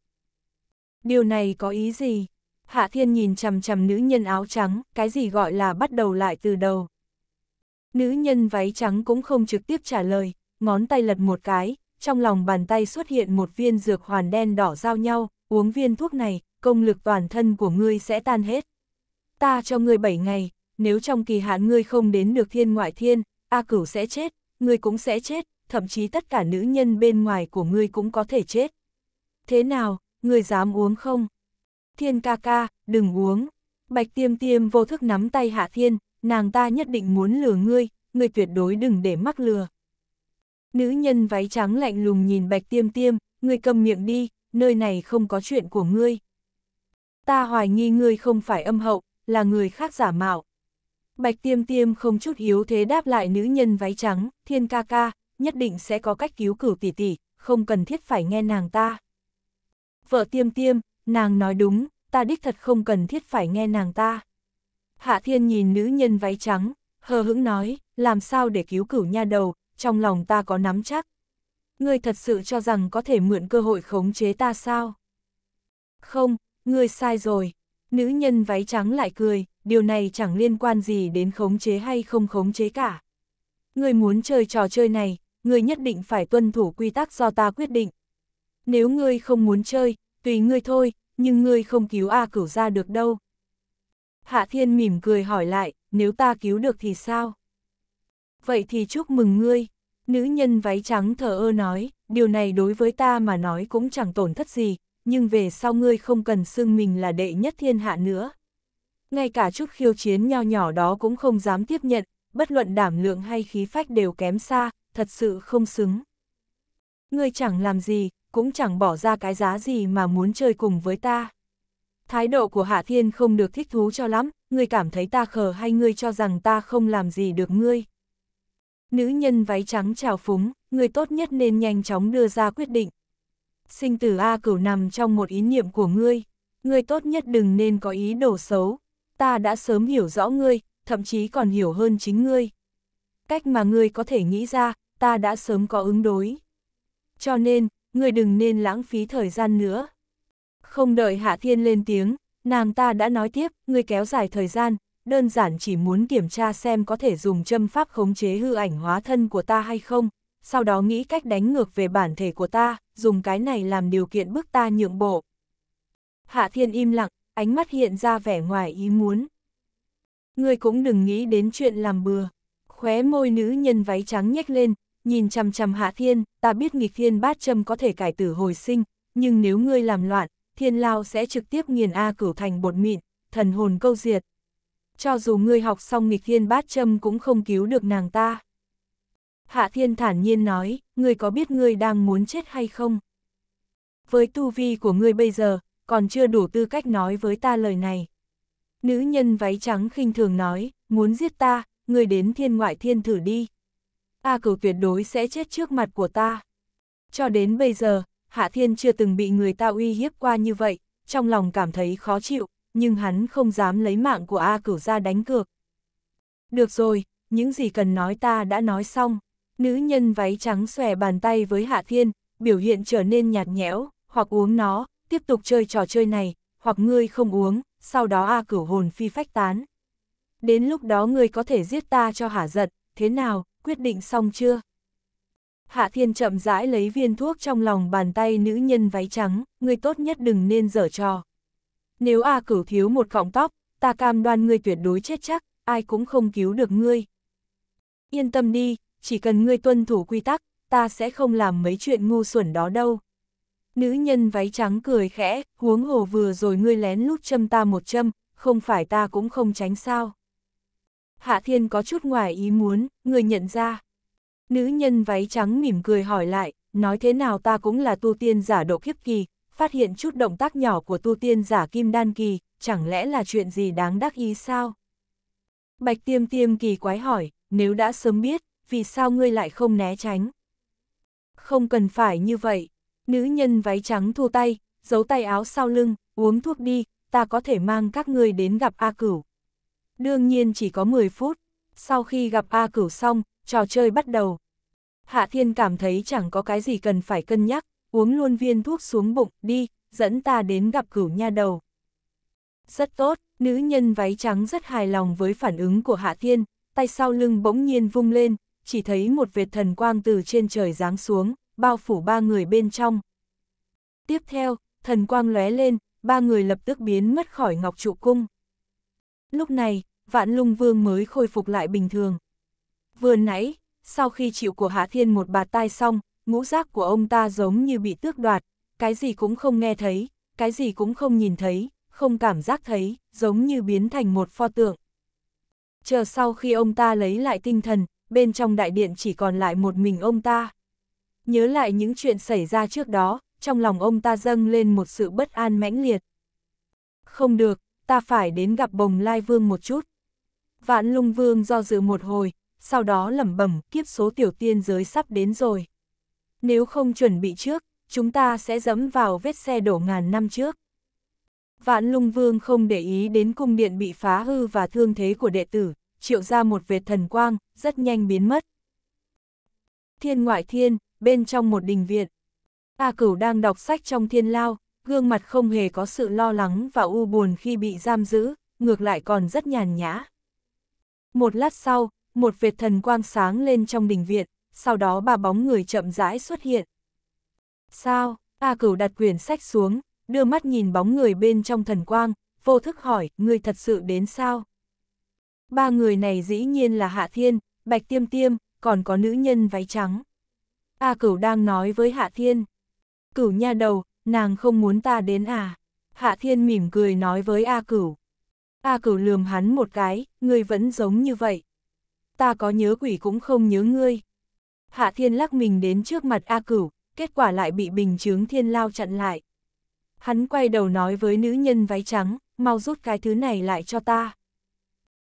Điều này có ý gì? Hạ Thiên nhìn chằm chằm nữ nhân áo trắng, cái gì gọi là bắt đầu lại từ đầu. Nữ nhân váy trắng cũng không trực tiếp trả lời, ngón tay lật một cái, trong lòng bàn tay xuất hiện một viên dược hoàn đen đỏ giao nhau, uống viên thuốc này, công lực toàn thân của ngươi sẽ tan hết. Ta cho ngươi 7 ngày, nếu trong kỳ hạn ngươi không đến được thiên ngoại thiên, A cửu sẽ chết, ngươi cũng sẽ chết, thậm chí tất cả nữ nhân bên ngoài của ngươi cũng có thể chết. Thế nào, ngươi dám uống không? Thiên ca ca, đừng uống. Bạch tiêm tiêm vô thức nắm tay hạ thiên, nàng ta nhất định muốn lừa ngươi, ngươi tuyệt đối đừng để mắc lừa. Nữ nhân váy trắng lạnh lùng nhìn bạch tiêm tiêm, ngươi cầm miệng đi, nơi này không có chuyện của ngươi. Ta hoài nghi ngươi không phải âm hậu, là người khác giả mạo. Bạch tiêm tiêm không chút hiếu thế đáp lại nữ nhân váy trắng, thiên ca ca, nhất định sẽ có cách cứu cửu tỷ tỷ, không cần thiết phải nghe nàng ta. Vợ tiêm tiêm, nàng nói đúng, ta đích thật không cần thiết phải nghe nàng ta. Hạ thiên nhìn nữ nhân váy trắng, hờ hững nói, làm sao để cứu cửu nha đầu, trong lòng ta có nắm chắc, ngươi thật sự cho rằng có thể mượn cơ hội khống chế ta sao? Không, ngươi sai rồi. Nữ nhân váy trắng lại cười, điều này chẳng liên quan gì đến khống chế hay không khống chế cả. Ngươi muốn chơi trò chơi này, ngươi nhất định phải tuân thủ quy tắc do ta quyết định. Nếu ngươi không muốn chơi, tùy ngươi thôi, nhưng ngươi không cứu A cửu ra được đâu. Hạ Thiên mỉm cười hỏi lại, nếu ta cứu được thì sao? Vậy thì chúc mừng ngươi. Nữ nhân váy trắng thờ ơ nói, điều này đối với ta mà nói cũng chẳng tổn thất gì, nhưng về sau ngươi không cần xưng mình là đệ nhất thiên hạ nữa. Ngay cả chút khiêu chiến nho nhỏ đó cũng không dám tiếp nhận, bất luận đảm lượng hay khí phách đều kém xa, thật sự không xứng. Ngươi chẳng làm gì, cũng chẳng bỏ ra cái giá gì mà muốn chơi cùng với ta. Thái độ của Hạ Thiên không được thích thú cho lắm, ngươi cảm thấy ta khờ hay ngươi cho rằng ta không làm gì được ngươi. Nữ nhân váy trắng trào phúng, người tốt nhất nên nhanh chóng đưa ra quyết định. Sinh tử A cửu nằm trong một ý niệm của ngươi, người tốt nhất đừng nên có ý đồ xấu. Ta đã sớm hiểu rõ ngươi, thậm chí còn hiểu hơn chính ngươi. Cách mà ngươi có thể nghĩ ra, ta đã sớm có ứng đối. Cho nên, ngươi đừng nên lãng phí thời gian nữa. Không đợi Hạ Thiên lên tiếng, nàng ta đã nói tiếp, ngươi kéo dài thời gian, đơn giản chỉ muốn kiểm tra xem có thể dùng châm pháp khống chế hư ảnh hóa thân của ta hay không, sau đó nghĩ cách đánh ngược về bản thể của ta, dùng cái này làm điều kiện bước ta nhượng bộ. Hạ Thiên im lặng, ánh mắt hiện ra vẻ ngoài ý muốn. Ngươi cũng đừng nghĩ đến chuyện làm bừa. Khóe môi nữ nhân váy trắng nhếch lên, nhìn chằm chằm Hạ Thiên, ta biết nghịch thiên bát châm có thể cải tử hồi sinh, nhưng nếu ngươi làm loạn, thiên lao sẽ trực tiếp nghiền A cửu thành bột mịn, thần hồn câu diệt, cho dù ngươi học xong nghịch thiên bát châm cũng không cứu được nàng ta. Hạ thiên thản nhiên nói, ngươi có biết ngươi đang muốn chết hay không? Với tu vi của ngươi bây giờ, còn chưa đủ tư cách nói với ta lời này. Nữ nhân váy trắng khinh thường nói, muốn giết ta, ngươi đến thiên ngoại thiên thử đi. A cửu tuyệt đối sẽ chết trước mặt của ta. Cho đến bây giờ, Hạ Thiên chưa từng bị người ta uy hiếp qua như vậy, trong lòng cảm thấy khó chịu, nhưng hắn không dám lấy mạng của A cửu ra đánh cược. Được rồi, những gì cần nói ta đã nói xong. Nữ nhân váy trắng xòe bàn tay với Hạ Thiên, biểu hiện trở nên nhạt nhẽo, hoặc uống nó, tiếp tục chơi trò chơi này, hoặc ngươi không uống, sau đó A cửu hồn phi phách tán. Đến lúc đó ngươi có thể giết ta cho hả giận, thế nào, quyết định xong chưa? Hạ Thiên chậm rãi lấy viên thuốc trong lòng bàn tay nữ nhân váy trắng, ngươi tốt nhất đừng nên dở trò. Nếu A cửu thiếu một cọng tóc, ta cam đoan ngươi tuyệt đối chết chắc, ai cũng không cứu được ngươi. Yên tâm đi, chỉ cần ngươi tuân thủ quy tắc, ta sẽ không làm mấy chuyện ngu xuẩn đó đâu. Nữ nhân váy trắng cười khẽ, huống hồ vừa rồi ngươi lén lút châm ta một châm, không phải ta cũng không tránh sao. Hạ thiên có chút ngoài ý muốn, ngươi nhận ra. Nữ nhân váy trắng mỉm cười hỏi lại, nói thế nào ta cũng là tu tiên giả độ kiếp kỳ, phát hiện chút động tác nhỏ của tu tiên giả kim đan kỳ, chẳng lẽ là chuyện gì đáng đắc ý sao? Bạch tiêm tiêm kỳ quái hỏi, nếu đã sớm biết, vì sao ngươi lại không né tránh? Không cần phải như vậy, nữ nhân váy trắng thu tay, giấu tay áo sau lưng, uống thuốc đi, ta có thể mang các ngươi đến gặp A Cửu. Đương nhiên chỉ có 10 phút, sau khi gặp A Cửu xong, trò chơi bắt đầu. Hạ Thiên cảm thấy chẳng có cái gì cần phải cân nhắc, uống luôn viên thuốc xuống bụng, đi, dẫn ta đến gặp cửu nha đầu. Rất tốt, nữ nhân váy trắng rất hài lòng với phản ứng của Hạ Thiên, tay sau lưng bỗng nhiên vung lên, chỉ thấy một vệt thần quang từ trên trời giáng xuống, bao phủ ba người bên trong. Tiếp theo, thần quang lóe lên, ba người lập tức biến mất khỏi ngọc trụ cung. Lúc này, vạn lung vương mới khôi phục lại bình thường. Vừa nãy, sau khi chịu của Hạ Thiên một bà tai xong, ngũ giác của ông ta giống như bị tước đoạt, cái gì cũng không nghe thấy, cái gì cũng không nhìn thấy, không cảm giác thấy, giống như biến thành một pho tượng. Chờ sau khi ông ta lấy lại tinh thần, bên trong đại điện chỉ còn lại một mình ông ta. Nhớ lại những chuyện xảy ra trước đó, trong lòng ông ta dâng lên một sự bất an mãnh liệt. Không được, ta phải đến gặp bồng lai vương một chút. Vạn lung vương do dự một hồi, sau đó lẩm bẩm kiếp số tiểu tiên giới sắp đến rồi. Nếu không chuẩn bị trước, chúng ta sẽ dẫm vào vết xe đổ ngàn năm trước. Vạn lung vương không để ý đến cung điện bị phá hư và thương thế của đệ tử, triệu ra một vệt thần quang, rất nhanh biến mất. Thiên ngoại thiên, bên trong một đình viện. A cửu đang đọc sách trong thiên lao, gương mặt không hề có sự lo lắng và u buồn khi bị giam giữ, ngược lại còn rất nhàn nhã. Một lát sau, một vệt thần quang sáng lên trong đình viện, sau đó ba bóng người chậm rãi xuất hiện. Sao? A cửu đặt quyển sách xuống, đưa mắt nhìn bóng người bên trong thần quang, vô thức hỏi, người thật sự đến sao? Ba người này dĩ nhiên là Hạ Thiên, Bạch Tiêm Tiêm, còn có nữ nhân váy trắng. A cửu đang nói với Hạ Thiên. Cửu nha đầu, nàng không muốn ta đến à? Hạ Thiên mỉm cười nói với A cửu. A cửu lườm hắn một cái, ngươi vẫn giống như vậy. Ta có nhớ quỷ cũng không nhớ ngươi. Hạ Thiên lắc mình đến trước mặt A Cửu, kết quả lại bị bình chướng thiên lao chặn lại. Hắn quay đầu nói với nữ nhân váy trắng, mau rút cái thứ này lại cho ta.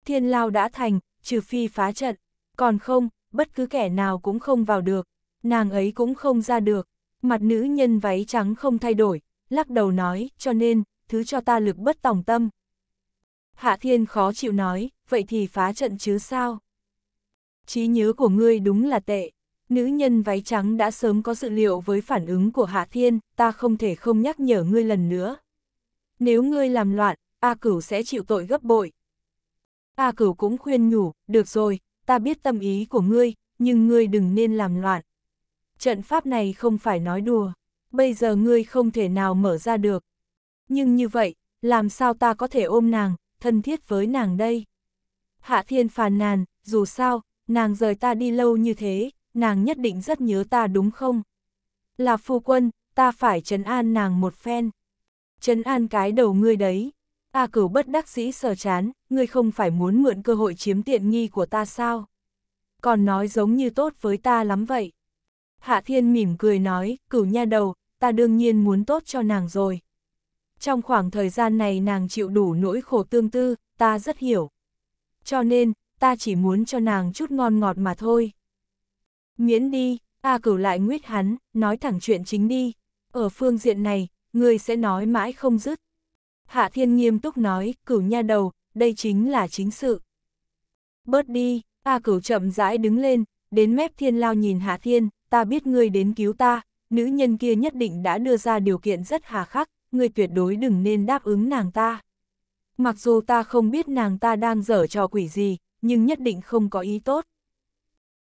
Thiên lao đã thành, trừ phi phá trận, còn không, bất cứ kẻ nào cũng không vào được, nàng ấy cũng không ra được. Mặt nữ nhân váy trắng không thay đổi, lắc đầu nói, cho nên, thứ cho ta lực bất tòng tâm. Hạ Thiên khó chịu nói, vậy thì phá trận chứ sao? Chí nhớ của ngươi đúng là tệ. Nữ nhân váy trắng đã sớm có dự liệu với phản ứng của Hạ Thiên, ta không thể không nhắc nhở ngươi lần nữa. Nếu ngươi làm loạn, A Cửu sẽ chịu tội gấp bội. A Cửu cũng khuyên nhủ, được rồi, ta biết tâm ý của ngươi, nhưng ngươi đừng nên làm loạn. Trận pháp này không phải nói đùa, bây giờ ngươi không thể nào mở ra được. Nhưng như vậy, làm sao ta có thể ôm nàng, thân thiết với nàng đây? Hạ Thiên phàn nàn, dù sao, nàng rời ta đi lâu như thế, nàng nhất định rất nhớ ta đúng không? Là phu quân, ta phải trấn an nàng một phen. Trấn an cái đầu ngươi đấy. A cửu bất đắc sĩ sờ chán, ngươi không phải muốn mượn cơ hội chiếm tiện nghi của ta sao? Còn nói giống như tốt với ta lắm vậy. Hạ thiên mỉm cười nói, cửu nha đầu, ta đương nhiên muốn tốt cho nàng rồi. Trong khoảng thời gian này nàng chịu đủ nỗi khổ tương tư, ta rất hiểu. Cho nên, ta chỉ muốn cho nàng chút ngon ngọt mà thôi. Miễn đi, A cửu lại nguyết hắn, nói thẳng chuyện chính đi. Ở phương diện này, người sẽ nói mãi không dứt. Hạ thiên nghiêm túc nói, cửu nha đầu, đây chính là chính sự. Bớt đi, A cửu chậm rãi đứng lên, đến mép thiên lao nhìn hạ thiên, ta biết ngươi đến cứu ta, nữ nhân kia nhất định đã đưa ra điều kiện rất hà khắc, ngươi tuyệt đối đừng nên đáp ứng nàng ta. Mặc dù ta không biết nàng ta đang dở trò quỷ gì, nhưng nhất định không có ý tốt.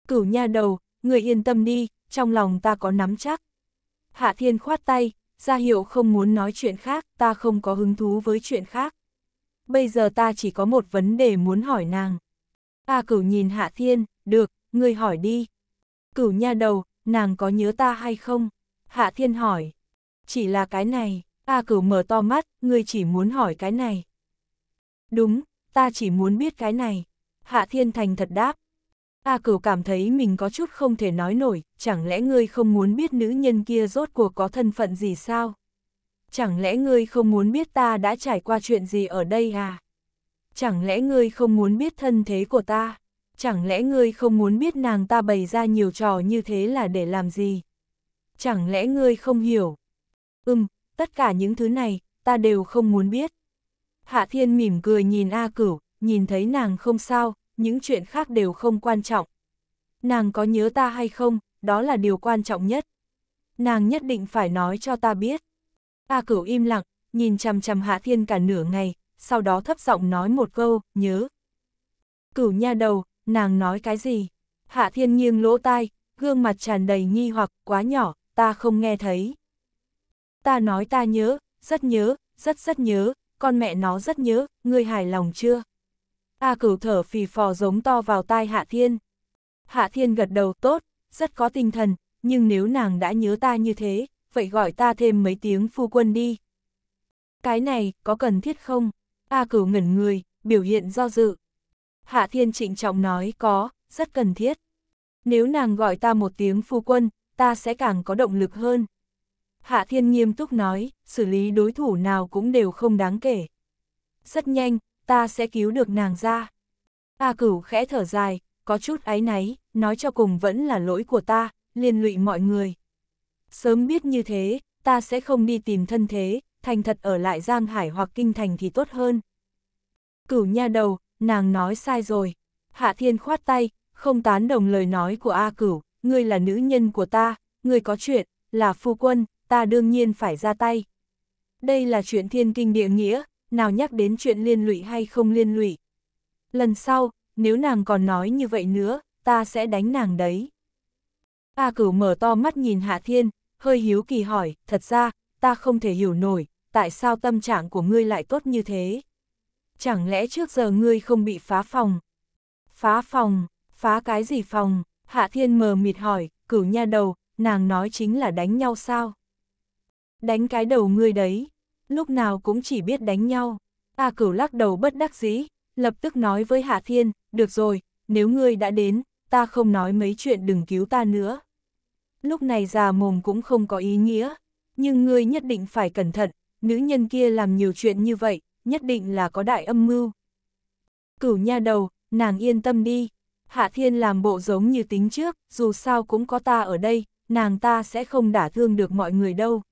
Cửu nha đầu, người yên tâm đi, trong lòng ta có nắm chắc. Hạ Thiên khoát tay, ra hiệu không muốn nói chuyện khác, ta không có hứng thú với chuyện khác. Bây giờ ta chỉ có một vấn đề muốn hỏi nàng. A à, cửu nhìn Hạ Thiên, được, ngươi hỏi đi. Cửu nha đầu, nàng có nhớ ta hay không? Hạ Thiên hỏi. Chỉ là cái này, A à, cửu mở to mắt, ngươi chỉ muốn hỏi cái này. Đúng, ta chỉ muốn biết cái này. Hạ Thiên Thành thật đáp, A à, cửu cảm thấy mình có chút không thể nói nổi, chẳng lẽ ngươi không muốn biết nữ nhân kia rốt cuộc có thân phận gì sao? Chẳng lẽ ngươi không muốn biết ta đã trải qua chuyện gì ở đây à? Chẳng lẽ ngươi không muốn biết thân thế của ta? Chẳng lẽ ngươi không muốn biết nàng ta bày ra nhiều trò như thế là để làm gì? Chẳng lẽ ngươi không hiểu? Ừm, tất cả những thứ này, ta đều không muốn biết. Hạ Thiên mỉm cười nhìn A Cửu, nhìn thấy nàng không sao, những chuyện khác đều không quan trọng. Nàng có nhớ ta hay không, đó là điều quan trọng nhất. Nàng nhất định phải nói cho ta biết. A cửu im lặng, nhìn chằm chằm Hạ Thiên cả nửa ngày, sau đó thấp giọng nói một câu, nhớ. Cửu nha đầu, nàng nói cái gì? Hạ Thiên nghiêng lỗ tai, gương mặt tràn đầy nghi hoặc, quá nhỏ, ta không nghe thấy. Ta nói ta nhớ, rất nhớ, rất rất nhớ, con mẹ nó rất nhớ, ngươi hài lòng chưa? A cửu thở phì phò giống to vào tai Hạ Thiên. Hạ Thiên gật đầu tốt, rất có tinh thần, nhưng nếu nàng đã nhớ ta như thế, vậy gọi ta thêm mấy tiếng phu quân đi. Cái này, có cần thiết không? A cửu ngẩn người, biểu hiện do dự. Hạ Thiên trịnh trọng nói có, rất cần thiết. Nếu nàng gọi ta một tiếng phu quân, ta sẽ càng có động lực hơn. Hạ Thiên nghiêm túc nói, xử lý đối thủ nào cũng đều không đáng kể. Rất nhanh, ta sẽ cứu được nàng ra. A cửu khẽ thở dài, có chút áy náy, nói cho cùng vẫn là lỗi của ta, liên lụy mọi người. Sớm biết như thế, ta sẽ không đi tìm thân thế, thành thật ở lại Giang Hải hoặc Kinh Thành thì tốt hơn. Cửu nha đầu, nàng nói sai rồi. Hạ Thiên khoát tay, không tán đồng lời nói của A Cửu, ngươi là nữ nhân của ta, ngươi có chuyện, là phu quân, ta đương nhiên phải ra tay. Đây là chuyện thiên kinh địa nghĩa, nào nhắc đến chuyện liên lụy hay không liên lụy. Lần sau, nếu nàng còn nói như vậy nữa, ta sẽ đánh nàng đấy. A à cửu mở to mắt nhìn Hạ Thiên, hơi hiếu kỳ hỏi, thật ra, ta không thể hiểu nổi, tại sao tâm trạng của ngươi lại tốt như thế? Chẳng lẽ trước giờ ngươi không bị phá phòng? Phá phòng, phá cái gì phòng? Hạ Thiên mờ mịt hỏi, cửu nha đầu, nàng nói chính là đánh nhau sao? Đánh cái đầu ngươi đấy lúc nào cũng chỉ biết đánh nhau. A cửu lắc đầu bất đắc dĩ, lập tức nói với Hạ Thiên, được rồi, nếu ngươi đã đến, ta không nói mấy chuyện đừng cứu ta nữa. Lúc này già mồm cũng không có ý nghĩa, nhưng ngươi nhất định phải cẩn thận, nữ nhân kia làm nhiều chuyện như vậy, nhất định là có đại âm mưu. Cửu nha đầu, nàng yên tâm đi, Hạ Thiên làm bộ giống như tính trước, dù sao cũng có ta ở đây, nàng ta sẽ không đả thương được mọi người đâu.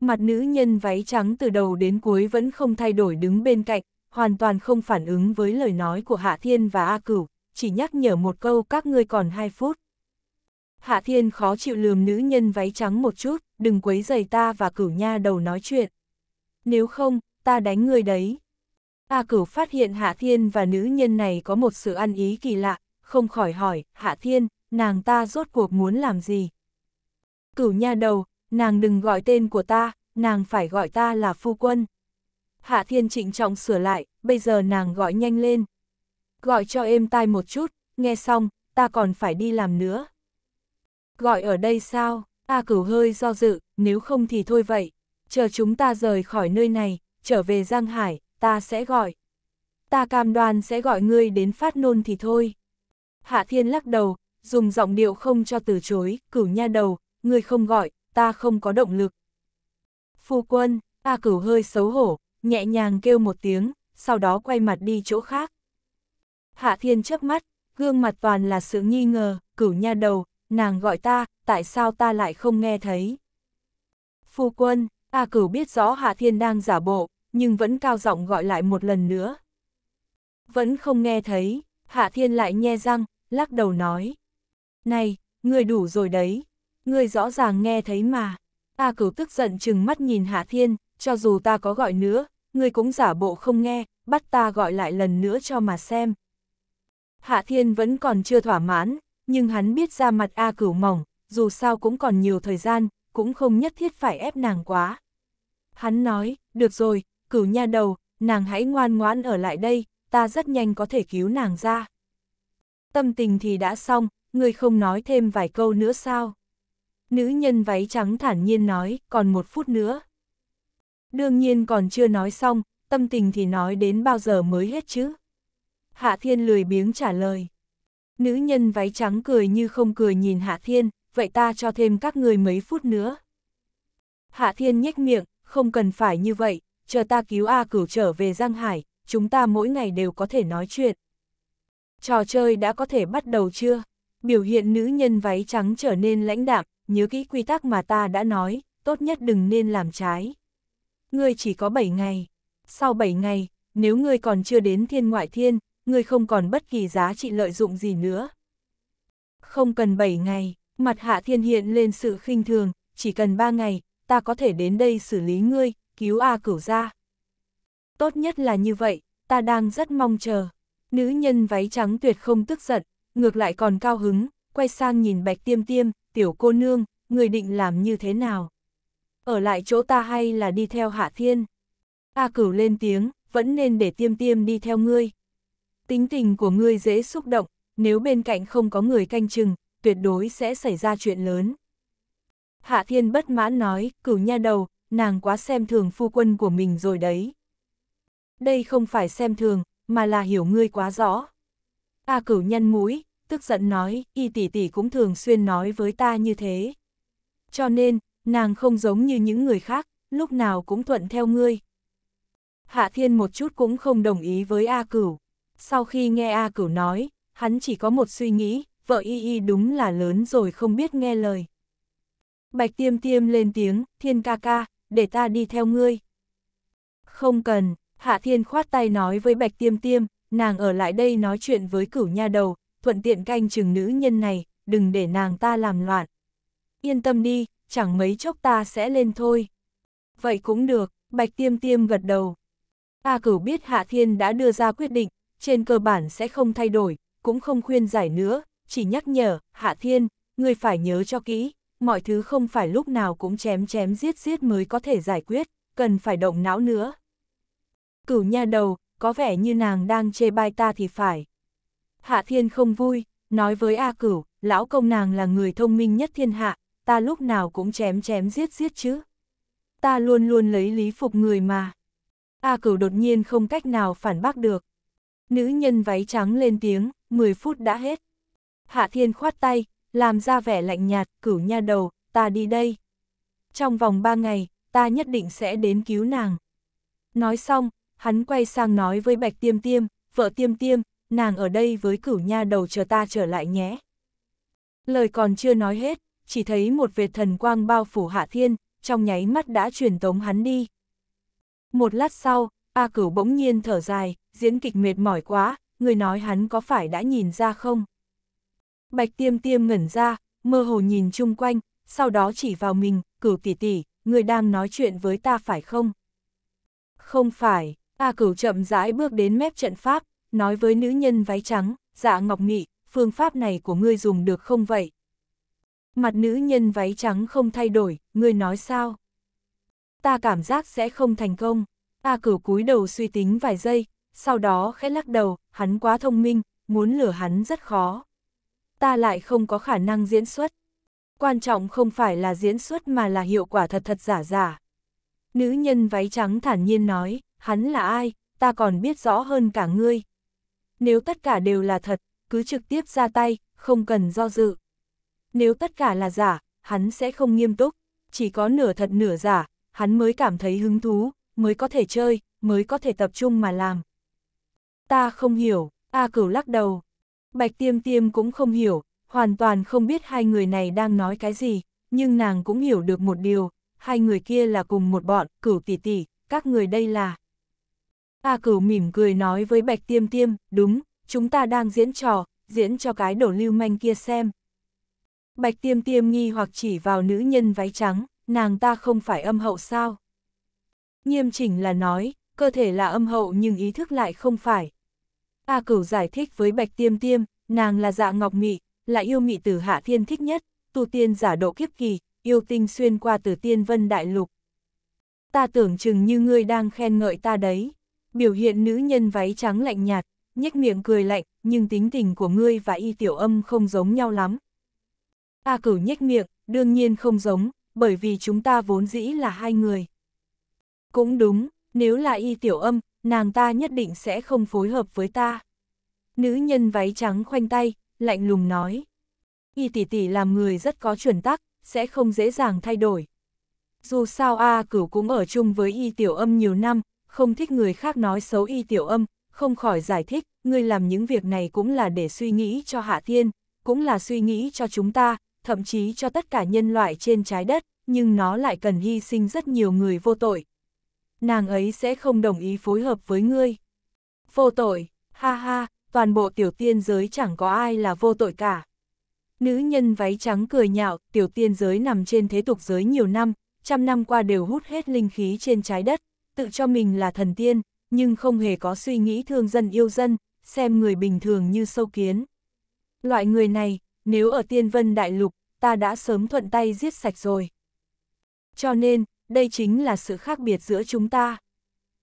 Mặt nữ nhân váy trắng từ đầu đến cuối vẫn không thay đổi đứng bên cạnh, hoàn toàn không phản ứng với lời nói của Hạ Thiên và A Cửu, chỉ nhắc nhở một câu các ngươi còn 2 phút. Hạ Thiên khó chịu lườm nữ nhân váy trắng một chút, đừng quấy giày ta và Cửu Nha đầu nói chuyện. Nếu không, ta đánh người đấy. A Cửu phát hiện Hạ Thiên và nữ nhân này có một sự ăn ý kỳ lạ, không khỏi hỏi, Hạ Thiên, nàng ta rốt cuộc muốn làm gì? Cửu Nha đầu, nàng đừng gọi tên của ta, nàng phải gọi ta là phu quân. Hạ thiên trịnh trọng sửa lại, bây giờ nàng gọi nhanh lên. Gọi cho êm tai một chút, nghe xong, ta còn phải đi làm nữa. Gọi ở đây sao, ta cửu hơi do dự, nếu không thì thôi vậy. Chờ chúng ta rời khỏi nơi này, trở về Giang Hải, ta sẽ gọi. Ta cam đoan sẽ gọi ngươi đến phát nôn thì thôi. Hạ thiên lắc đầu, dùng giọng điệu không cho từ chối, cửu nha đầu, ngươi không gọi, ta không có động lực. Phu quân, A cửu hơi xấu hổ, nhẹ nhàng kêu một tiếng, sau đó quay mặt đi chỗ khác. Hạ thiên chớp mắt, gương mặt toàn là sự nghi ngờ, cửu nha đầu, nàng gọi ta, tại sao ta lại không nghe thấy. Phu quân, A cửu biết rõ Hạ thiên đang giả bộ, nhưng vẫn cao giọng gọi lại một lần nữa. Vẫn không nghe thấy, Hạ thiên lại nhe răng, lắc đầu nói. Này, người đủ rồi đấy, ngươi rõ ràng nghe thấy mà. Ta cửu tức giận chừng mắt nhìn Hạ Thiên, cho dù ta có gọi nữa, ngươi cũng giả bộ không nghe, bắt ta gọi lại lần nữa cho mà xem. Hạ Thiên vẫn còn chưa thỏa mãn, nhưng hắn biết ra mặt A cửu mỏng, dù sao cũng còn nhiều thời gian, cũng không nhất thiết phải ép nàng quá. Hắn nói, được rồi, cửu nha đầu, nàng hãy ngoan ngoãn ở lại đây, ta rất nhanh có thể cứu nàng ra. Tâm tình thì đã xong, ngươi không nói thêm vài câu nữa sao? Nữ nhân váy trắng thản nhiên nói, còn một phút nữa. Đương nhiên còn chưa nói xong, tâm tình thì nói đến bao giờ mới hết chứ. Hạ Thiên lười biếng trả lời. Nữ nhân váy trắng cười như không cười nhìn Hạ Thiên, vậy ta cho thêm các người mấy phút nữa. Hạ Thiên nhếch miệng, không cần phải như vậy, chờ ta cứu A cửu trở về Giang Hải, chúng ta mỗi ngày đều có thể nói chuyện. Trò chơi đã có thể bắt đầu chưa? Biểu hiện nữ nhân váy trắng trở nên lãnh đạm, nhớ kỹ quy tắc mà ta đã nói, tốt nhất đừng nên làm trái. Ngươi chỉ có 7 ngày. Sau 7 ngày, nếu ngươi còn chưa đến thiên ngoại thiên, ngươi không còn bất kỳ giá trị lợi dụng gì nữa. Không cần 7 ngày, mặt hạ thiên hiện lên sự khinh thường, chỉ cần 3 ngày, ta có thể đến đây xử lý ngươi, cứu A cửu ra. Tốt nhất là như vậy, ta đang rất mong chờ. Nữ nhân váy trắng tuyệt không tức giận, ngược lại còn cao hứng, quay sang nhìn bạch tiêm tiêm, tiểu cô nương, người định làm như thế nào? Ở lại chỗ ta hay là đi theo hạ thiên? A cửu lên tiếng, vẫn nên để tiêm tiêm đi theo ngươi. Tính tình của ngươi dễ xúc động, nếu bên cạnh không có người canh chừng, tuyệt đối sẽ xảy ra chuyện lớn. Hạ thiên bất mãn nói, cửu nha đầu, nàng quá xem thường phu quân của mình rồi đấy. Đây không phải xem thường, mà là hiểu ngươi quá rõ. A cửu nhăn mũi, tức giận nói, y tỷ tỷ cũng thường xuyên nói với ta như thế. Cho nên, nàng không giống như những người khác, lúc nào cũng thuận theo ngươi. Hạ Thiên một chút cũng không đồng ý với A Cửu. Sau khi nghe A Cửu nói, hắn chỉ có một suy nghĩ, vợ y y đúng là lớn rồi không biết nghe lời. Bạch tiêm tiêm lên tiếng, thiên ca ca, để ta đi theo ngươi. Không cần, Hạ Thiên khoát tay nói với Bạch tiêm tiêm, nàng ở lại đây nói chuyện với cửu nha đầu, thuận tiện canh chừng nữ nhân này, đừng để nàng ta làm loạn. Yên tâm đi, chẳng mấy chốc ta sẽ lên thôi. Vậy cũng được, Bạch Tiêm Tiêm gật đầu. A cửu biết Hạ Thiên đã đưa ra quyết định, trên cơ bản sẽ không thay đổi, cũng không khuyên giải nữa, chỉ nhắc nhở, Hạ Thiên, người phải nhớ cho kỹ, mọi thứ không phải lúc nào cũng chém chém giết giết mới có thể giải quyết, cần phải động não nữa. Cửu nha đầu, có vẻ như nàng đang chê bai ta thì phải. Hạ Thiên không vui, nói với A Cửu, lão công nàng là người thông minh nhất thiên hạ, ta lúc nào cũng chém chém giết giết chứ. Ta luôn luôn lấy lý phục người mà. A Cửu đột nhiên không cách nào phản bác được. Nữ nhân váy trắng lên tiếng, 10 phút đã hết. Hạ Thiên khoát tay, làm ra vẻ lạnh nhạt, cửu nha đầu, ta đi đây. Trong vòng 3 ngày, ta nhất định sẽ đến cứu nàng. Nói xong, hắn quay sang nói với Bạch Tiêm Tiêm, vợ Tiêm Tiêm, nàng ở đây với cửu nha đầu chờ ta trở lại nhé. Lời còn chưa nói hết, chỉ thấy một vệt thần quang bao phủ hạ thiên, trong nháy mắt đã truyền tống hắn đi. Một lát sau, A cửu bỗng nhiên thở dài, diễn kịch mệt mỏi quá, người nói hắn có phải đã nhìn ra không? Bạch tiêm tiêm ngẩn ra, mơ hồ nhìn chung quanh, sau đó chỉ vào mình, cửu tỷ tỷ, người đang nói chuyện với ta phải không? Không phải, A cửu chậm rãi bước đến mép trận pháp, nói với nữ nhân váy trắng, dạ ngọc nghị, phương pháp này của ngươi dùng được không vậy? Mặt nữ nhân váy trắng không thay đổi, ngươi nói sao? Ta cảm giác sẽ không thành công. ta cửu cúi đầu suy tính vài giây, sau đó khẽ lắc đầu, hắn quá thông minh, muốn lừa hắn rất khó. Ta lại không có khả năng diễn xuất. Quan trọng không phải là diễn xuất mà là hiệu quả thật thật giả giả. Nữ nhân váy trắng thản nhiên nói, hắn là ai, ta còn biết rõ hơn cả ngươi, nếu tất cả đều là thật, cứ trực tiếp ra tay, không cần do dự. Nếu tất cả là giả, hắn sẽ không nghiêm túc, chỉ có nửa thật nửa giả, hắn mới cảm thấy hứng thú, mới có thể chơi, mới có thể tập trung mà làm. Ta không hiểu, A Cửu lắc đầu. Bạch Tiêm Tiêm cũng không hiểu, hoàn toàn không biết hai người này đang nói cái gì, nhưng nàng cũng hiểu được một điều, hai người kia là cùng một bọn, Cửu tỷ tỷ, các người đây là A cửu mỉm cười nói với bạch tiêm tiêm, đúng, chúng ta đang diễn trò, diễn cho cái đổ lưu manh kia xem. Bạch tiêm tiêm nghi hoặc chỉ vào nữ nhân váy trắng, nàng ta không phải âm hậu sao? Nghiêm chỉnh là nói, cơ thể là âm hậu nhưng ý thức lại không phải. A cửu giải thích với bạch tiêm tiêm, nàng là dạ ngọc mị, là yêu mị từ hạ thiên thích nhất, tu tiên giả độ kiếp kỳ, yêu tinh xuyên qua từ tiên vân đại lục. Ta tưởng chừng như ngươi đang khen ngợi ta đấy. Biểu hiện nữ nhân váy trắng lạnh nhạt, nhếch miệng cười lạnh, nhưng tính tình của ngươi và y tiểu âm không giống nhau lắm. A cửu nhếch miệng, đương nhiên không giống, bởi vì chúng ta vốn dĩ là hai người. Cũng đúng, nếu là y tiểu âm, nàng ta nhất định sẽ không phối hợp với ta. Nữ nhân váy trắng khoanh tay, lạnh lùng nói. Y tỷ tỷ làm người rất có chuẩn tắc, sẽ không dễ dàng thay đổi. Dù sao A cửu cũng ở chung với y tiểu âm nhiều năm, không thích người khác nói xấu y tiểu âm, không khỏi giải thích, ngươi làm những việc này cũng là để suy nghĩ cho Hạ Thiên, cũng là suy nghĩ cho chúng ta, thậm chí cho tất cả nhân loại trên trái đất, nhưng nó lại cần hy sinh rất nhiều người vô tội. Nàng ấy sẽ không đồng ý phối hợp với ngươi. Vô tội, ha ha, toàn bộ tiểu tiên giới chẳng có ai là vô tội cả. Nữ nhân váy trắng cười nhạo, tiểu tiên giới nằm trên thế tục giới nhiều năm, trăm năm qua đều hút hết linh khí trên trái đất, tự cho mình là thần tiên, nhưng không hề có suy nghĩ thương dân yêu dân, xem người bình thường như sâu kiến. Loại người này, nếu ở tiên vân đại lục, ta đã sớm thuận tay giết sạch rồi. Cho nên, đây chính là sự khác biệt giữa chúng ta.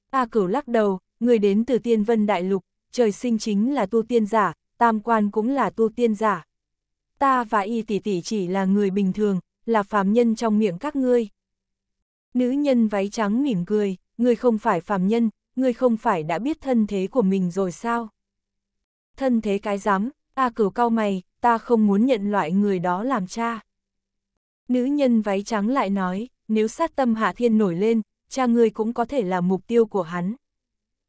A cửu lắc đầu, người đến từ tiên vân đại lục, trời sinh chính là tu tiên giả, tam quan cũng là tu tiên giả. Ta và y tỷ tỷ chỉ là người bình thường, là phàm nhân trong miệng các ngươi. Nữ nhân váy trắng mỉm cười, ngươi không phải phàm nhân, ngươi không phải đã biết thân thế của mình rồi sao? Thân thế cái dám, ta cửu cao mày, ta không muốn nhận loại người đó làm cha. Nữ nhân váy trắng lại nói, nếu sát tâm hạ thiên nổi lên, cha ngươi cũng có thể là mục tiêu của hắn.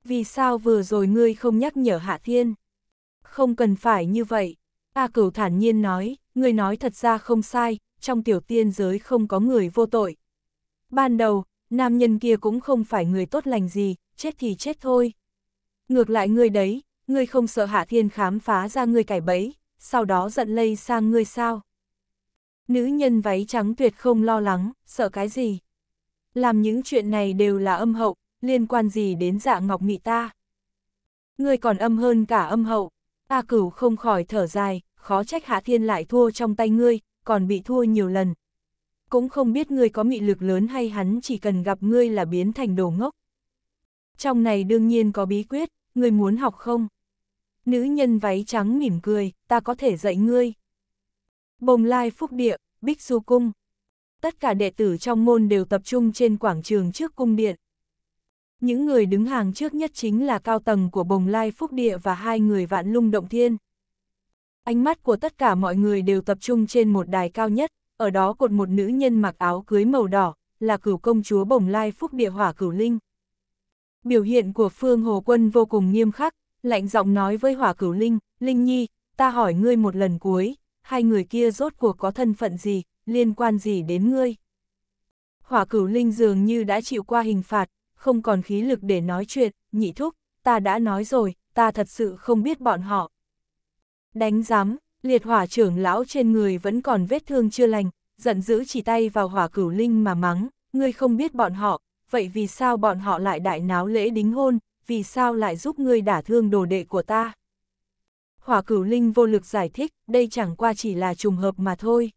Vì sao vừa rồi ngươi không nhắc nhở hạ thiên? Không cần phải như vậy. A cửu thản nhiên nói, ngươi nói thật ra không sai, trong tiểu tiên giới không có người vô tội. Ban đầu, Nam nhân kia cũng không phải người tốt lành gì, chết thì chết thôi. Ngược lại ngươi đấy, ngươi không sợ Hạ Thiên khám phá ra ngươi cải bẫy, sau đó giận lây sang ngươi sao? Nữ nhân váy trắng tuyệt không lo lắng, sợ cái gì? Làm những chuyện này đều là âm hậu, liên quan gì đến dạ ngọc mị ta? Ngươi còn âm hơn cả âm hậu, a cửu không khỏi thở dài, khó trách Hạ Thiên lại thua trong tay ngươi, còn bị thua nhiều lần, cũng không biết ngươi có mị lực lớn hay hắn chỉ cần gặp ngươi là biến thành đồ ngốc. Trong này đương nhiên có bí quyết, ngươi muốn học không? Nữ nhân váy trắng mỉm cười, ta có thể dạy ngươi. Bồng lai phúc địa, bích du cung. Tất cả đệ tử trong môn đều tập trung trên quảng trường trước cung điện. Những người đứng hàng trước nhất chính là cao tầng của bồng lai phúc địa và hai người vạn lung động thiên. Ánh mắt của tất cả mọi người đều tập trung trên một đài cao nhất, ở đó cột một nữ nhân mặc áo cưới màu đỏ, là cửu công chúa Bồng Lai Phúc Địa Hỏa Cửu Linh. Biểu hiện của Phương Hồ Quân vô cùng nghiêm khắc, lạnh giọng nói với Hỏa Cửu Linh, Linh Nhi, ta hỏi ngươi một lần cuối, hai người kia rốt cuộc có thân phận gì, liên quan gì đến ngươi. Hỏa Cửu Linh dường như đã chịu qua hình phạt, không còn khí lực để nói chuyện, nhị thúc, ta đã nói rồi, ta thật sự không biết bọn họ. Đánh giám, liệt hỏa trưởng lão trên người vẫn còn vết thương chưa lành, giận dữ chỉ tay vào hỏa cửu linh mà mắng, ngươi không biết bọn họ, vậy vì sao bọn họ lại đại náo lễ đính hôn, vì sao lại giúp ngươi đả thương đồ đệ của ta? Hỏa cửu linh vô lực giải thích, đây chẳng qua chỉ là trùng hợp mà thôi.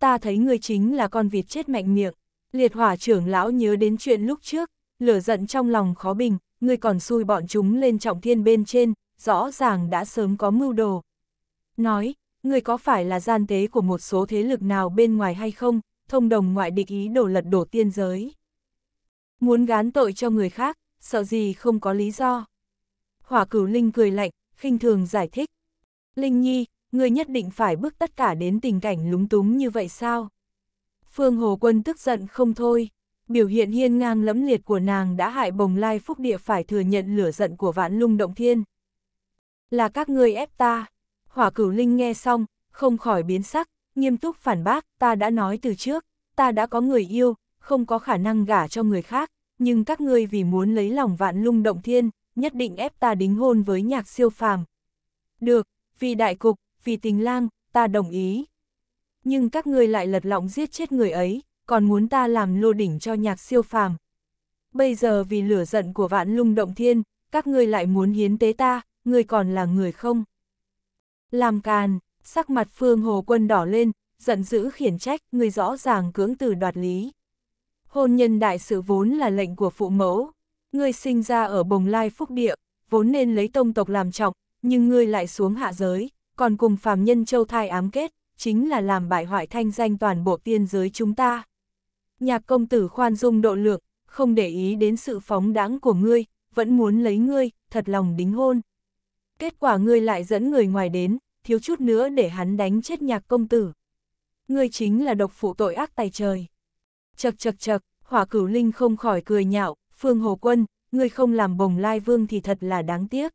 Ta thấy ngươi chính là con vịt chết mạnh miệng, liệt hỏa trưởng lão nhớ đến chuyện lúc trước, lửa giận trong lòng khó bình, ngươi còn xui bọn chúng lên trọng thiên bên trên, rõ ràng đã sớm có mưu đồ, nói, người có phải là gian tế của một số thế lực nào bên ngoài hay không, thông đồng ngoại địch ý đổ lật đổ tiên giới. Muốn gán tội cho người khác, sợ gì không có lý do. Hỏa cửu Linh cười lạnh, khinh thường giải thích. Linh Nhi, người nhất định phải bước tất cả đến tình cảnh lúng túng như vậy sao? Phương Hồ Quân tức giận không thôi. Biểu hiện hiên ngang lẫm liệt của nàng đã hại bồng lai phúc địa phải thừa nhận lửa giận của vạn lung động thiên. Là các ngươi ép ta. Hỏa cửu linh nghe xong, không khỏi biến sắc, nghiêm túc phản bác, ta đã nói từ trước, ta đã có người yêu, không có khả năng gả cho người khác, nhưng các ngươi vì muốn lấy lòng vạn lung động thiên, nhất định ép ta đính hôn với nhạc siêu phàm. Được, vì đại cục, vì tình lang, ta đồng ý. Nhưng các ngươi lại lật lọng giết chết người ấy, còn muốn ta làm lô đỉnh cho nhạc siêu phàm. Bây giờ vì lửa giận của vạn lung động thiên, các ngươi lại muốn hiến tế ta, ngươi còn là người không? Làm càn, sắc mặt Phương Hồ Quân đỏ lên, giận dữ khiển trách, người rõ ràng cưỡng từ đoạt lý. Hôn nhân đại sự vốn là lệnh của phụ mẫu, ngươi sinh ra ở bồng lai phúc địa, vốn nên lấy tông tộc làm trọng, nhưng ngươi lại xuống hạ giới, còn cùng phàm nhân châu thai ám kết, chính là làm bại hoại thanh danh toàn bộ tiên giới chúng ta. Nhạc công tử khoan dung độ lượng, không để ý đến sự phóng đáng của ngươi, vẫn muốn lấy ngươi, thật lòng đính hôn. Kết quả ngươi lại dẫn người ngoài đến, thiếu chút nữa để hắn đánh chết nhạc công tử. Ngươi chính là độc phụ tội ác tài trời. Chật chật chật, hỏa cửu linh không khỏi cười nhạo, phương hồ quân, ngươi không làm bồng lai vương thì thật là đáng tiếc.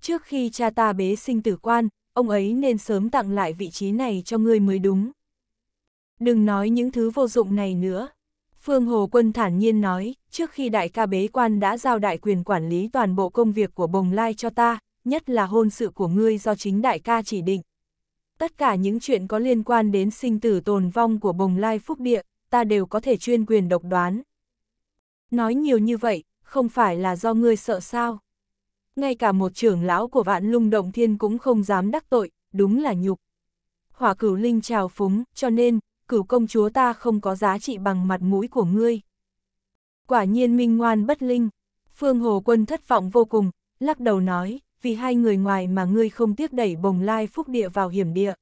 Trước khi cha ta bế sinh tử quan, ông ấy nên sớm tặng lại vị trí này cho ngươi mới đúng. Đừng nói những thứ vô dụng này nữa. Phương Hồ Quân thản nhiên nói, trước khi đại ca bế quan đã giao đại quyền quản lý toàn bộ công việc của bồng lai cho ta, nhất là hôn sự của ngươi do chính đại ca chỉ định. Tất cả những chuyện có liên quan đến sinh tử tồn vong của bồng lai phúc địa, ta đều có thể chuyên quyền độc đoán. Nói nhiều như vậy, không phải là do ngươi sợ sao. Ngay cả một trưởng lão của vạn lung động thiên cũng không dám đắc tội, đúng là nhục. Hỏa cửu linh trào phúng, cho nên, cửu công chúa ta không có giá trị bằng mặt mũi của ngươi. Quả nhiên minh ngoan bất linh, phương hồ quân thất vọng vô cùng, lắc đầu nói vì hai người ngoài mà ngươi không tiếc đẩy bồng lai phúc địa vào hiểm địa.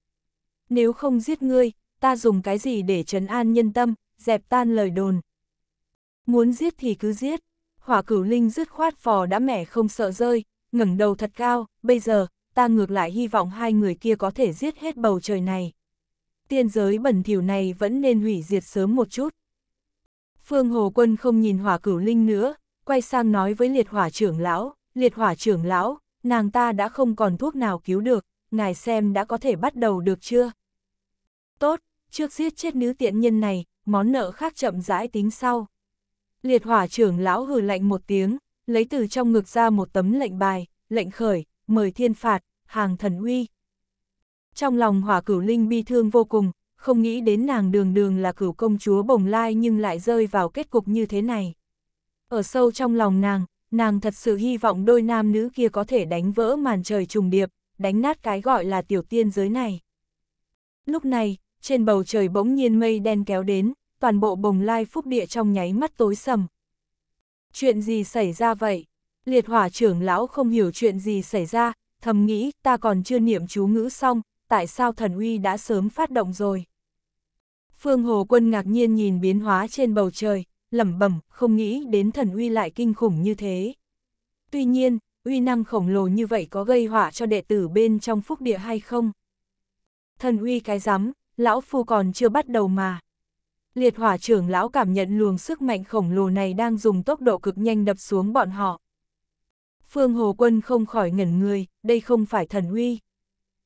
Nếu không giết ngươi, ta dùng cái gì để trấn an nhân tâm, dẹp tan lời đồn. Muốn giết thì cứ giết, hỏa cửu linh dứt khoát phò đã mẻ không sợ rơi, ngẩng đầu thật cao, bây giờ, ta ngược lại hy vọng hai người kia có thể giết hết bầu trời này. Tiên giới bẩn thỉu này vẫn nên hủy diệt sớm một chút. Phương Hồ Quân không nhìn hỏa cửu linh nữa, quay sang nói với liệt hỏa trưởng lão, liệt hỏa trưởng lão, nàng ta đã không còn thuốc nào cứu được, ngài xem đã có thể bắt đầu được chưa? Tốt, trước giết chết nữ tiện nhân này, món nợ khác chậm rãi tính sau. Liệt hỏa trưởng lão hừ lạnh một tiếng, lấy từ trong ngực ra một tấm lệnh bài, lệnh khởi, mời thiên phạt, hàng thần uy. Trong lòng hỏa cửu linh bi thương vô cùng, không nghĩ đến nàng đường đường là cửu công chúa bồng lai nhưng lại rơi vào kết cục như thế này. Ở sâu trong lòng nàng, nàng thật sự hy vọng đôi nam nữ kia có thể đánh vỡ màn trời trùng điệp, đánh nát cái gọi là tiểu tiên giới này. Lúc này, trên bầu trời bỗng nhiên mây đen kéo đến, toàn bộ bồng lai phúc địa trong nháy mắt tối sầm. Chuyện gì xảy ra vậy? Liệt hỏa trưởng lão không hiểu chuyện gì xảy ra, thầm nghĩ ta còn chưa niệm chú ngữ xong, tại sao thần uy đã sớm phát động rồi? Phương Hồ Quân ngạc nhiên nhìn biến hóa trên bầu trời, lẩm bẩm, không nghĩ đến thần uy lại kinh khủng như thế. Tuy nhiên, uy năng khổng lồ như vậy có gây họa cho đệ tử bên trong phúc địa hay không? Thần uy cái rắm, lão phu còn chưa bắt đầu mà. Liệt hỏa trưởng lão cảm nhận luồng sức mạnh khổng lồ này đang dùng tốc độ cực nhanh đập xuống bọn họ. Phương Hồ Quân không khỏi ngẩn người, đây không phải thần uy.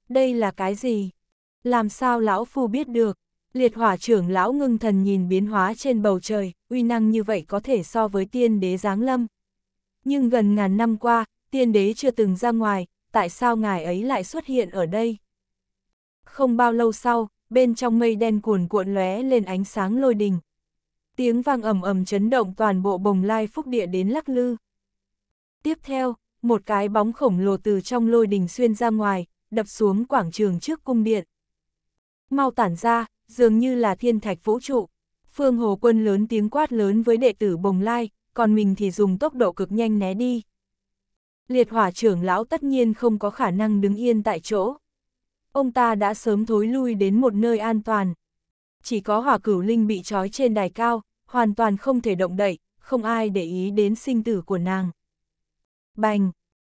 Đây là cái gì? Làm sao lão phu biết được? Liệt hỏa trưởng lão ngưng thần nhìn biến hóa trên bầu trời, uy năng như vậy có thể so với tiên đế giáng lâm. Nhưng gần ngàn năm qua, tiên đế chưa từng ra ngoài, tại sao ngài ấy lại xuất hiện ở đây? Không bao lâu sau, bên trong mây đen cuồn cuộn lóe lên ánh sáng lôi đình. Tiếng vang ầm ầm chấn động toàn bộ bồng lai phúc địa đến lắc lư. Tiếp theo, một cái bóng khổng lồ từ trong lôi đình xuyên ra ngoài, đập xuống quảng trường trước cung điện. Mau tản ra, dường như là thiên thạch vũ trụ. Phương Hồ Quân lớn tiếng quát lớn với đệ tử Bồng Lai, còn mình thì dùng tốc độ cực nhanh né đi. Liệt hỏa trưởng lão tất nhiên không có khả năng đứng yên tại chỗ. Ông ta đã sớm thối lui đến một nơi an toàn. Chỉ có hỏa cửu linh bị trói trên đài cao, hoàn toàn không thể động đậy, không ai để ý đến sinh tử của nàng. Bành!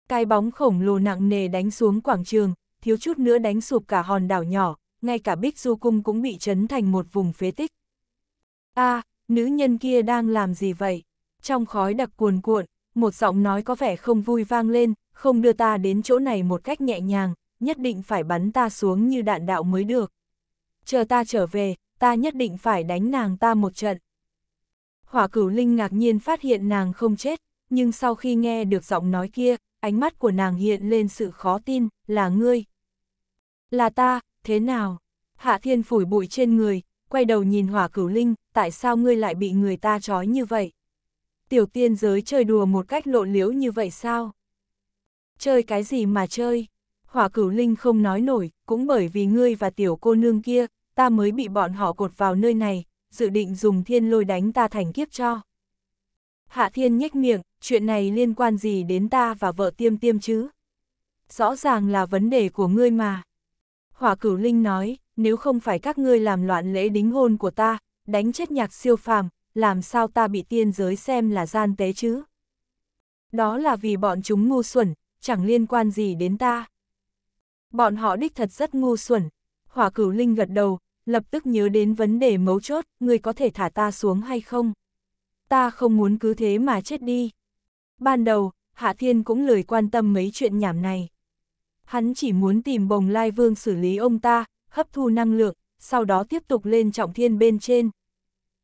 Cái bóng khổng lồ nặng nề đánh xuống quảng trường, thiếu chút nữa đánh sụp cả hòn đảo nhỏ, ngay cả Bích Du Cung cũng bị chấn thành một vùng phế tích. a à, nữ nhân kia đang làm gì vậy? Trong khói đặc cuồn cuộn, một giọng nói có vẻ không vui vang lên, không đưa ta đến chỗ này một cách nhẹ nhàng, nhất định phải bắn ta xuống như đạn đạo mới được. Chờ ta trở về, ta nhất định phải đánh nàng ta một trận. Hỏa cửu linh ngạc nhiên phát hiện nàng không chết, nhưng sau khi nghe được giọng nói kia, ánh mắt của nàng hiện lên sự khó tin, là ngươi. Là ta, thế nào? Hạ thiên phủi bụi trên người, quay đầu nhìn hỏa cửu linh, tại sao ngươi lại bị người ta trói như vậy? Tiểu tiên giới chơi đùa một cách lộn liễu như vậy sao? Chơi cái gì mà chơi? Hỏa cửu linh không nói nổi, cũng bởi vì ngươi và tiểu cô nương kia, ta mới bị bọn họ cột vào nơi này, dự định dùng thiên lôi đánh ta thành kiếp cho. Hạ thiên nhếch miệng, chuyện này liên quan gì đến ta và vợ tiêm tiêm chứ? Rõ ràng là vấn đề của ngươi mà. Hỏa cửu linh nói, nếu không phải các ngươi làm loạn lễ đính hôn của ta, đánh chết nhạc siêu phàm, làm sao ta bị tiên giới xem là gian tế chứ? Đó là vì bọn chúng ngu xuẩn, chẳng liên quan gì đến ta. Bọn họ đích thật rất ngu xuẩn. Hỏa cửu linh gật đầu, lập tức nhớ đến vấn đề mấu chốt, ngươi có thể thả ta xuống hay không? Ta không muốn cứ thế mà chết đi. Ban đầu, Hạ Thiên cũng lười quan tâm mấy chuyện nhảm này. Hắn chỉ muốn tìm bồng lai vương xử lý ông ta, hấp thu năng lượng, sau đó tiếp tục lên trọng thiên bên trên.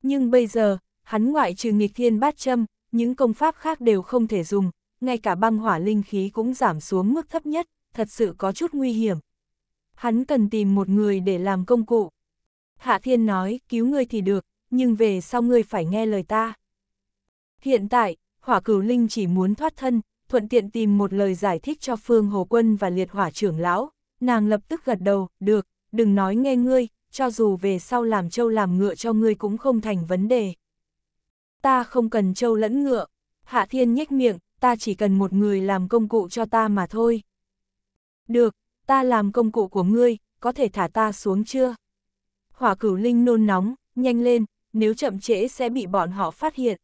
Nhưng bây giờ, hắn ngoại trừ nghịch thiên bát châm, những công pháp khác đều không thể dùng, ngay cả băng hỏa linh khí cũng giảm xuống mức thấp nhất, thật sự có chút nguy hiểm. Hắn cần tìm một người để làm công cụ. Hạ thiên nói, cứu ngươi thì được, nhưng về sau ngươi phải nghe lời ta. Hiện tại, hỏa cửu linh chỉ muốn thoát thân, thuận tiện tìm một lời giải thích cho Phương Hồ Quân và liệt hỏa trưởng lão, nàng lập tức gật đầu, được, đừng nói nghe ngươi, cho dù về sau làm trâu làm ngựa cho ngươi cũng không thành vấn đề. Ta không cần trâu lẫn ngựa, Hạ Thiên nhếch miệng, ta chỉ cần một người làm công cụ cho ta mà thôi. Được, ta làm công cụ của ngươi, có thể thả ta xuống chưa? Hỏa cửu linh nôn nóng, nhanh lên, nếu chậm trễ sẽ bị bọn họ phát hiện.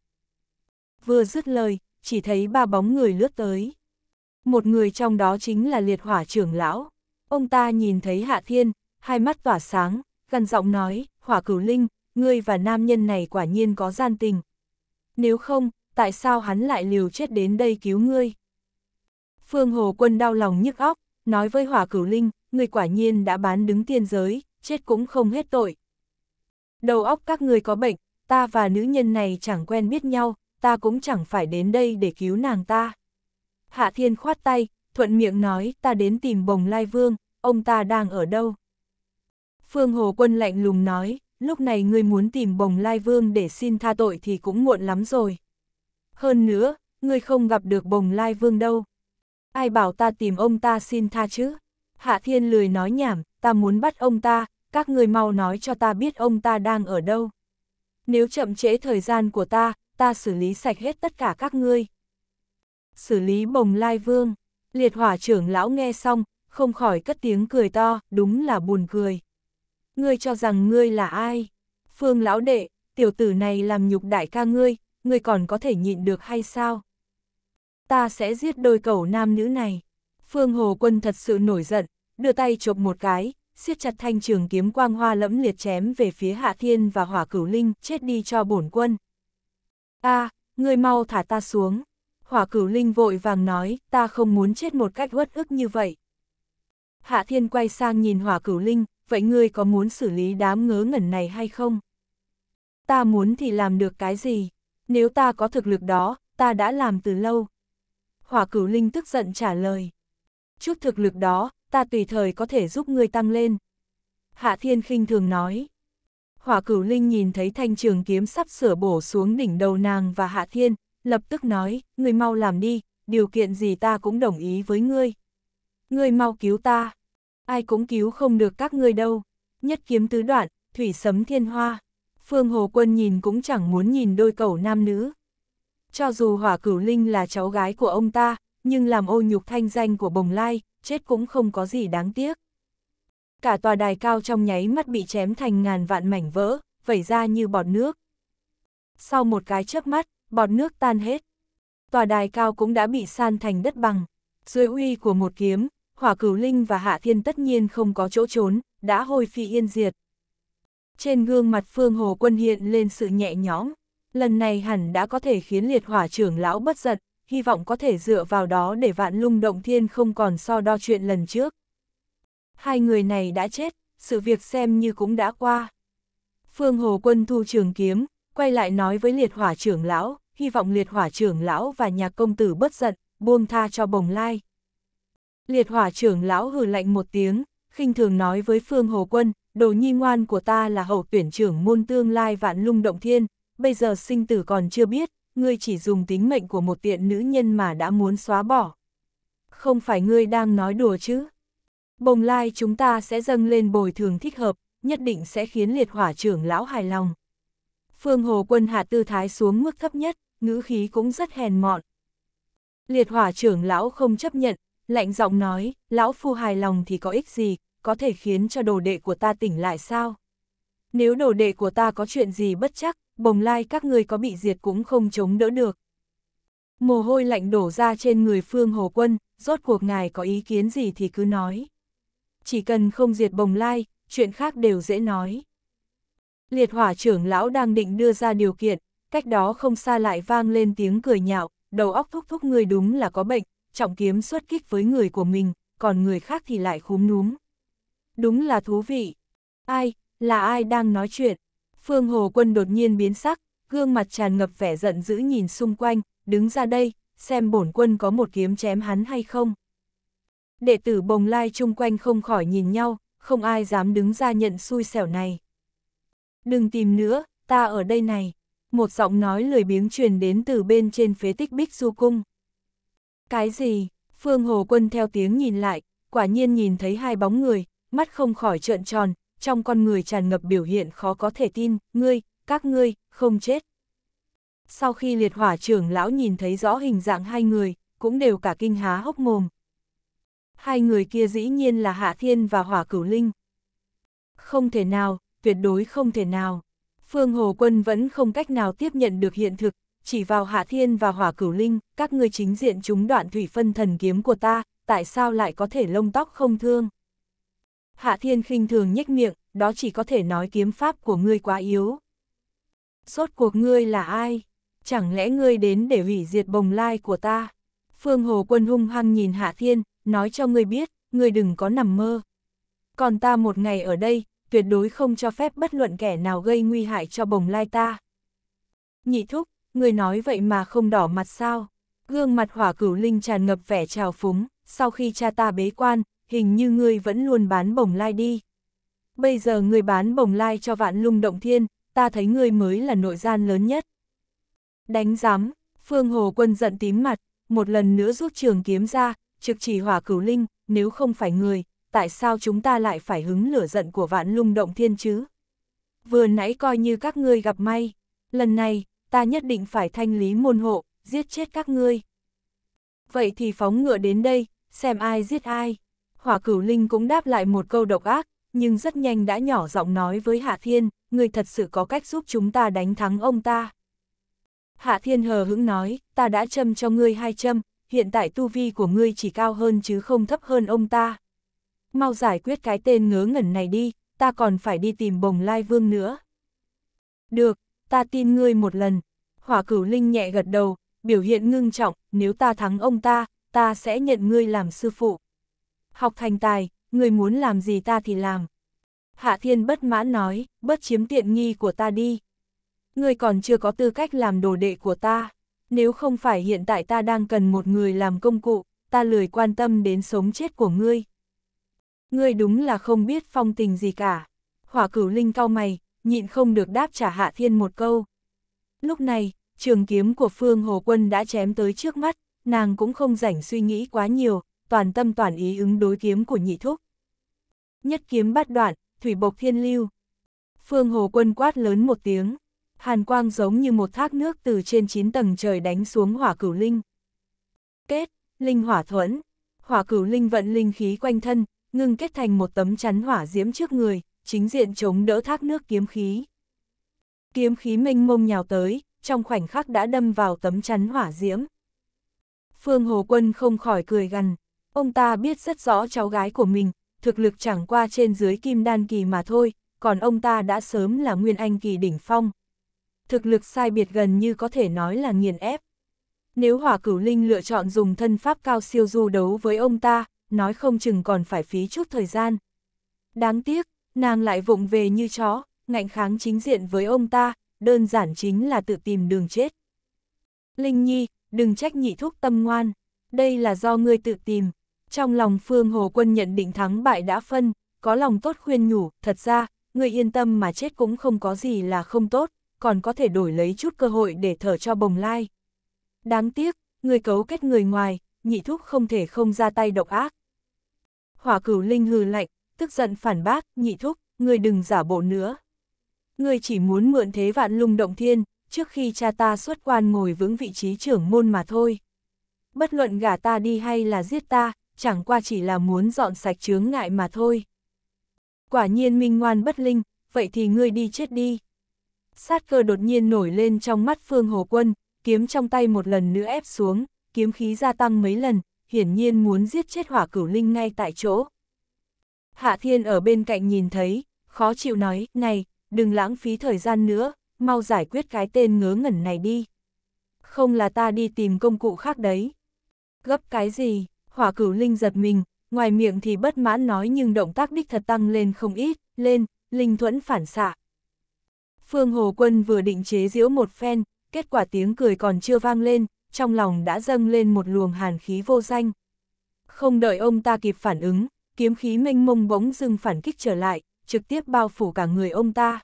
Vừa dứt lời, chỉ thấy ba bóng người lướt tới. Một người trong đó chính là liệt hỏa trưởng lão. Ông ta nhìn thấy Hạ Thiên, hai mắt tỏa sáng, gần giọng nói, hỏa cửu linh, ngươi và nam nhân này quả nhiên có gian tình. Nếu không, tại sao hắn lại liều chết đến đây cứu ngươi? Phương Hồ Quân đau lòng nhức óc, nói với hỏa cửu linh, ngươi quả nhiên đã bán đứng tiên giới, chết cũng không hết tội. Đầu óc các ngươi có bệnh, ta và nữ nhân này chẳng quen biết nhau, ta cũng chẳng phải đến đây để cứu nàng ta. Hạ Thiên khoát tay, thuận miệng nói ta đến tìm bồng lai vương, ông ta đang ở đâu. Phương Hồ Quân lạnh lùng nói, lúc này ngươi muốn tìm bồng lai vương để xin tha tội thì cũng muộn lắm rồi. Hơn nữa, ngươi không gặp được bồng lai vương đâu. Ai bảo ta tìm ông ta xin tha chứ? Hạ Thiên lười nói nhảm, ta muốn bắt ông ta, các người mau nói cho ta biết ông ta đang ở đâu. Nếu chậm trễ thời gian của ta, ta xử lý sạch hết tất cả các ngươi. Xử lý bồng lai vương, liệt hỏa trưởng lão nghe xong, không khỏi cất tiếng cười to, đúng là buồn cười. Ngươi cho rằng ngươi là ai? Phương lão đệ, tiểu tử này làm nhục đại ca ngươi, ngươi còn có thể nhịn được hay sao? Ta sẽ giết đôi cẩu nam nữ này. Phương Hồ Quân thật sự nổi giận, đưa tay chộp một cái, siết chặt thanh trường kiếm quang hoa lẫm liệt chém về phía Hạ Thiên và Hỏa Cửu Linh, chết đi cho bổn quân a à, ngươi mau thả ta xuống. Hỏa cửu linh vội vàng nói, ta không muốn chết một cách uất ức như vậy. Hạ thiên quay sang nhìn hỏa cửu linh, vậy ngươi có muốn xử lý đám ngớ ngẩn này hay không? Ta muốn thì làm được cái gì? Nếu ta có thực lực đó, ta đã làm từ lâu. Hỏa cửu linh tức giận trả lời. Chút thực lực đó, ta tùy thời có thể giúp ngươi tăng lên. Hạ thiên khinh thường nói hỏa cửu linh nhìn thấy thanh trường kiếm sắp sửa bổ xuống đỉnh đầu nàng và hạ thiên, lập tức nói, người mau làm đi, điều kiện gì ta cũng đồng ý với ngươi. Ngươi mau cứu ta, ai cũng cứu không được các ngươi đâu, nhất kiếm tứ đoạn, thủy sấm thiên hoa. Phương Hồ Quân nhìn cũng chẳng muốn nhìn đôi cầu nam nữ. Cho dù hỏa cửu linh là cháu gái của ông ta, nhưng làm ô nhục thanh danh của bồng lai, chết cũng không có gì đáng tiếc cả tòa đài cao trong nháy mắt bị chém thành ngàn vạn mảnh vỡ, vẩy ra như bọt nước. Sau một cái chớp mắt, bọt nước tan hết. Tòa đài cao cũng đã bị san thành đất bằng. Dưới uy của một kiếm, hỏa cửu linh và hạ thiên tất nhiên không có chỗ trốn, đã hôi phi yên diệt. Trên gương mặt Phương Hồ Quân hiện lên sự nhẹ nhõm, lần này hẳn đã có thể khiến liệt hỏa trưởng lão bất giận hy vọng có thể dựa vào đó để vạn lung động thiên không còn so đo chuyện lần trước. Hai người này đã chết, sự việc xem như cũng đã qua. Phương Hồ Quân thu trường kiếm, quay lại nói với liệt hỏa trưởng lão, hy vọng liệt hỏa trưởng lão và nhà công tử bất giận, buông tha cho bồng lai. Liệt hỏa trưởng lão hừ lạnh một tiếng, khinh thường nói với Phương Hồ Quân, đồ nhi ngoan của ta là hậu tuyển trưởng môn tương lai vạn lung động thiên, bây giờ sinh tử còn chưa biết, ngươi chỉ dùng tính mệnh của một tiện nữ nhân mà đã muốn xóa bỏ. Không phải ngươi đang nói đùa chứ? Bồng lai chúng ta sẽ dâng lên bồi thường thích hợp, nhất định sẽ khiến liệt hỏa trưởng lão hài lòng. Phương Hồ Quân hạ tư thái xuống mức thấp nhất, ngữ khí cũng rất hèn mọn. Liệt hỏa trưởng lão không chấp nhận, lạnh giọng nói, lão phu hài lòng thì có ích gì, có thể khiến cho đồ đệ của ta tỉnh lại sao? Nếu đồ đệ của ta có chuyện gì bất chắc, bồng lai các ngươi có bị diệt cũng không chống đỡ được. Mồ hôi lạnh đổ ra trên người Phương Hồ Quân, rốt cuộc ngài có ý kiến gì thì cứ nói chỉ cần không diệt bồng lai, chuyện khác đều dễ nói. Liệt hỏa trưởng lão đang định đưa ra điều kiện, cách đó không xa lại vang lên tiếng cười nhạo, đầu óc thúc thúc người đúng là có bệnh, trọng kiếm xuất kích với người của mình, còn người khác thì lại khúm núm. Đúng là thú vị. Ai, là ai đang nói chuyện? Phương Hồ Quân đột nhiên biến sắc, gương mặt tràn ngập vẻ giận dữ nhìn xung quanh, đứng ra đây, xem bổn quân có một kiếm chém hắn hay không. Đệ tử bồng lai chung quanh không khỏi nhìn nhau, không ai dám đứng ra nhận xui xẻo này. Đừng tìm nữa, ta ở đây này. Một giọng nói lười biếng truyền đến từ bên trên phế tích bích du cung. Cái gì? Phương Hồ Quân theo tiếng nhìn lại, quả nhiên nhìn thấy hai bóng người, mắt không khỏi trợn tròn, trong con người tràn ngập biểu hiện khó có thể tin, ngươi, các ngươi, không chết. Sau khi liệt hỏa trưởng lão nhìn thấy rõ hình dạng hai người, cũng đều cả kinh há hốc mồm, hai người kia dĩ nhiên là Hạ Thiên và Hỏa Cửu Linh. Không thể nào, tuyệt đối không thể nào. Phương Hồ Quân vẫn không cách nào tiếp nhận được hiện thực, chỉ vào Hạ Thiên và Hỏa Cửu Linh, các ngươi chính diện chúng đoạn thủy phân thần kiếm của ta, tại sao lại có thể lông tóc không thương? Hạ Thiên khinh thường nhếch miệng, đó chỉ có thể nói kiếm pháp của ngươi quá yếu. Sốt cuộc ngươi là ai? Chẳng lẽ ngươi đến để hủy diệt bồng lai của ta? Phương Hồ Quân hung hăng nhìn Hạ Thiên, nói cho ngươi biết, ngươi đừng có nằm mơ. Còn ta một ngày ở đây, tuyệt đối không cho phép bất luận kẻ nào gây nguy hại cho bồng lai ta. Nhị thúc, ngươi nói vậy mà không đỏ mặt sao? Gương mặt hỏa cửu linh tràn ngập vẻ trào phúng, sau khi cha ta bế quan, hình như ngươi vẫn luôn bán bồng lai đi. Bây giờ ngươi bán bồng lai cho vạn lung động thiên, ta thấy ngươi mới là nội gian lớn nhất. Đánh giám, Phương Hồ Quân giận tím mặt, một lần nữa rút trường kiếm ra, trực chỉ hỏa cửu linh, nếu không phải người, tại sao chúng ta lại phải hứng lửa giận của vạn lung động thiên chứ? Vừa nãy coi như các ngươi gặp may, lần này, ta nhất định phải thanh lý môn hộ, giết chết các ngươi. Vậy thì phóng ngựa đến đây, xem ai giết ai. Hỏa cửu linh cũng đáp lại một câu độc ác, nhưng rất nhanh đã nhỏ giọng nói với Hạ Thiên, người thật sự có cách giúp chúng ta đánh thắng ông ta. Hạ Thiên hờ hững nói, ta đã châm cho ngươi hai châm, hiện tại tu vi của ngươi chỉ cao hơn chứ không thấp hơn ông ta. Mau giải quyết cái tên ngớ ngẩn này đi, ta còn phải đi tìm bồng lai vương nữa. Được, ta tin ngươi một lần. Hỏa cửu linh nhẹ gật đầu, biểu hiện ngưng trọng, nếu ta thắng ông ta, ta sẽ nhận ngươi làm sư phụ. Học thành tài, ngươi muốn làm gì ta thì làm. Hạ thiên bất mãn nói, bất chiếm tiện nghi của ta đi. Ngươi còn chưa có tư cách làm đồ đệ của ta nếu không phải hiện tại ta đang cần một người làm công cụ, ta lười quan tâm đến sống chết của ngươi. Ngươi đúng là không biết phong tình gì cả. Hỏa cửu linh cao mày, nhịn không được đáp trả hạ thiên một câu. Lúc này, trường kiếm của Phương Hồ Quân đã chém tới trước mắt, nàng cũng không rảnh suy nghĩ quá nhiều, toàn tâm toàn ý ứng đối kiếm của nhị thúc. Nhất kiếm bắt đoạn, thủy bộc thiên lưu. Phương Hồ Quân quát lớn một tiếng hàn quang giống như một thác nước từ trên 9 tầng trời đánh xuống hỏa cửu linh. Kết, linh hỏa thuẫn, hỏa cửu linh vận linh khí quanh thân, ngưng kết thành một tấm chắn hỏa diễm trước người, chính diện chống đỡ thác nước kiếm khí. Kiếm khí mênh mông nhào tới, trong khoảnh khắc đã đâm vào tấm chắn hỏa diễm. Phương Hồ Quân không khỏi cười gằn, ông ta biết rất rõ cháu gái của mình, thực lực chẳng qua trên dưới kim đan kỳ mà thôi, còn ông ta đã sớm là nguyên anh kỳ đỉnh phong thực lực sai biệt gần như có thể nói là nghiền ép. Nếu hỏa cửu linh lựa chọn dùng thân pháp cao siêu du đấu với ông ta, nói không chừng còn phải phí chút thời gian. Đáng tiếc, nàng lại vụng về như chó, ngạnh kháng chính diện với ông ta, đơn giản chính là tự tìm đường chết. Linh Nhi, đừng trách nhị thúc tâm ngoan, đây là do ngươi tự tìm. Trong lòng Phương Hồ Quân nhận định thắng bại đã phân, có lòng tốt khuyên nhủ, thật ra, ngươi yên tâm mà chết cũng không có gì là không tốt còn có thể đổi lấy chút cơ hội để thở cho bồng lai. Đáng tiếc, người cấu kết người ngoài, nhị thúc không thể không ra tay độc ác. Hỏa cửu linh hừ lạnh, tức giận phản bác, nhị thúc, người đừng giả bộ nữa. Người chỉ muốn mượn thế vạn lung động thiên, trước khi cha ta xuất quan ngồi vững vị trí trưởng môn mà thôi. Bất luận gả ta đi hay là giết ta, chẳng qua chỉ là muốn dọn sạch chướng ngại mà thôi. Quả nhiên minh ngoan bất linh, vậy thì ngươi đi chết đi sát cơ đột nhiên nổi lên trong mắt Phương Hồ Quân, kiếm trong tay một lần nữa ép xuống, kiếm khí gia tăng mấy lần, hiển nhiên muốn giết chết hỏa cửu linh ngay tại chỗ. Hạ Thiên ở bên cạnh nhìn thấy, khó chịu nói, này, đừng lãng phí thời gian nữa, mau giải quyết cái tên ngớ ngẩn này đi. Không là ta đi tìm công cụ khác đấy. Gấp cái gì, hỏa cửu linh giật mình, ngoài miệng thì bất mãn nói nhưng động tác đích thật tăng lên không ít, lên, linh thuẫn phản xạ, Phương Hồ Quân vừa định chế giễu một phen, kết quả tiếng cười còn chưa vang lên, trong lòng đã dâng lên một luồng hàn khí vô danh. Không đợi ông ta kịp phản ứng, kiếm khí mênh mông bỗng dưng phản kích trở lại, trực tiếp bao phủ cả người ông ta.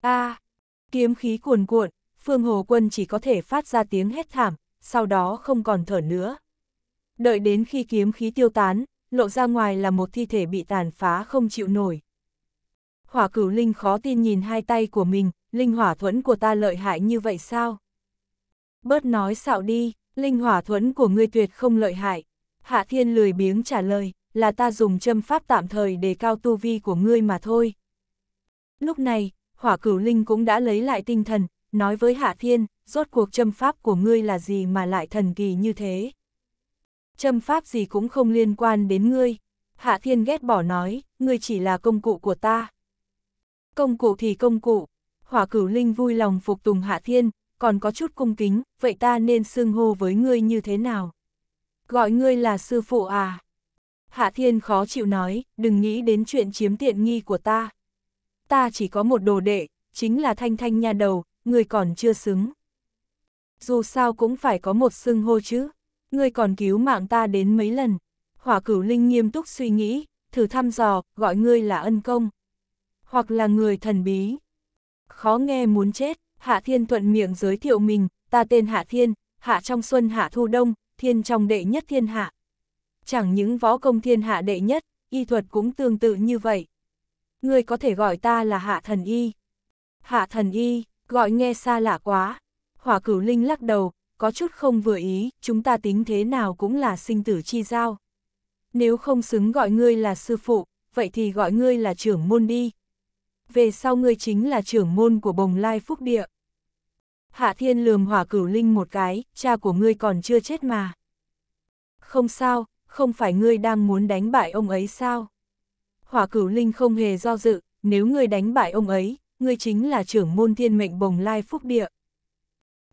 A, à, kiếm khí cuồn cuộn, Phương Hồ Quân chỉ có thể phát ra tiếng hét thảm, sau đó không còn thở nữa. Đợi đến khi kiếm khí tiêu tán, lộ ra ngoài là một thi thể bị tàn phá không chịu nổi hỏa cửu linh khó tin nhìn hai tay của mình, linh hỏa thuẫn của ta lợi hại như vậy sao? Bớt nói xạo đi, linh hỏa thuẫn của ngươi tuyệt không lợi hại. Hạ thiên lười biếng trả lời, là ta dùng châm pháp tạm thời để cao tu vi của ngươi mà thôi. Lúc này, hỏa cửu linh cũng đã lấy lại tinh thần, nói với hạ thiên, rốt cuộc châm pháp của ngươi là gì mà lại thần kỳ như thế? Châm pháp gì cũng không liên quan đến ngươi. Hạ thiên ghét bỏ nói, ngươi chỉ là công cụ của ta công cụ thì công cụ. Hỏa cửu linh vui lòng phục tùng Hạ Thiên, còn có chút cung kính, vậy ta nên xưng hô với ngươi như thế nào? Gọi ngươi là sư phụ à? Hạ Thiên khó chịu nói, đừng nghĩ đến chuyện chiếm tiện nghi của ta. Ta chỉ có một đồ đệ, chính là Thanh Thanh nha đầu, ngươi còn chưa xứng. Dù sao cũng phải có một xưng hô chứ, ngươi còn cứu mạng ta đến mấy lần. Hỏa cửu linh nghiêm túc suy nghĩ, thử thăm dò, gọi ngươi là ân công hoặc là người thần bí. Khó nghe muốn chết, Hạ Thiên thuận miệng giới thiệu mình, ta tên Hạ Thiên, Hạ trong xuân Hạ thu đông, Thiên trong đệ nhất thiên hạ. Chẳng những võ công thiên hạ đệ nhất, y thuật cũng tương tự như vậy. Người có thể gọi ta là Hạ Thần Y. Hạ Thần Y, gọi nghe xa lạ quá. Hỏa cửu linh lắc đầu, có chút không vừa ý, chúng ta tính thế nào cũng là sinh tử chi giao. Nếu không xứng gọi ngươi là sư phụ, vậy thì gọi ngươi là trưởng môn đi, về sau ngươi chính là trưởng môn của bồng lai phúc địa. Hạ thiên lườm hỏa cửu linh một cái, cha của ngươi còn chưa chết mà. Không sao, không phải ngươi đang muốn đánh bại ông ấy sao? Hỏa cửu linh không hề do dự, nếu ngươi đánh bại ông ấy, ngươi chính là trưởng môn thiên mệnh bồng lai phúc địa.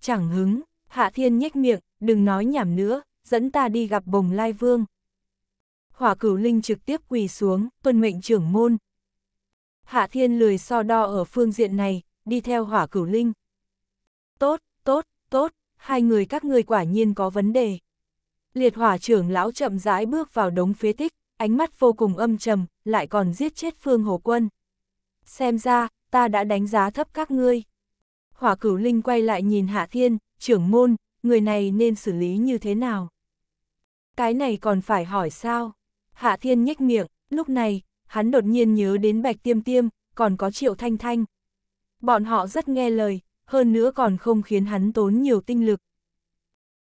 Chẳng hứng, hạ thiên nhếch miệng, đừng nói nhảm nữa, dẫn ta đi gặp bồng lai vương. Hỏa cửu linh trực tiếp quỳ xuống, tuân mệnh trưởng môn. Hạ Thiên lười so đo ở phương diện này, đi theo hỏa cửu linh. Tốt, tốt, tốt, hai người các ngươi quả nhiên có vấn đề. Liệt hỏa trưởng lão chậm rãi bước vào đống phế tích, ánh mắt vô cùng âm trầm, lại còn giết chết phương hồ quân. Xem ra, ta đã đánh giá thấp các ngươi. Hỏa cửu linh quay lại nhìn Hạ Thiên, trưởng môn, người này nên xử lý như thế nào? Cái này còn phải hỏi sao? Hạ Thiên nhếch miệng, lúc này, hắn đột nhiên nhớ đến Bạch Tiêm Tiêm, còn có Triệu Thanh Thanh. Bọn họ rất nghe lời, hơn nữa còn không khiến hắn tốn nhiều tinh lực.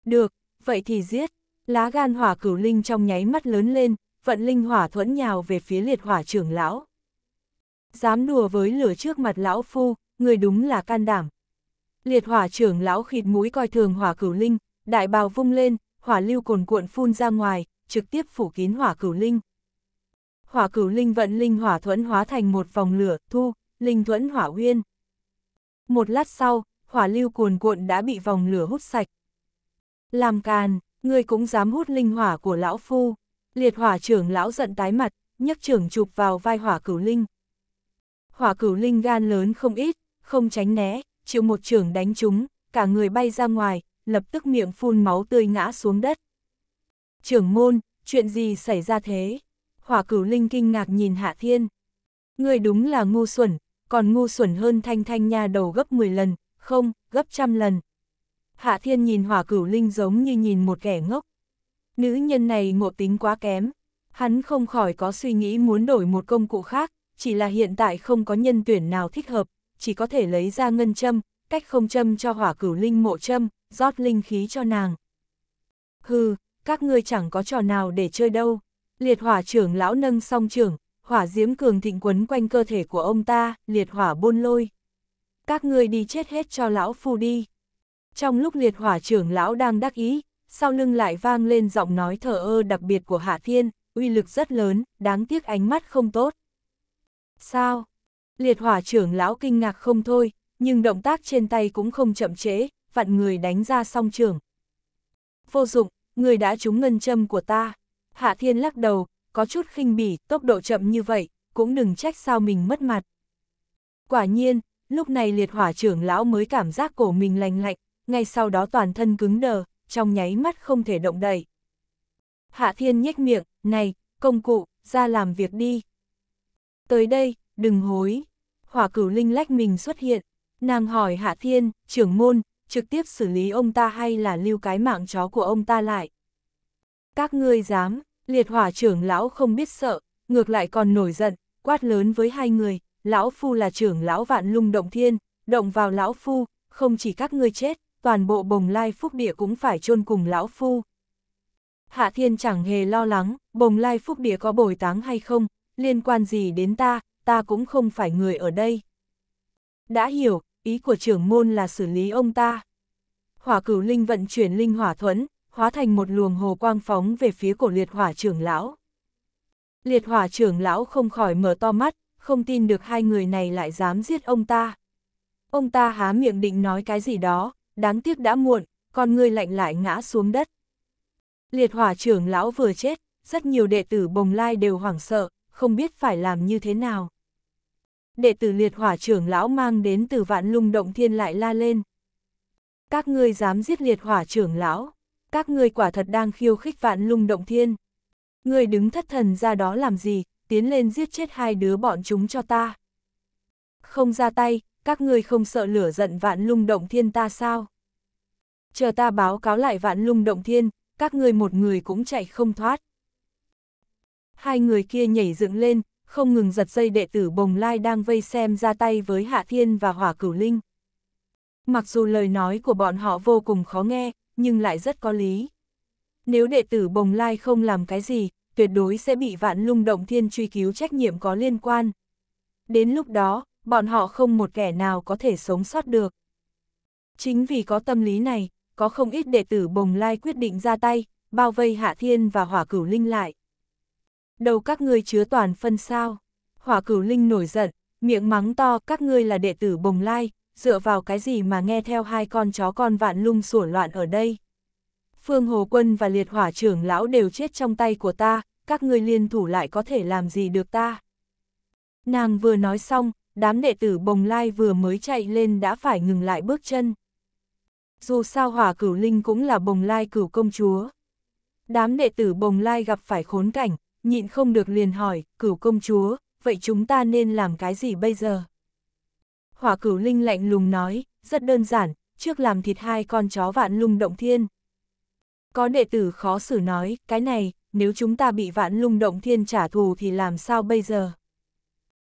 Được, vậy thì giết. Lá gan hỏa cửu linh trong nháy mắt lớn lên, vận linh hỏa thuẫn nhào về phía liệt hỏa trưởng lão. Dám đùa với lửa trước mặt lão phu, người đúng là can đảm. Liệt hỏa trưởng lão khịt mũi coi thường hỏa cửu linh, đại bào vung lên, hỏa lưu cồn cuộn phun ra ngoài, trực tiếp phủ kín hỏa cửu linh hỏa cửu linh vận linh hỏa thuẫn hóa thành một vòng lửa, thu, linh thuẫn hỏa huyên. Một lát sau, hỏa lưu cuồn cuộn đã bị vòng lửa hút sạch. Làm càn, ngươi cũng dám hút linh hỏa của lão phu. Liệt hỏa trưởng lão giận tái mặt, nhấc trưởng chụp vào vai hỏa cửu linh. Hỏa cửu linh gan lớn không ít, không tránh né, chịu một trưởng đánh chúng cả người bay ra ngoài, lập tức miệng phun máu tươi ngã xuống đất. Trưởng môn, chuyện gì xảy ra thế? hỏa cửu linh kinh ngạc nhìn Hạ Thiên. Người đúng là ngu xuẩn, còn ngu xuẩn hơn thanh thanh nha đầu gấp 10 lần, không, gấp trăm lần. Hạ Thiên nhìn hỏa cửu linh giống như nhìn một kẻ ngốc. Nữ nhân này ngộ tính quá kém, hắn không khỏi có suy nghĩ muốn đổi một công cụ khác, chỉ là hiện tại không có nhân tuyển nào thích hợp, chỉ có thể lấy ra ngân châm, cách không châm cho hỏa cửu linh mộ châm, rót linh khí cho nàng. Hừ, các ngươi chẳng có trò nào để chơi đâu. Liệt hỏa trưởng lão nâng song trưởng, hỏa diễm cường thịnh quấn quanh cơ thể của ông ta, liệt hỏa buôn lôi. Các ngươi đi chết hết cho lão phu đi. Trong lúc liệt hỏa trưởng lão đang đắc ý, sau lưng lại vang lên giọng nói thở ơ đặc biệt của Hạ Thiên, uy lực rất lớn, đáng tiếc ánh mắt không tốt. Sao? Liệt hỏa trưởng lão kinh ngạc không thôi, nhưng động tác trên tay cũng không chậm chế vặn người đánh ra song trưởng. Vô dụng, người đã trúng ngân châm của ta. Hạ Thiên lắc đầu, có chút khinh bỉ, tốc độ chậm như vậy, cũng đừng trách sao mình mất mặt. Quả nhiên, lúc này liệt hỏa trưởng lão mới cảm giác cổ mình lành lạnh, ngay sau đó toàn thân cứng đờ, trong nháy mắt không thể động đậy. Hạ Thiên nhếch miệng, này, công cụ, ra làm việc đi. Tới đây, đừng hối. Hỏa cửu linh lách mình xuất hiện, nàng hỏi Hạ Thiên, trưởng môn, trực tiếp xử lý ông ta hay là lưu cái mạng chó của ông ta lại các ngươi dám, liệt hỏa trưởng lão không biết sợ, ngược lại còn nổi giận, quát lớn với hai người, lão phu là trưởng lão vạn lung động thiên, động vào lão phu, không chỉ các ngươi chết, toàn bộ bồng lai phúc địa cũng phải chôn cùng lão phu. Hạ thiên chẳng hề lo lắng, bồng lai phúc địa có bồi táng hay không, liên quan gì đến ta, ta cũng không phải người ở đây. Đã hiểu, ý của trưởng môn là xử lý ông ta. Hỏa cửu linh vận chuyển linh hỏa thuẫn, hóa thành một luồng hồ quang phóng về phía cổ liệt hỏa trưởng lão. Liệt hỏa trưởng lão không khỏi mở to mắt, không tin được hai người này lại dám giết ông ta. Ông ta há miệng định nói cái gì đó, đáng tiếc đã muộn, con ngươi lạnh lại ngã xuống đất. Liệt hỏa trưởng lão vừa chết, rất nhiều đệ tử bồng lai đều hoảng sợ, không biết phải làm như thế nào. Đệ tử liệt hỏa trưởng lão mang đến từ vạn lung động thiên lại la lên. Các ngươi dám giết liệt hỏa trưởng lão các ngươi quả thật đang khiêu khích vạn lung động thiên. Ngươi đứng thất thần ra đó làm gì, tiến lên giết chết hai đứa bọn chúng cho ta. Không ra tay, các ngươi không sợ lửa giận vạn lung động thiên ta sao? Chờ ta báo cáo lại vạn lung động thiên, các ngươi một người cũng chạy không thoát. Hai người kia nhảy dựng lên, không ngừng giật dây đệ tử bồng lai đang vây xem ra tay với Hạ Thiên và Hỏa Cửu Linh. Mặc dù lời nói của bọn họ vô cùng khó nghe, nhưng lại rất có lý. Nếu đệ tử bồng lai không làm cái gì, tuyệt đối sẽ bị vạn lung động thiên truy cứu trách nhiệm có liên quan. Đến lúc đó, bọn họ không một kẻ nào có thể sống sót được. Chính vì có tâm lý này, có không ít đệ tử bồng lai quyết định ra tay, bao vây hạ thiên và hỏa cửu linh lại. Đầu các ngươi chứa toàn phân sao. Hỏa cửu linh nổi giận, miệng mắng to các ngươi là đệ tử bồng lai, dựa vào cái gì mà nghe theo hai con chó con vạn lung sủa loạn ở đây. Phương Hồ Quân và liệt hỏa trưởng lão đều chết trong tay của ta, các ngươi liên thủ lại có thể làm gì được ta. Nàng vừa nói xong, đám đệ tử bồng lai vừa mới chạy lên đã phải ngừng lại bước chân. Dù sao hỏa cửu linh cũng là bồng lai cửu công chúa. Đám đệ tử bồng lai gặp phải khốn cảnh, nhịn không được liền hỏi, cửu công chúa, vậy chúng ta nên làm cái gì bây giờ? hỏa cửu linh lạnh lùng nói, rất đơn giản, trước làm thịt hai con chó vạn lung động thiên. Có đệ tử khó xử nói, cái này, nếu chúng ta bị vạn lung động thiên trả thù thì làm sao bây giờ?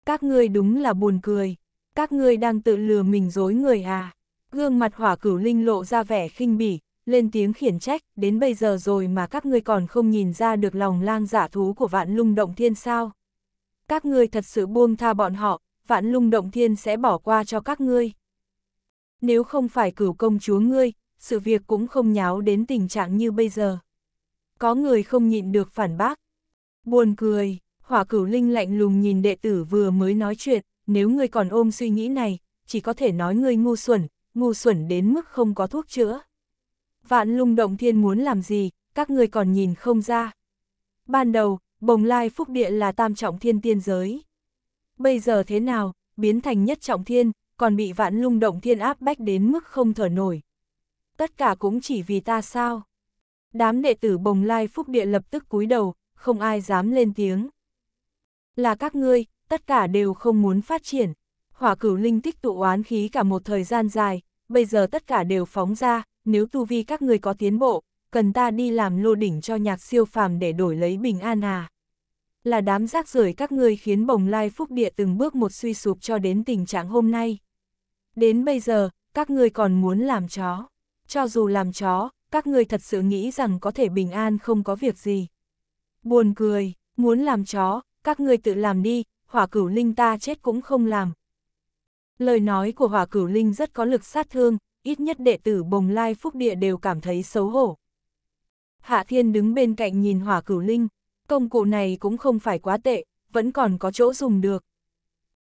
Các ngươi đúng là buồn cười, các ngươi đang tự lừa mình dối người à? Gương mặt hỏa cửu linh lộ ra vẻ khinh bỉ, lên tiếng khiển trách, đến bây giờ rồi mà các ngươi còn không nhìn ra được lòng lang giả dạ thú của vạn lung động thiên sao? Các ngươi thật sự buông tha bọn họ, vạn lung động thiên sẽ bỏ qua cho các ngươi. Nếu không phải cửu công chúa ngươi, sự việc cũng không nháo đến tình trạng như bây giờ. Có người không nhịn được phản bác. Buồn cười, hỏa cửu linh lạnh lùng nhìn đệ tử vừa mới nói chuyện, nếu ngươi còn ôm suy nghĩ này, chỉ có thể nói ngươi ngu xuẩn, ngu xuẩn đến mức không có thuốc chữa. Vạn lung động thiên muốn làm gì, các ngươi còn nhìn không ra. Ban đầu, bồng lai phúc địa là tam trọng thiên tiên giới bây giờ thế nào, biến thành nhất trọng thiên, còn bị vạn lung động thiên áp bách đến mức không thở nổi. Tất cả cũng chỉ vì ta sao? Đám đệ tử bồng lai phúc địa lập tức cúi đầu, không ai dám lên tiếng. Là các ngươi, tất cả đều không muốn phát triển. Hỏa cửu linh tích tụ oán khí cả một thời gian dài, bây giờ tất cả đều phóng ra, nếu tu vi các ngươi có tiến bộ, cần ta đi làm lô đỉnh cho nhạc siêu phàm để đổi lấy bình an à là đám rác rưởi các ngươi khiến bồng lai phúc địa từng bước một suy sụp cho đến tình trạng hôm nay. Đến bây giờ, các ngươi còn muốn làm chó. Cho dù làm chó, các ngươi thật sự nghĩ rằng có thể bình an không có việc gì. Buồn cười, muốn làm chó, các ngươi tự làm đi, hỏa cửu linh ta chết cũng không làm. Lời nói của hỏa cửu linh rất có lực sát thương, ít nhất đệ tử bồng lai phúc địa đều cảm thấy xấu hổ. Hạ thiên đứng bên cạnh nhìn hỏa cửu linh, Công cụ này cũng không phải quá tệ, vẫn còn có chỗ dùng được.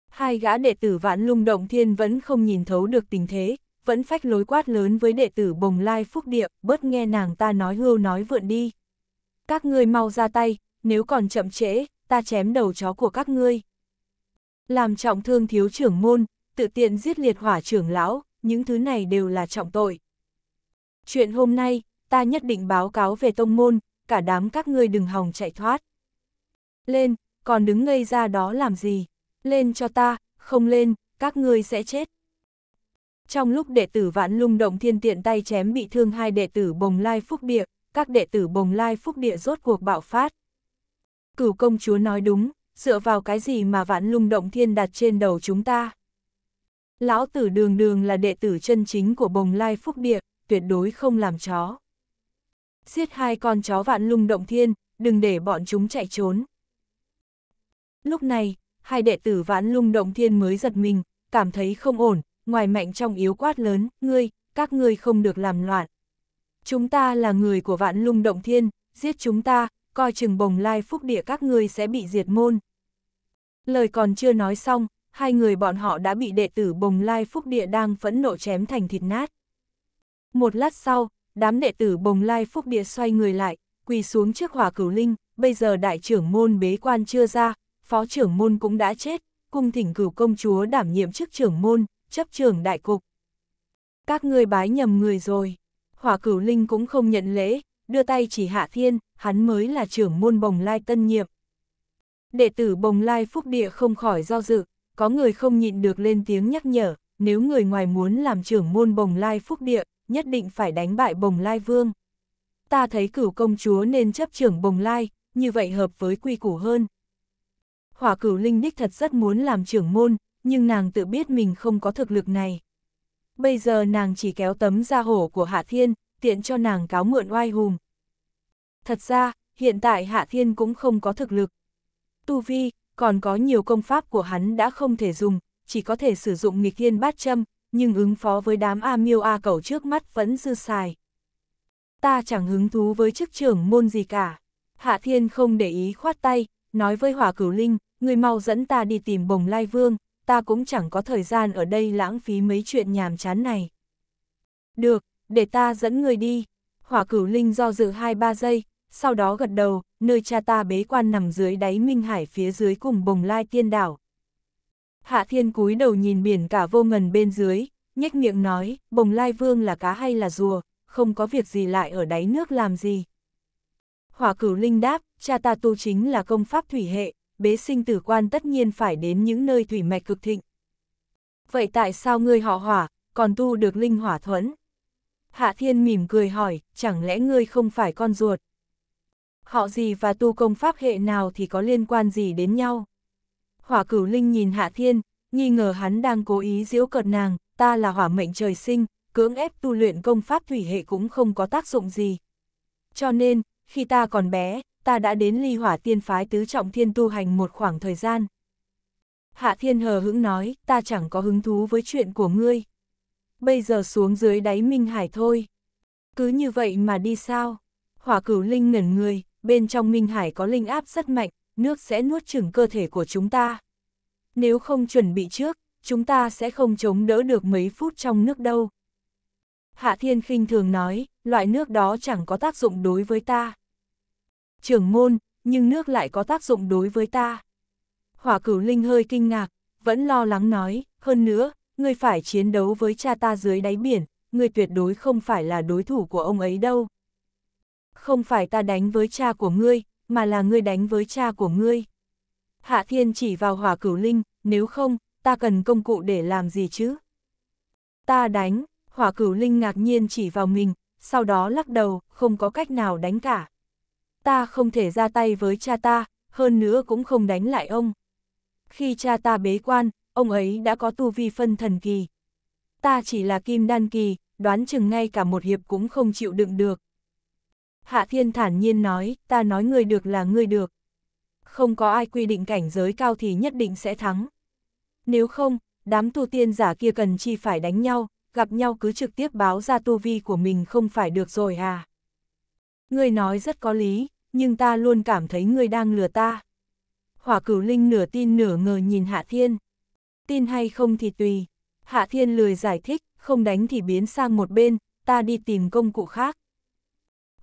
Hai gã đệ tử vạn lung động thiên vẫn không nhìn thấu được tình thế, vẫn phách lối quát lớn với đệ tử bồng lai phúc địa, bớt nghe nàng ta nói hưu nói vượn đi. Các ngươi mau ra tay, nếu còn chậm trễ, ta chém đầu chó của các ngươi. Làm trọng thương thiếu trưởng môn, tự tiện giết liệt hỏa trưởng lão, những thứ này đều là trọng tội. Chuyện hôm nay, ta nhất định báo cáo về tông môn, cả đám các ngươi đừng hòng chạy thoát. Lên, còn đứng ngây ra đó làm gì? Lên cho ta, không lên, các ngươi sẽ chết. Trong lúc đệ tử vạn lung động thiên tiện tay chém bị thương hai đệ tử bồng lai phúc địa, các đệ tử bồng lai phúc địa rốt cuộc bạo phát. Cửu công chúa nói đúng, dựa vào cái gì mà vạn lung động thiên đặt trên đầu chúng ta. Lão tử đường đường là đệ tử chân chính của bồng lai phúc địa, tuyệt đối không làm chó. Giết hai con chó vạn lung động thiên, đừng để bọn chúng chạy trốn. Lúc này, hai đệ tử vãn lung động thiên mới giật mình, cảm thấy không ổn, ngoài mạnh trong yếu quát lớn, ngươi, các ngươi không được làm loạn. Chúng ta là người của vạn lung động thiên, giết chúng ta, coi chừng bồng lai phúc địa các ngươi sẽ bị diệt môn. Lời còn chưa nói xong, hai người bọn họ đã bị đệ tử bồng lai phúc địa đang phẫn nộ chém thành thịt nát. Một lát sau, đám đệ tử bồng lai phúc địa xoay người lại, quỳ xuống trước hỏa cửu linh, bây giờ đại trưởng môn bế quan chưa ra, phó trưởng môn cũng đã chết, cung thỉnh cửu công chúa đảm nhiệm chức trưởng môn, chấp trưởng đại cục. Các ngươi bái nhầm người rồi, hỏa cửu linh cũng không nhận lễ, đưa tay chỉ hạ thiên, hắn mới là trưởng môn bồng lai tân nhiệm. Đệ tử bồng lai phúc địa không khỏi do dự, có người không nhịn được lên tiếng nhắc nhở, nếu người ngoài muốn làm trưởng môn bồng lai phúc địa, nhất định phải đánh bại Bồng Lai Vương. Ta thấy cửu công chúa nên chấp trưởng Bồng Lai, như vậy hợp với quy củ hơn. Hỏa cửu linh đích thật rất muốn làm trưởng môn, nhưng nàng tự biết mình không có thực lực này. Bây giờ nàng chỉ kéo tấm da hổ của Hạ Thiên, tiện cho nàng cáo mượn oai hùng. Thật ra, hiện tại Hạ Thiên cũng không có thực lực. Tu Vi, còn có nhiều công pháp của hắn đã không thể dùng, chỉ có thể sử dụng nghịch thiên bát châm, nhưng ứng phó với đám A miêu A cầu trước mắt vẫn dư xài. Ta chẳng hứng thú với chức trưởng môn gì cả. Hạ Thiên không để ý khoát tay, nói với Hỏa Cửu Linh, người mau dẫn ta đi tìm Bồng Lai Vương, ta cũng chẳng có thời gian ở đây lãng phí mấy chuyện nhàm chán này. Được, để ta dẫn người đi. Hỏa Cửu Linh do dự 2-3 giây, sau đó gật đầu, nơi cha ta bế quan nằm dưới đáy Minh Hải phía dưới cùng Bồng Lai Tiên Đảo, Hạ thiên cúi đầu nhìn biển cả vô ngần bên dưới, nhếch miệng nói, bồng lai vương là cá hay là rùa, không có việc gì lại ở đáy nước làm gì. Hỏa cửu linh đáp, cha ta tu chính là công pháp thủy hệ, bế sinh tử quan tất nhiên phải đến những nơi thủy mạch cực thịnh. Vậy tại sao ngươi họ hỏa, còn tu được linh hỏa thuẫn? Hạ thiên mỉm cười hỏi, chẳng lẽ ngươi không phải con ruột? Họ gì và tu công pháp hệ nào thì có liên quan gì đến nhau? hỏa cửu linh nhìn hạ thiên, nghi ngờ hắn đang cố ý giễu cợt nàng, ta là hỏa mệnh trời sinh, cưỡng ép tu luyện công pháp thủy hệ cũng không có tác dụng gì. Cho nên, khi ta còn bé, ta đã đến ly hỏa tiên phái tứ trọng thiên tu hành một khoảng thời gian. Hạ thiên hờ hững nói, ta chẳng có hứng thú với chuyện của ngươi. Bây giờ xuống dưới đáy minh hải thôi. Cứ như vậy mà đi sao? Hỏa cửu linh ngẩn người, bên trong minh hải có linh áp rất mạnh, nước sẽ nuốt chửng cơ thể của chúng ta. Nếu không chuẩn bị trước, chúng ta sẽ không chống đỡ được mấy phút trong nước đâu. Hạ Thiên khinh thường nói, loại nước đó chẳng có tác dụng đối với ta. Trưởng môn, nhưng nước lại có tác dụng đối với ta. Hỏa cửu linh hơi kinh ngạc, vẫn lo lắng nói, hơn nữa, ngươi phải chiến đấu với cha ta dưới đáy biển, ngươi tuyệt đối không phải là đối thủ của ông ấy đâu. Không phải ta đánh với cha của ngươi, mà là ngươi đánh với cha của ngươi. Hạ Thiên chỉ vào hỏa cửu linh, nếu không, ta cần công cụ để làm gì chứ? Ta đánh, hỏa cửu linh ngạc nhiên chỉ vào mình, sau đó lắc đầu, không có cách nào đánh cả. Ta không thể ra tay với cha ta, hơn nữa cũng không đánh lại ông. Khi cha ta bế quan, ông ấy đã có tu vi phân thần kỳ. Ta chỉ là kim đan kỳ, đoán chừng ngay cả một hiệp cũng không chịu đựng được. Hạ Thiên thản nhiên nói, ta nói người được là người được. Không có ai quy định cảnh giới cao thì nhất định sẽ thắng. Nếu không, đám tu tiên giả kia cần chi phải đánh nhau, gặp nhau cứ trực tiếp báo ra tu vi của mình không phải được rồi à. Ngươi nói rất có lý, nhưng ta luôn cảm thấy ngươi đang lừa ta. Hỏa cửu linh nửa tin nửa ngờ nhìn Hạ Thiên. Tin hay không thì tùy. Hạ Thiên lười giải thích, không đánh thì biến sang một bên, ta đi tìm công cụ khác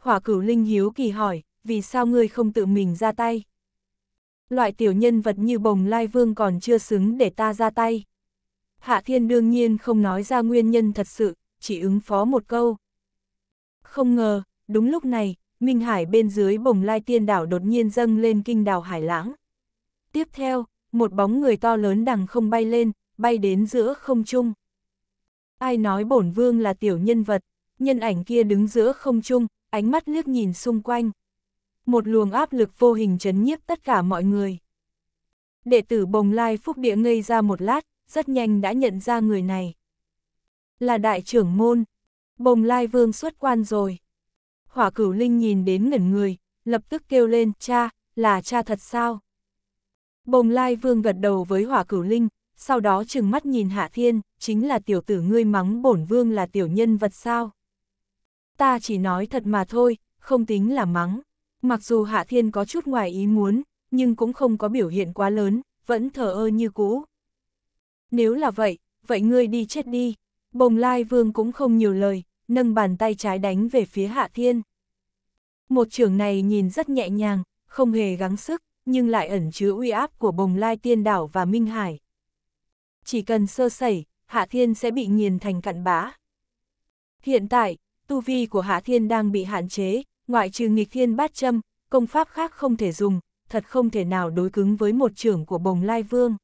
hỏa cửu linh hiếu kỳ hỏi, vì sao ngươi không tự mình ra tay? Loại tiểu nhân vật như bồng lai vương còn chưa xứng để ta ra tay. Hạ thiên đương nhiên không nói ra nguyên nhân thật sự, chỉ ứng phó một câu. Không ngờ, đúng lúc này, Minh Hải bên dưới bồng lai tiên đảo đột nhiên dâng lên kinh đảo Hải Lãng. Tiếp theo, một bóng người to lớn đằng không bay lên, bay đến giữa không trung. Ai nói bổn vương là tiểu nhân vật, nhân ảnh kia đứng giữa không trung, ánh mắt liếc nhìn xung quanh. Một luồng áp lực vô hình chấn nhiếp tất cả mọi người. Đệ tử bồng lai phúc địa ngây ra một lát, rất nhanh đã nhận ra người này. Là đại trưởng môn, bồng lai vương xuất quan rồi. Hỏa cửu linh nhìn đến ngẩn người, lập tức kêu lên, cha, là cha thật sao? Bồng lai vương gật đầu với hỏa cửu linh, sau đó trừng mắt nhìn hạ thiên, chính là tiểu tử ngươi mắng bổn vương là tiểu nhân vật sao? ta chỉ nói thật mà thôi, không tính là mắng. Mặc dù Hạ Thiên có chút ngoài ý muốn, nhưng cũng không có biểu hiện quá lớn, vẫn thờ ơ như cũ. Nếu là vậy, vậy ngươi đi chết đi. Bồng Lai Vương cũng không nhiều lời, nâng bàn tay trái đánh về phía Hạ Thiên. Một trường này nhìn rất nhẹ nhàng, không hề gắng sức, nhưng lại ẩn chứa uy áp của Bồng Lai Tiên Đảo và Minh Hải. Chỉ cần sơ sẩy, Hạ Thiên sẽ bị nghiền thành cặn bã. Hiện tại, tu vi của Hạ Thiên đang bị hạn chế, ngoại trừ nghịch thiên bát châm, công pháp khác không thể dùng, thật không thể nào đối cứng với một trưởng của bồng lai vương.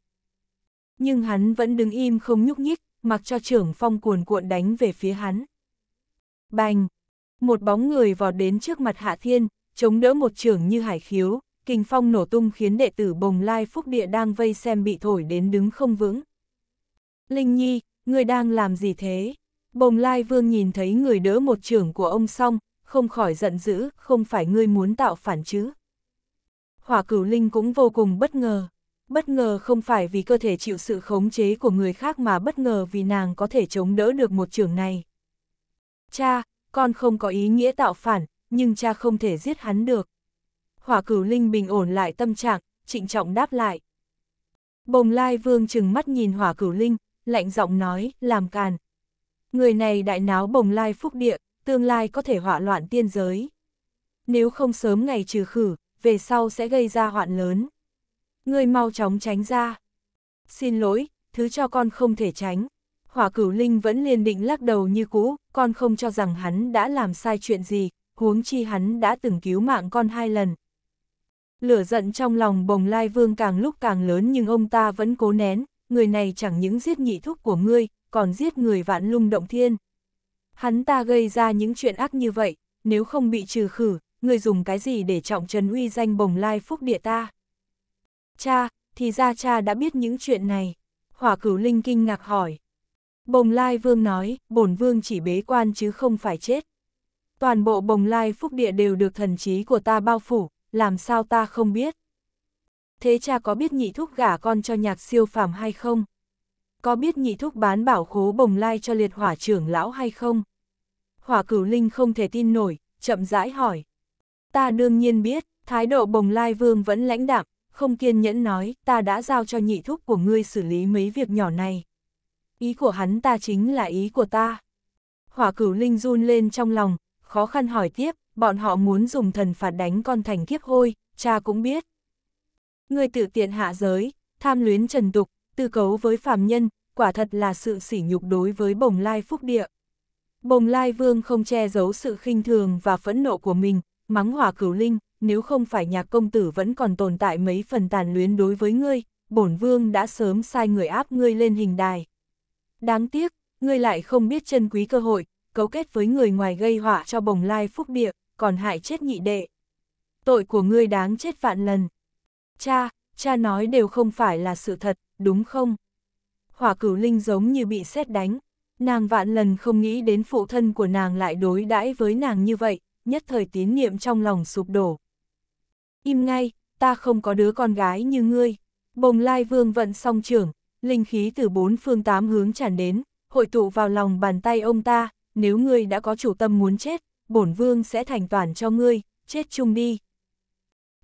Nhưng hắn vẫn đứng im không nhúc nhích, mặc cho trưởng phong cuồn cuộn đánh về phía hắn. Bành! Một bóng người vọt đến trước mặt Hạ Thiên, chống đỡ một trưởng như hải khiếu, kinh phong nổ tung khiến đệ tử bồng lai phúc địa đang vây xem bị thổi đến đứng không vững. Linh Nhi, người đang làm gì thế? Bồng Lai Vương nhìn thấy người đỡ một trưởng của ông xong, không khỏi giận dữ, không phải ngươi muốn tạo phản chứ. Hỏa cửu linh cũng vô cùng bất ngờ. Bất ngờ không phải vì cơ thể chịu sự khống chế của người khác mà bất ngờ vì nàng có thể chống đỡ được một trường này. Cha, con không có ý nghĩa tạo phản, nhưng cha không thể giết hắn được. Hỏa cửu linh bình ổn lại tâm trạng, trịnh trọng đáp lại. Bồng lai vương chừng mắt nhìn hỏa cửu linh, lạnh giọng nói, làm càn, Người này đại náo bồng lai phúc địa, tương lai có thể họa loạn tiên giới. Nếu không sớm ngày trừ khử, về sau sẽ gây ra hoạn lớn. Người mau chóng tránh ra. Xin lỗi, thứ cho con không thể tránh. Hỏa cửu linh vẫn liền định lắc đầu như cũ, con không cho rằng hắn đã làm sai chuyện gì, huống chi hắn đã từng cứu mạng con hai lần. Lửa giận trong lòng bồng lai vương càng lúc càng lớn nhưng ông ta vẫn cố nén, người này chẳng những giết nhị thúc của ngươi, còn giết người vạn lung động thiên. Hắn ta gây ra những chuyện ác như vậy, nếu không bị trừ khử, người dùng cái gì để trọng trần uy danh bồng lai phúc địa ta? Cha, thì ra cha đã biết những chuyện này. Hỏa cửu linh kinh ngạc hỏi. Bồng lai vương nói, bổn vương chỉ bế quan chứ không phải chết. Toàn bộ bồng lai phúc địa đều được thần trí của ta bao phủ, làm sao ta không biết. Thế cha có biết nhị thúc gả con cho nhạc siêu phàm hay không? có biết nhị thúc bán bảo khố bồng lai cho liệt hỏa trưởng lão hay không? Hỏa cửu linh không thể tin nổi, chậm rãi hỏi. Ta đương nhiên biết, thái độ bồng lai vương vẫn lãnh đạm, không kiên nhẫn nói, ta đã giao cho nhị thúc của ngươi xử lý mấy việc nhỏ này. Ý của hắn ta chính là ý của ta. Hỏa cửu linh run lên trong lòng, khó khăn hỏi tiếp, bọn họ muốn dùng thần phạt đánh con thành kiếp hôi, cha cũng biết. Ngươi tự tiện hạ giới, tham luyến trần tục, tư cấu với phàm nhân, quả thật là sự sỉ nhục đối với bồng lai phúc địa. Bồng lai vương không che giấu sự khinh thường và phẫn nộ của mình, mắng hỏa cửu linh, nếu không phải nhạc công tử vẫn còn tồn tại mấy phần tàn luyến đối với ngươi, bổn vương đã sớm sai người áp ngươi lên hình đài. Đáng tiếc, ngươi lại không biết chân quý cơ hội, cấu kết với người ngoài gây họa cho bồng lai phúc địa, còn hại chết nhị đệ. Tội của ngươi đáng chết vạn lần. Cha, cha nói đều không phải là sự thật, đúng không? hỏa cửu linh giống như bị xét đánh. Nàng vạn lần không nghĩ đến phụ thân của nàng lại đối đãi với nàng như vậy, nhất thời tín niệm trong lòng sụp đổ. Im ngay, ta không có đứa con gái như ngươi. Bồng lai vương vận song trưởng, linh khí từ bốn phương tám hướng tràn đến, hội tụ vào lòng bàn tay ông ta, nếu ngươi đã có chủ tâm muốn chết, bổn vương sẽ thành toàn cho ngươi, chết chung đi.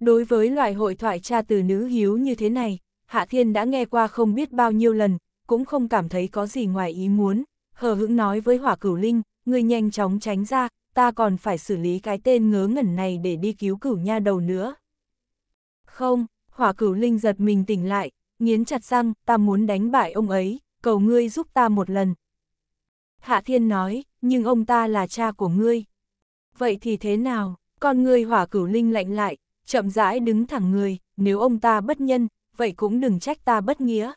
Đối với loại hội thoại cha từ nữ hiếu như thế này, Hạ Thiên đã nghe qua không biết bao nhiêu lần, cũng không cảm thấy có gì ngoài ý muốn, hờ hững nói với hỏa cửu linh, ngươi nhanh chóng tránh ra, ta còn phải xử lý cái tên ngớ ngẩn này để đi cứu cửu nha đầu nữa. Không, hỏa cửu linh giật mình tỉnh lại, nghiến chặt răng, ta muốn đánh bại ông ấy, cầu ngươi giúp ta một lần. Hạ thiên nói, nhưng ông ta là cha của ngươi. Vậy thì thế nào, con ngươi hỏa cửu linh lạnh lại, chậm rãi đứng thẳng người, nếu ông ta bất nhân, vậy cũng đừng trách ta bất nghĩa.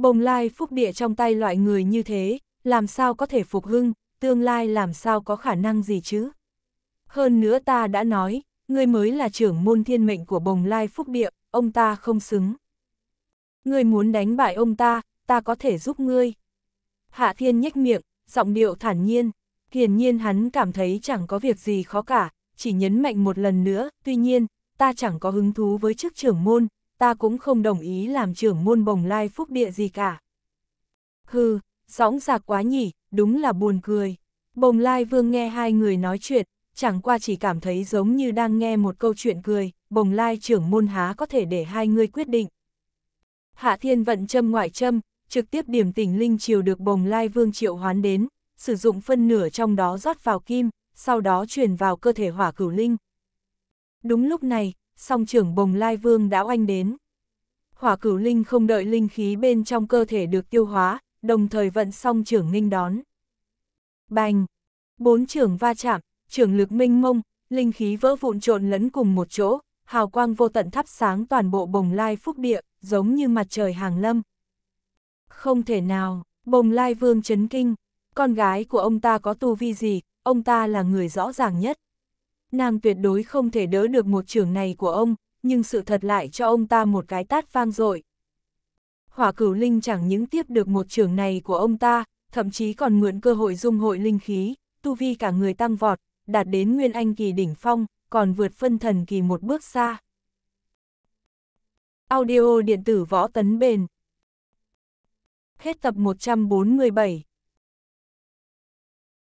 Bồng lai phúc địa trong tay loại người như thế, làm sao có thể phục hưng, tương lai làm sao có khả năng gì chứ? Hơn nữa ta đã nói, ngươi mới là trưởng môn thiên mệnh của bồng lai phúc địa, ông ta không xứng. Ngươi muốn đánh bại ông ta, ta có thể giúp ngươi. Hạ thiên nhếch miệng, giọng điệu thản nhiên, hiển nhiên hắn cảm thấy chẳng có việc gì khó cả, chỉ nhấn mạnh một lần nữa, tuy nhiên, ta chẳng có hứng thú với chức trưởng môn, ta cũng không đồng ý làm trưởng môn bồng lai phúc địa gì cả. Hừ, sóng giạc quá nhỉ, đúng là buồn cười. Bồng lai vương nghe hai người nói chuyện, chẳng qua chỉ cảm thấy giống như đang nghe một câu chuyện cười, bồng lai trưởng môn há có thể để hai người quyết định. Hạ thiên vận châm ngoại châm, trực tiếp điểm tỉnh linh chiều được bồng lai vương triệu hoán đến, sử dụng phân nửa trong đó rót vào kim, sau đó truyền vào cơ thể hỏa cửu linh. Đúng lúc này, song trưởng bồng lai vương đã oanh đến. Hỏa cửu linh không đợi linh khí bên trong cơ thể được tiêu hóa, đồng thời vận song trưởng nghênh đón. Bành! Bốn trưởng va chạm, trưởng lực minh mông, linh khí vỡ vụn trộn lẫn cùng một chỗ, hào quang vô tận thắp sáng toàn bộ bồng lai phúc địa, giống như mặt trời hàng lâm. Không thể nào, bồng lai vương chấn kinh, con gái của ông ta có tu vi gì, ông ta là người rõ ràng nhất nàng tuyệt đối không thể đỡ được một trường này của ông, nhưng sự thật lại cho ông ta một cái tát vang dội. Hỏa cửu linh chẳng những tiếp được một trường này của ông ta, thậm chí còn mượn cơ hội dung hội linh khí, tu vi cả người tăng vọt, đạt đến nguyên anh kỳ đỉnh phong, còn vượt phân thần kỳ một bước xa. Audio điện tử võ tấn bền Hết tập 147